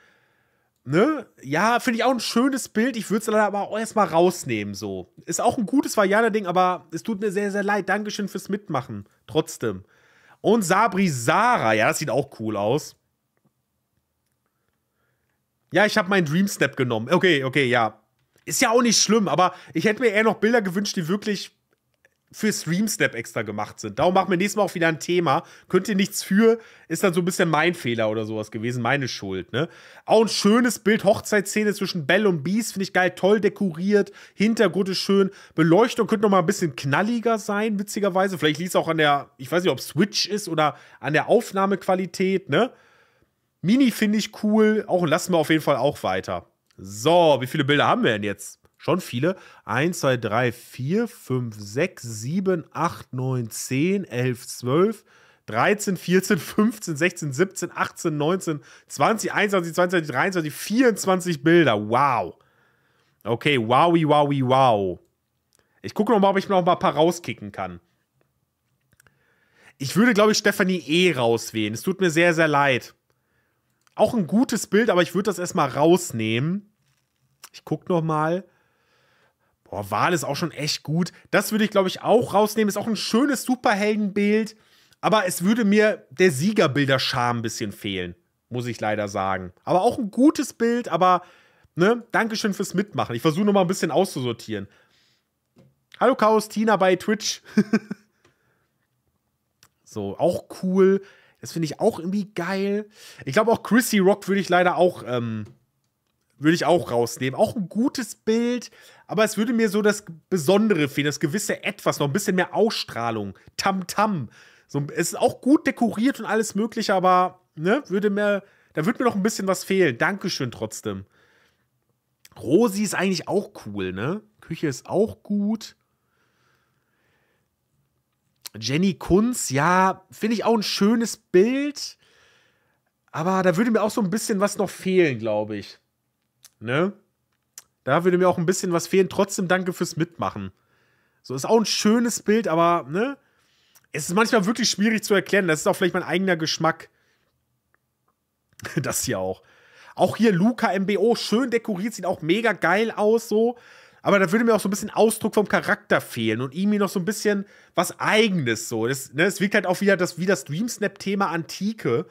Ne? Ja, finde ich auch ein schönes Bild. Ich würde es leider aber auch erstmal rausnehmen, so. Ist auch ein gutes Vajana-Ding, aber es tut mir sehr, sehr leid. Dankeschön fürs Mitmachen. Trotzdem. Und Sabri Sarah. Ja, das sieht auch cool aus. Ja, ich habe meinen Dream Snap genommen. Okay, okay, ja. Ist ja auch nicht schlimm, aber ich hätte mir eher noch Bilder gewünscht, die wirklich für Streamsnap extra gemacht sind. Darum machen wir nächstes Mal auch wieder ein Thema. Könnt ihr nichts für, ist dann so ein bisschen mein Fehler oder sowas gewesen, meine Schuld, ne? Auch ein schönes Bild, Hochzeitsszene zwischen Bell und Beast, finde ich geil, toll dekoriert, Hintergrund ist schön, Beleuchtung könnte noch mal ein bisschen knalliger sein, witzigerweise. Vielleicht liegt es auch an der, ich weiß nicht, ob Switch ist oder an der Aufnahmequalität, ne? Mini finde ich cool, auch lassen wir auf jeden Fall auch weiter. So, wie viele Bilder haben wir denn jetzt? schon viele. 1, 2, 3, 4, 5, 6, 7, 8, 9, 10, 11, 12, 13, 14, 15, 16, 17, 18, 19, 20, 21, 22, 23, 24 Bilder. Wow. Okay, wowie, wowie, wow. Ich gucke nochmal, ob ich noch mal ein paar rauskicken kann. Ich würde, glaube ich, Stefanie eh rauswählen. Es tut mir sehr, sehr leid. Auch ein gutes Bild, aber ich würde das erstmal rausnehmen. Ich gucke nochmal. mal. Boah, Wahl ist auch schon echt gut. Das würde ich, glaube ich, auch rausnehmen. Ist auch ein schönes Superheldenbild. Aber es würde mir der Siegerbilderscham ein bisschen fehlen, muss ich leider sagen. Aber auch ein gutes Bild, aber ne, Dankeschön fürs Mitmachen. Ich versuche nochmal ein bisschen auszusortieren. Hallo Chaos Tina bei Twitch. so, auch cool. Das finde ich auch irgendwie geil. Ich glaube, auch Chrissy Rock würde ich leider auch, ähm, würde ich auch rausnehmen. Auch ein gutes Bild, aber es würde mir so das Besondere fehlen, das gewisse Etwas, noch ein bisschen mehr Ausstrahlung, Tamtam. -Tam. So, es ist auch gut dekoriert und alles Mögliche, aber ne, würde mir, da würde mir noch ein bisschen was fehlen. Dankeschön trotzdem. Rosi ist eigentlich auch cool, ne? Küche ist auch gut. Jenny Kunz, ja, finde ich auch ein schönes Bild. Aber da würde mir auch so ein bisschen was noch fehlen, glaube ich. Ne? Da würde mir auch ein bisschen was fehlen. Trotzdem danke fürs Mitmachen. So ist auch ein schönes Bild, aber ne? Es ist manchmal wirklich schwierig zu erklären. Das ist auch vielleicht mein eigener Geschmack. Das hier auch. Auch hier Luca MBO, schön dekoriert, sieht auch mega geil aus, so. Aber da würde mir auch so ein bisschen Ausdruck vom Charakter fehlen und irgendwie noch so ein bisschen was Eigenes so. Das, ne, es wirkt halt auch wieder das, wie das Dream Snap-Thema Antike,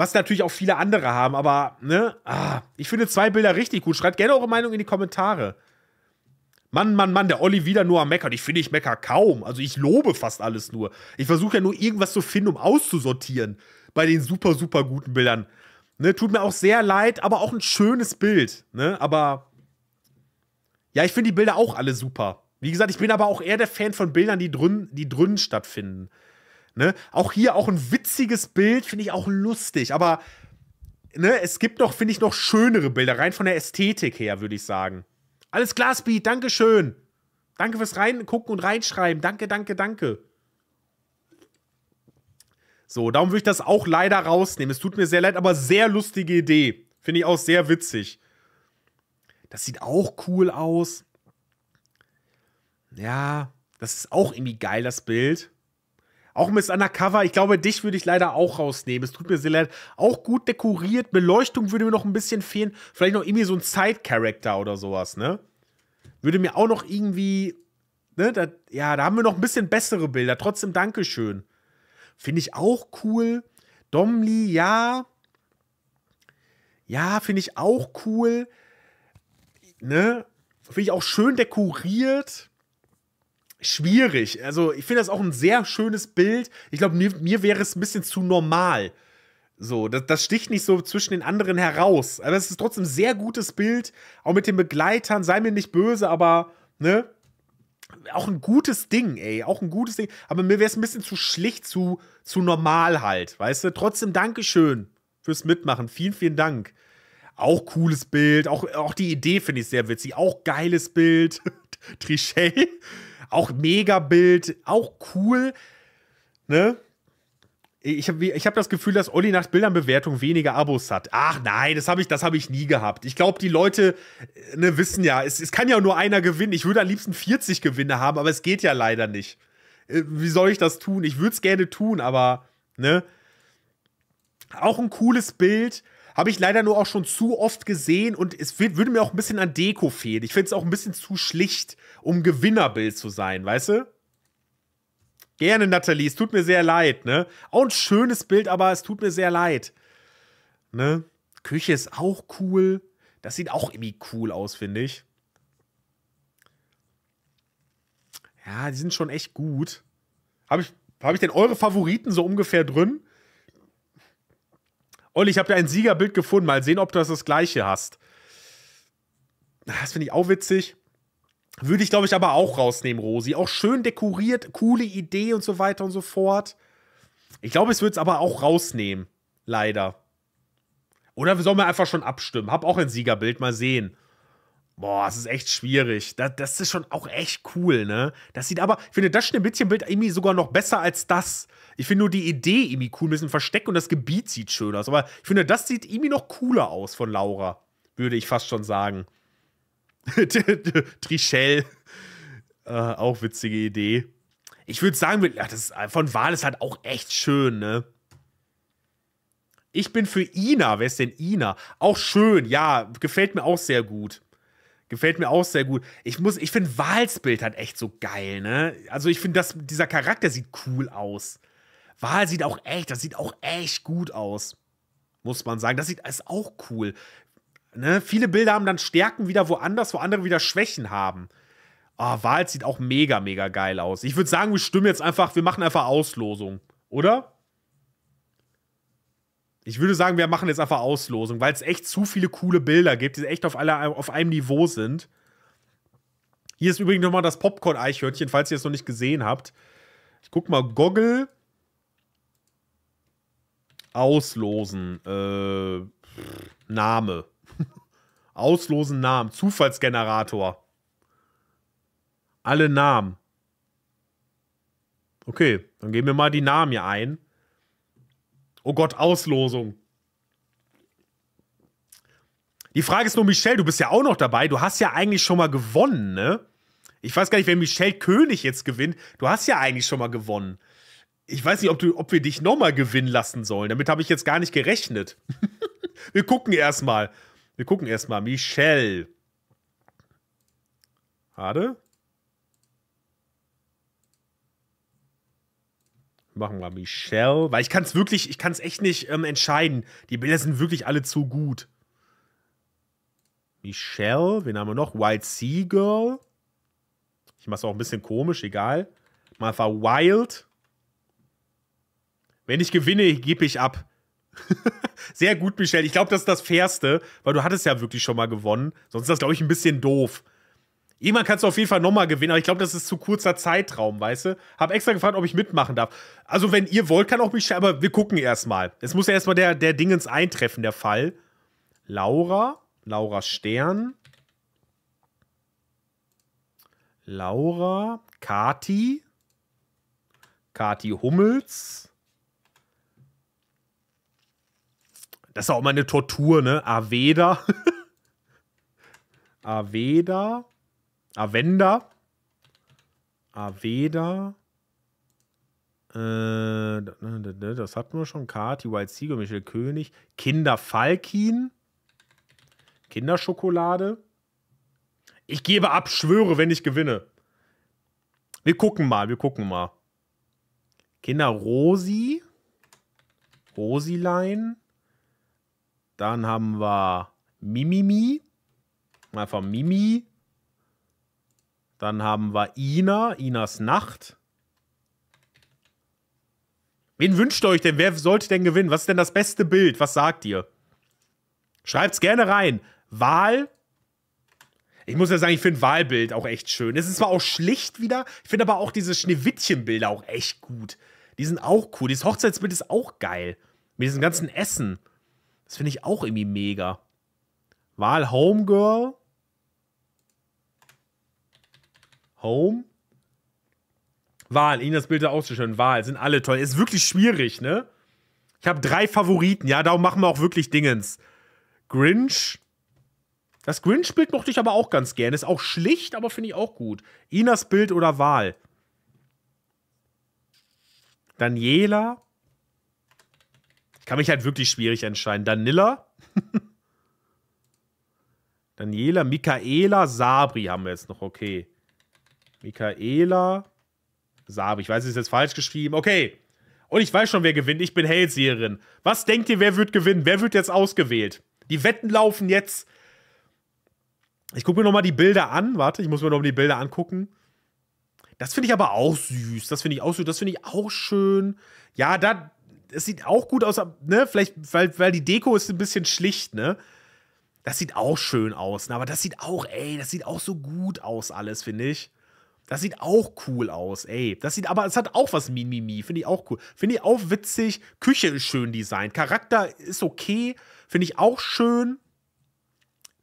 was natürlich auch viele andere haben, aber ne, ah, ich finde zwei Bilder richtig gut. Schreibt gerne eure Meinung in die Kommentare. Mann, Mann, Mann, der Olli wieder nur am Meckern. Ich finde, ich mecker kaum. Also ich lobe fast alles nur. Ich versuche ja nur irgendwas zu finden, um auszusortieren bei den super, super guten Bildern. Ne, tut mir auch sehr leid, aber auch ein schönes Bild. Ne? Aber ja, ich finde die Bilder auch alle super. Wie gesagt, ich bin aber auch eher der Fan von Bildern, die, drün, die drinnen stattfinden. Ne? Auch hier auch ein witziges Bild, finde ich auch lustig, aber ne, es gibt noch, finde ich, noch schönere Bilder, rein von der Ästhetik her, würde ich sagen. Alles klar, Speed, danke schön. Danke fürs Reingucken und Reinschreiben. Danke, danke, danke. So, darum würde ich das auch leider rausnehmen. Es tut mir sehr leid, aber sehr lustige Idee. Finde ich auch sehr witzig. Das sieht auch cool aus. Ja, das ist auch irgendwie geil, das Bild. Auch Miss Undercover, ich glaube, dich würde ich leider auch rausnehmen. Es tut mir sehr leid. Auch gut dekoriert. Beleuchtung würde mir noch ein bisschen fehlen. Vielleicht noch irgendwie so ein Side-Character oder sowas, ne? Würde mir auch noch irgendwie. Ne, da, ja, da haben wir noch ein bisschen bessere Bilder. Trotzdem Dankeschön. Finde ich auch cool. Domli, ja. Ja, finde ich auch cool. Ne? Finde ich auch schön dekoriert schwierig. Also, ich finde das auch ein sehr schönes Bild. Ich glaube, mir, mir wäre es ein bisschen zu normal. So, das, das, sticht nicht so zwischen den anderen heraus. Aber es ist trotzdem ein sehr gutes Bild, auch mit den Begleitern. Sei mir nicht böse, aber, ne? Auch ein gutes Ding, ey. Auch ein gutes Ding. Aber mir wäre es ein bisschen zu schlicht, zu, zu normal halt. Weißt du? Trotzdem Dankeschön fürs Mitmachen. Vielen, vielen Dank. Auch cooles Bild. Auch, auch die Idee finde ich sehr witzig. Auch geiles Bild. Trichet. Auch mega Bild, auch cool. Ne? Ich habe ich hab das Gefühl, dass Olli nach Bildernbewertung weniger Abos hat. Ach nein, das habe ich, hab ich nie gehabt. Ich glaube, die Leute äh, ne, wissen ja, es, es kann ja nur einer gewinnen. Ich würde am liebsten 40 Gewinne haben, aber es geht ja leider nicht. Äh, wie soll ich das tun? Ich würde es gerne tun, aber ne? Auch ein cooles Bild habe ich leider nur auch schon zu oft gesehen und es würde mir auch ein bisschen an Deko fehlen. Ich finde es auch ein bisschen zu schlicht, um Gewinnerbild zu sein, weißt du? Gerne, Nathalie, es tut mir sehr leid, ne? Auch ein schönes Bild, aber es tut mir sehr leid. Ne? Küche ist auch cool. Das sieht auch irgendwie cool aus, finde ich. Ja, die sind schon echt gut. Habe ich, hab ich denn eure Favoriten so ungefähr drin? Olli, ich habe da ein Siegerbild gefunden. Mal sehen, ob du das, das gleiche hast. Das finde ich auch witzig. Würde ich, glaube ich, aber auch rausnehmen, Rosi. Auch schön dekoriert, coole Idee und so weiter und so fort. Ich glaube, ich würde es aber auch rausnehmen. Leider. Oder sollen wir einfach schon abstimmen? Hab auch ein Siegerbild, mal sehen. Boah, es ist echt schwierig. Das, das, ist schon auch echt cool, ne? Das sieht aber, ich finde das Schneewittchenbild irgendwie sogar noch besser als das. Ich finde nur die Idee irgendwie cool, ein bisschen Versteck und das Gebiet sieht schön aus. Aber ich finde, das sieht irgendwie noch cooler aus von Laura, würde ich fast schon sagen. Trichel, äh, auch witzige Idee. Ich würde sagen, ach, das von Wahl ist halt auch echt schön, ne? Ich bin für Ina. Wer ist denn Ina? Auch schön, ja. Gefällt mir auch sehr gut. Gefällt mir auch sehr gut. Ich muss, ich finde Wals Bild halt echt so geil, ne? Also ich finde, dieser Charakter sieht cool aus. Wahl sieht auch echt, das sieht auch echt gut aus. Muss man sagen. Das sieht, ist auch cool. Ne? Viele Bilder haben dann Stärken wieder woanders, wo andere wieder Schwächen haben. Ah, oh, Wahl sieht auch mega, mega geil aus. Ich würde sagen, wir stimmen jetzt einfach, wir machen einfach Auslosung, oder? Ich würde sagen, wir machen jetzt einfach Auslosung, weil es echt zu viele coole Bilder gibt, die echt auf, alle, auf einem Niveau sind. Hier ist übrigens nochmal das Popcorn-Eichhörnchen, falls ihr es noch nicht gesehen habt. Ich guck mal, Goggle. Auslosen. Äh, Name. Auslosen Namen. Zufallsgenerator. Alle Namen. Okay, dann geben wir mal die Namen hier ein. Oh Gott, Auslosung. Die Frage ist nur, Michelle, du bist ja auch noch dabei. Du hast ja eigentlich schon mal gewonnen, ne? Ich weiß gar nicht, wenn Michelle König jetzt gewinnt, du hast ja eigentlich schon mal gewonnen. Ich weiß nicht, ob, du, ob wir dich nochmal gewinnen lassen sollen. Damit habe ich jetzt gar nicht gerechnet. wir gucken erstmal. Wir gucken erstmal. Michelle. Hade? Machen wir Michelle. Weil ich kann es wirklich, ich kann es echt nicht ähm, entscheiden. Die Bilder sind wirklich alle zu gut. Michelle, wen haben wir noch? Wild Seagull. Ich mache es auch ein bisschen komisch, egal. Martha Wild. Wenn ich gewinne, gebe ich ab. Sehr gut, Michelle. Ich glaube, das ist das Fairste, weil du hattest ja wirklich schon mal gewonnen. Sonst ist das, glaube ich, ein bisschen doof. Irgendwann kannst du auf jeden Fall nochmal gewinnen, aber ich glaube, das ist zu kurzer Zeitraum, weißt du? Hab extra gefragt, ob ich mitmachen darf. Also, wenn ihr wollt, kann auch mich schreiben, aber wir gucken erstmal. Es muss ja erstmal der, der Dingens eintreffen, der Fall. Laura, Laura Stern. Laura, Kati, Kati Hummels. Das ist auch mal eine Tortur, ne? Aveda. Aveda. Avenda. Aveda. Äh, das hatten wir schon. Kati, White Sieger, Michel König. Kinderfalkin. Kinderschokolade. Ich gebe ab, schwöre, wenn ich gewinne. Wir gucken mal, wir gucken mal. Kinder Rosi. Rosilein. Dann haben wir Mimimi. Einfach Mimi. Dann haben wir Ina, Inas Nacht. Wen wünscht ihr euch denn? Wer sollte denn gewinnen? Was ist denn das beste Bild? Was sagt ihr? Schreibt's gerne rein. Wahl. Ich muss ja sagen, ich finde Wahlbild auch echt schön. Es ist zwar auch schlicht wieder, ich finde aber auch diese Schneewittchenbilder auch echt gut. Die sind auch cool. Dieses Hochzeitsbild ist auch geil. Mit diesem ganzen Essen. Das finde ich auch irgendwie mega. Wahl Homegirl. Home. Wahl, Ihnen das Bild auszuschneiden. Wahl, sind alle toll. Ist wirklich schwierig, ne? Ich habe drei Favoriten, ja, darum machen wir auch wirklich Dingens. Grinch. Das Grinch-Bild mochte ich aber auch ganz gerne. Ist auch schlicht, aber finde ich auch gut. Inas Bild oder Wahl? Daniela. Ich kann mich halt wirklich schwierig entscheiden. Danilla. Daniela, Michaela, Sabri haben wir jetzt noch, okay. Michaela Sabe. Ich weiß, es ist jetzt falsch geschrieben. Okay. Und ich weiß schon, wer gewinnt. Ich bin Hellseherin. Was denkt ihr, wer wird gewinnen? Wer wird jetzt ausgewählt? Die Wetten laufen jetzt. Ich gucke mir nochmal die Bilder an. Warte, ich muss mir nochmal die Bilder angucken. Das finde ich aber auch süß. Das finde ich auch süß. Das finde ich auch schön. Ja, da, es sieht auch gut aus. Ne? Vielleicht, weil, weil die Deko ist ein bisschen schlicht, ne? Das sieht auch schön aus. Ne? Aber das sieht auch, ey, das sieht auch so gut aus, alles, finde ich. Das sieht auch cool aus, ey. Das sieht, aber es hat auch was Mimimi, finde ich auch cool. Finde ich auch witzig. Küche ist schön designt. Charakter ist okay, finde ich auch schön.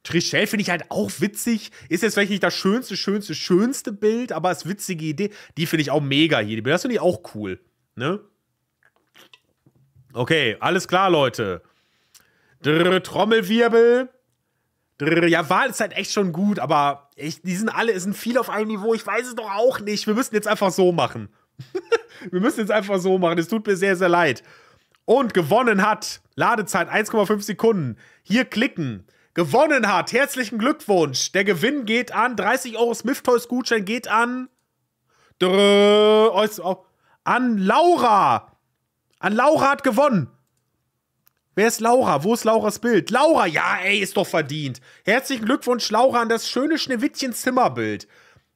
Trichelle finde ich halt auch witzig. Ist jetzt vielleicht nicht das schönste, schönste, schönste Bild, aber ist witzige Idee. Die finde ich auch mega hier. Die Bilder finde ich auch cool, ne? Okay, alles klar, Leute. Drrr, Trommelwirbel. Ja, Wahl ist halt echt schon gut, aber ich, die sind alle, es sind viel auf einem Niveau. Ich weiß es doch auch nicht. Wir müssen jetzt einfach so machen. Wir müssen jetzt einfach so machen. Es tut mir sehr, sehr leid. Und gewonnen hat, Ladezeit 1,5 Sekunden. Hier klicken. Gewonnen hat, herzlichen Glückwunsch. Der Gewinn geht an, 30 Euro Smith Toys Gutschein geht an. Drö, oh, oh. an Laura. An Laura hat gewonnen. Wer ist Laura? Wo ist Lauras Bild? Laura, ja, ey, ist doch verdient. Herzlichen Glückwunsch, Laura, an das schöne Schneewittchen-Zimmerbild.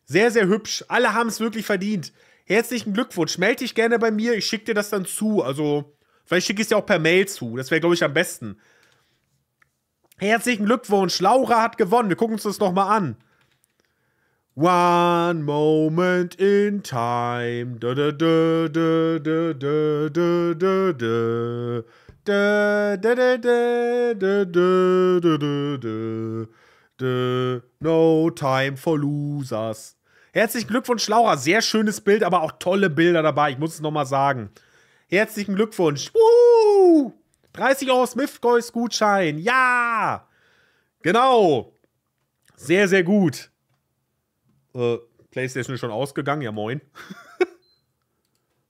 Sehr, sehr hübsch. Alle haben es wirklich verdient. Herzlichen Glückwunsch. Meld dich gerne bei mir. Ich schicke dir das dann zu. Also, vielleicht schicke ich es dir auch per Mail zu. Das wäre, glaube ich, am besten. Herzlichen Glückwunsch. Laura hat gewonnen. Wir gucken uns das nochmal an. One moment in time. Da, da, da, da, da, da, da, da. No time for losers. Herzlichen Glückwunsch, Laura. Sehr schönes Bild, aber auch tolle Bilder dabei. Ich muss es nochmal sagen. Herzlichen Glückwunsch. Woo! 30 Euro Smithgoys Gutschein. Ja! Genau. Sehr, sehr gut. Äh, PlayStation ist schon ausgegangen. Ja, moin.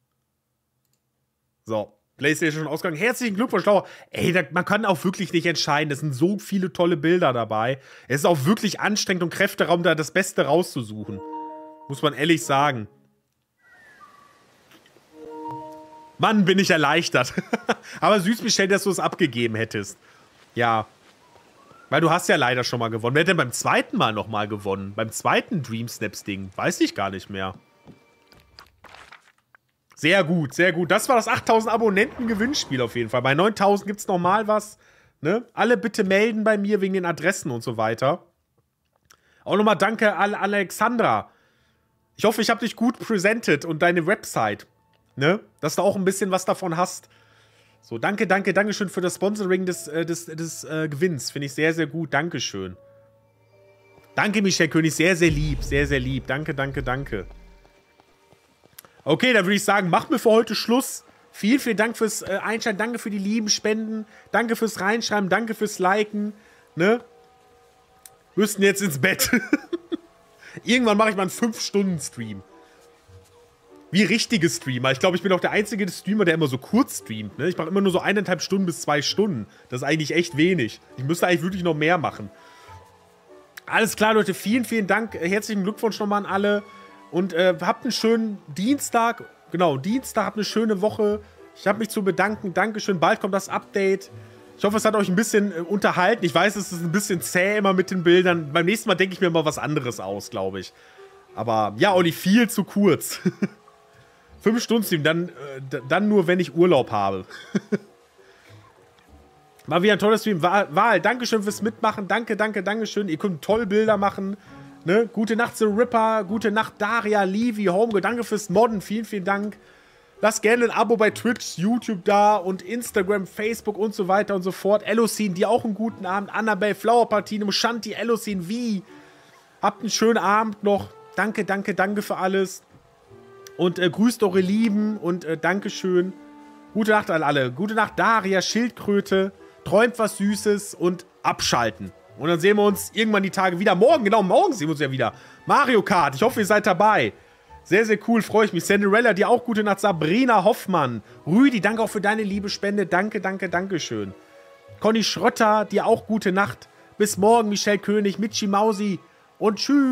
so. PlayStation Ausgang. Herzlichen Glückwunsch, Lauer. Ey, da, man kann auch wirklich nicht entscheiden. Es sind so viele tolle Bilder dabei. Es ist auch wirklich anstrengend und Kräfteraum, da das Beste rauszusuchen. Muss man ehrlich sagen. Mann, bin ich erleichtert. Aber süß bestellt, dass du es abgegeben hättest. Ja. Weil du hast ja leider schon mal gewonnen. Wer hat denn beim zweiten Mal nochmal gewonnen? Beim zweiten Dream Snaps Ding? Weiß ich gar nicht mehr. Sehr gut, sehr gut. Das war das 8000 Abonnenten Gewinnspiel auf jeden Fall. Bei 9000 gibt es nochmal was. Ne? Alle bitte melden bei mir wegen den Adressen und so weiter. Auch nochmal danke an Alexandra. Ich hoffe, ich habe dich gut präsentiert und deine Website. Ne? Dass du auch ein bisschen was davon hast. So, danke, danke, schön für das Sponsoring des, äh, des, des äh, Gewinns. Finde ich sehr, sehr gut. Dankeschön. Danke, Michel König. Sehr, sehr lieb. Sehr, sehr lieb. Danke, danke, danke. Okay, dann würde ich sagen, machen wir für heute Schluss. Vielen, vielen Dank fürs äh, Einschalten. Danke für die lieben Spenden. Danke fürs Reinschreiben. Danke fürs Liken. Ne? Müssen jetzt ins Bett. Irgendwann mache ich mal einen 5-Stunden-Stream. Wie richtige Streamer. Ich glaube, ich bin auch der einzige Streamer, der immer so kurz streamt. Ne? Ich mache immer nur so eineinhalb Stunden bis zwei Stunden. Das ist eigentlich echt wenig. Ich müsste eigentlich wirklich noch mehr machen. Alles klar, Leute. Vielen, vielen Dank. Herzlichen Glückwunsch nochmal an alle. Und äh, habt einen schönen Dienstag. Genau, Dienstag, habt eine schöne Woche. Ich habe mich zu bedanken. Dankeschön. Bald kommt das Update. Ich hoffe, es hat euch ein bisschen äh, unterhalten. Ich weiß, es ist ein bisschen zäh immer mit den Bildern. Beim nächsten Mal denke ich mir mal was anderes aus, glaube ich. Aber ja, Olli, viel zu kurz. Fünf Stunden Stream, dann, äh, dann nur, wenn ich Urlaub habe. War wieder ein tolles Stream. Wahl, Wahl, Dankeschön fürs Mitmachen. Danke, danke, Dankeschön. Ihr könnt toll Bilder machen. Ne? Gute Nacht, The Ripper. Gute Nacht, Daria, Levi, Homegirl. Danke fürs Modden. Vielen, vielen Dank. Lasst gerne ein Abo bei Twitch, YouTube da und Instagram, Facebook und so weiter und so fort. Elocin, dir auch einen guten Abend. Annabelle, Flower Partinum, Shanti, Elocin, wie? Habt einen schönen Abend noch. Danke, danke, danke für alles. Und äh, grüßt eure Lieben und äh, Dankeschön. Gute Nacht an alle. Gute Nacht, Daria, Schildkröte. Träumt was Süßes und abschalten. Und dann sehen wir uns irgendwann die Tage wieder. Morgen, genau, morgen sehen wir uns ja wieder. Mario Kart, ich hoffe, ihr seid dabei. Sehr, sehr cool, freue ich mich. Cinderella, dir auch gute Nacht. Sabrina Hoffmann. Rüdi, danke auch für deine liebe Spende. Danke, danke, danke schön. Conny Schrötter, dir auch gute Nacht. Bis morgen, Michelle König, Michi Mausi und tschüss.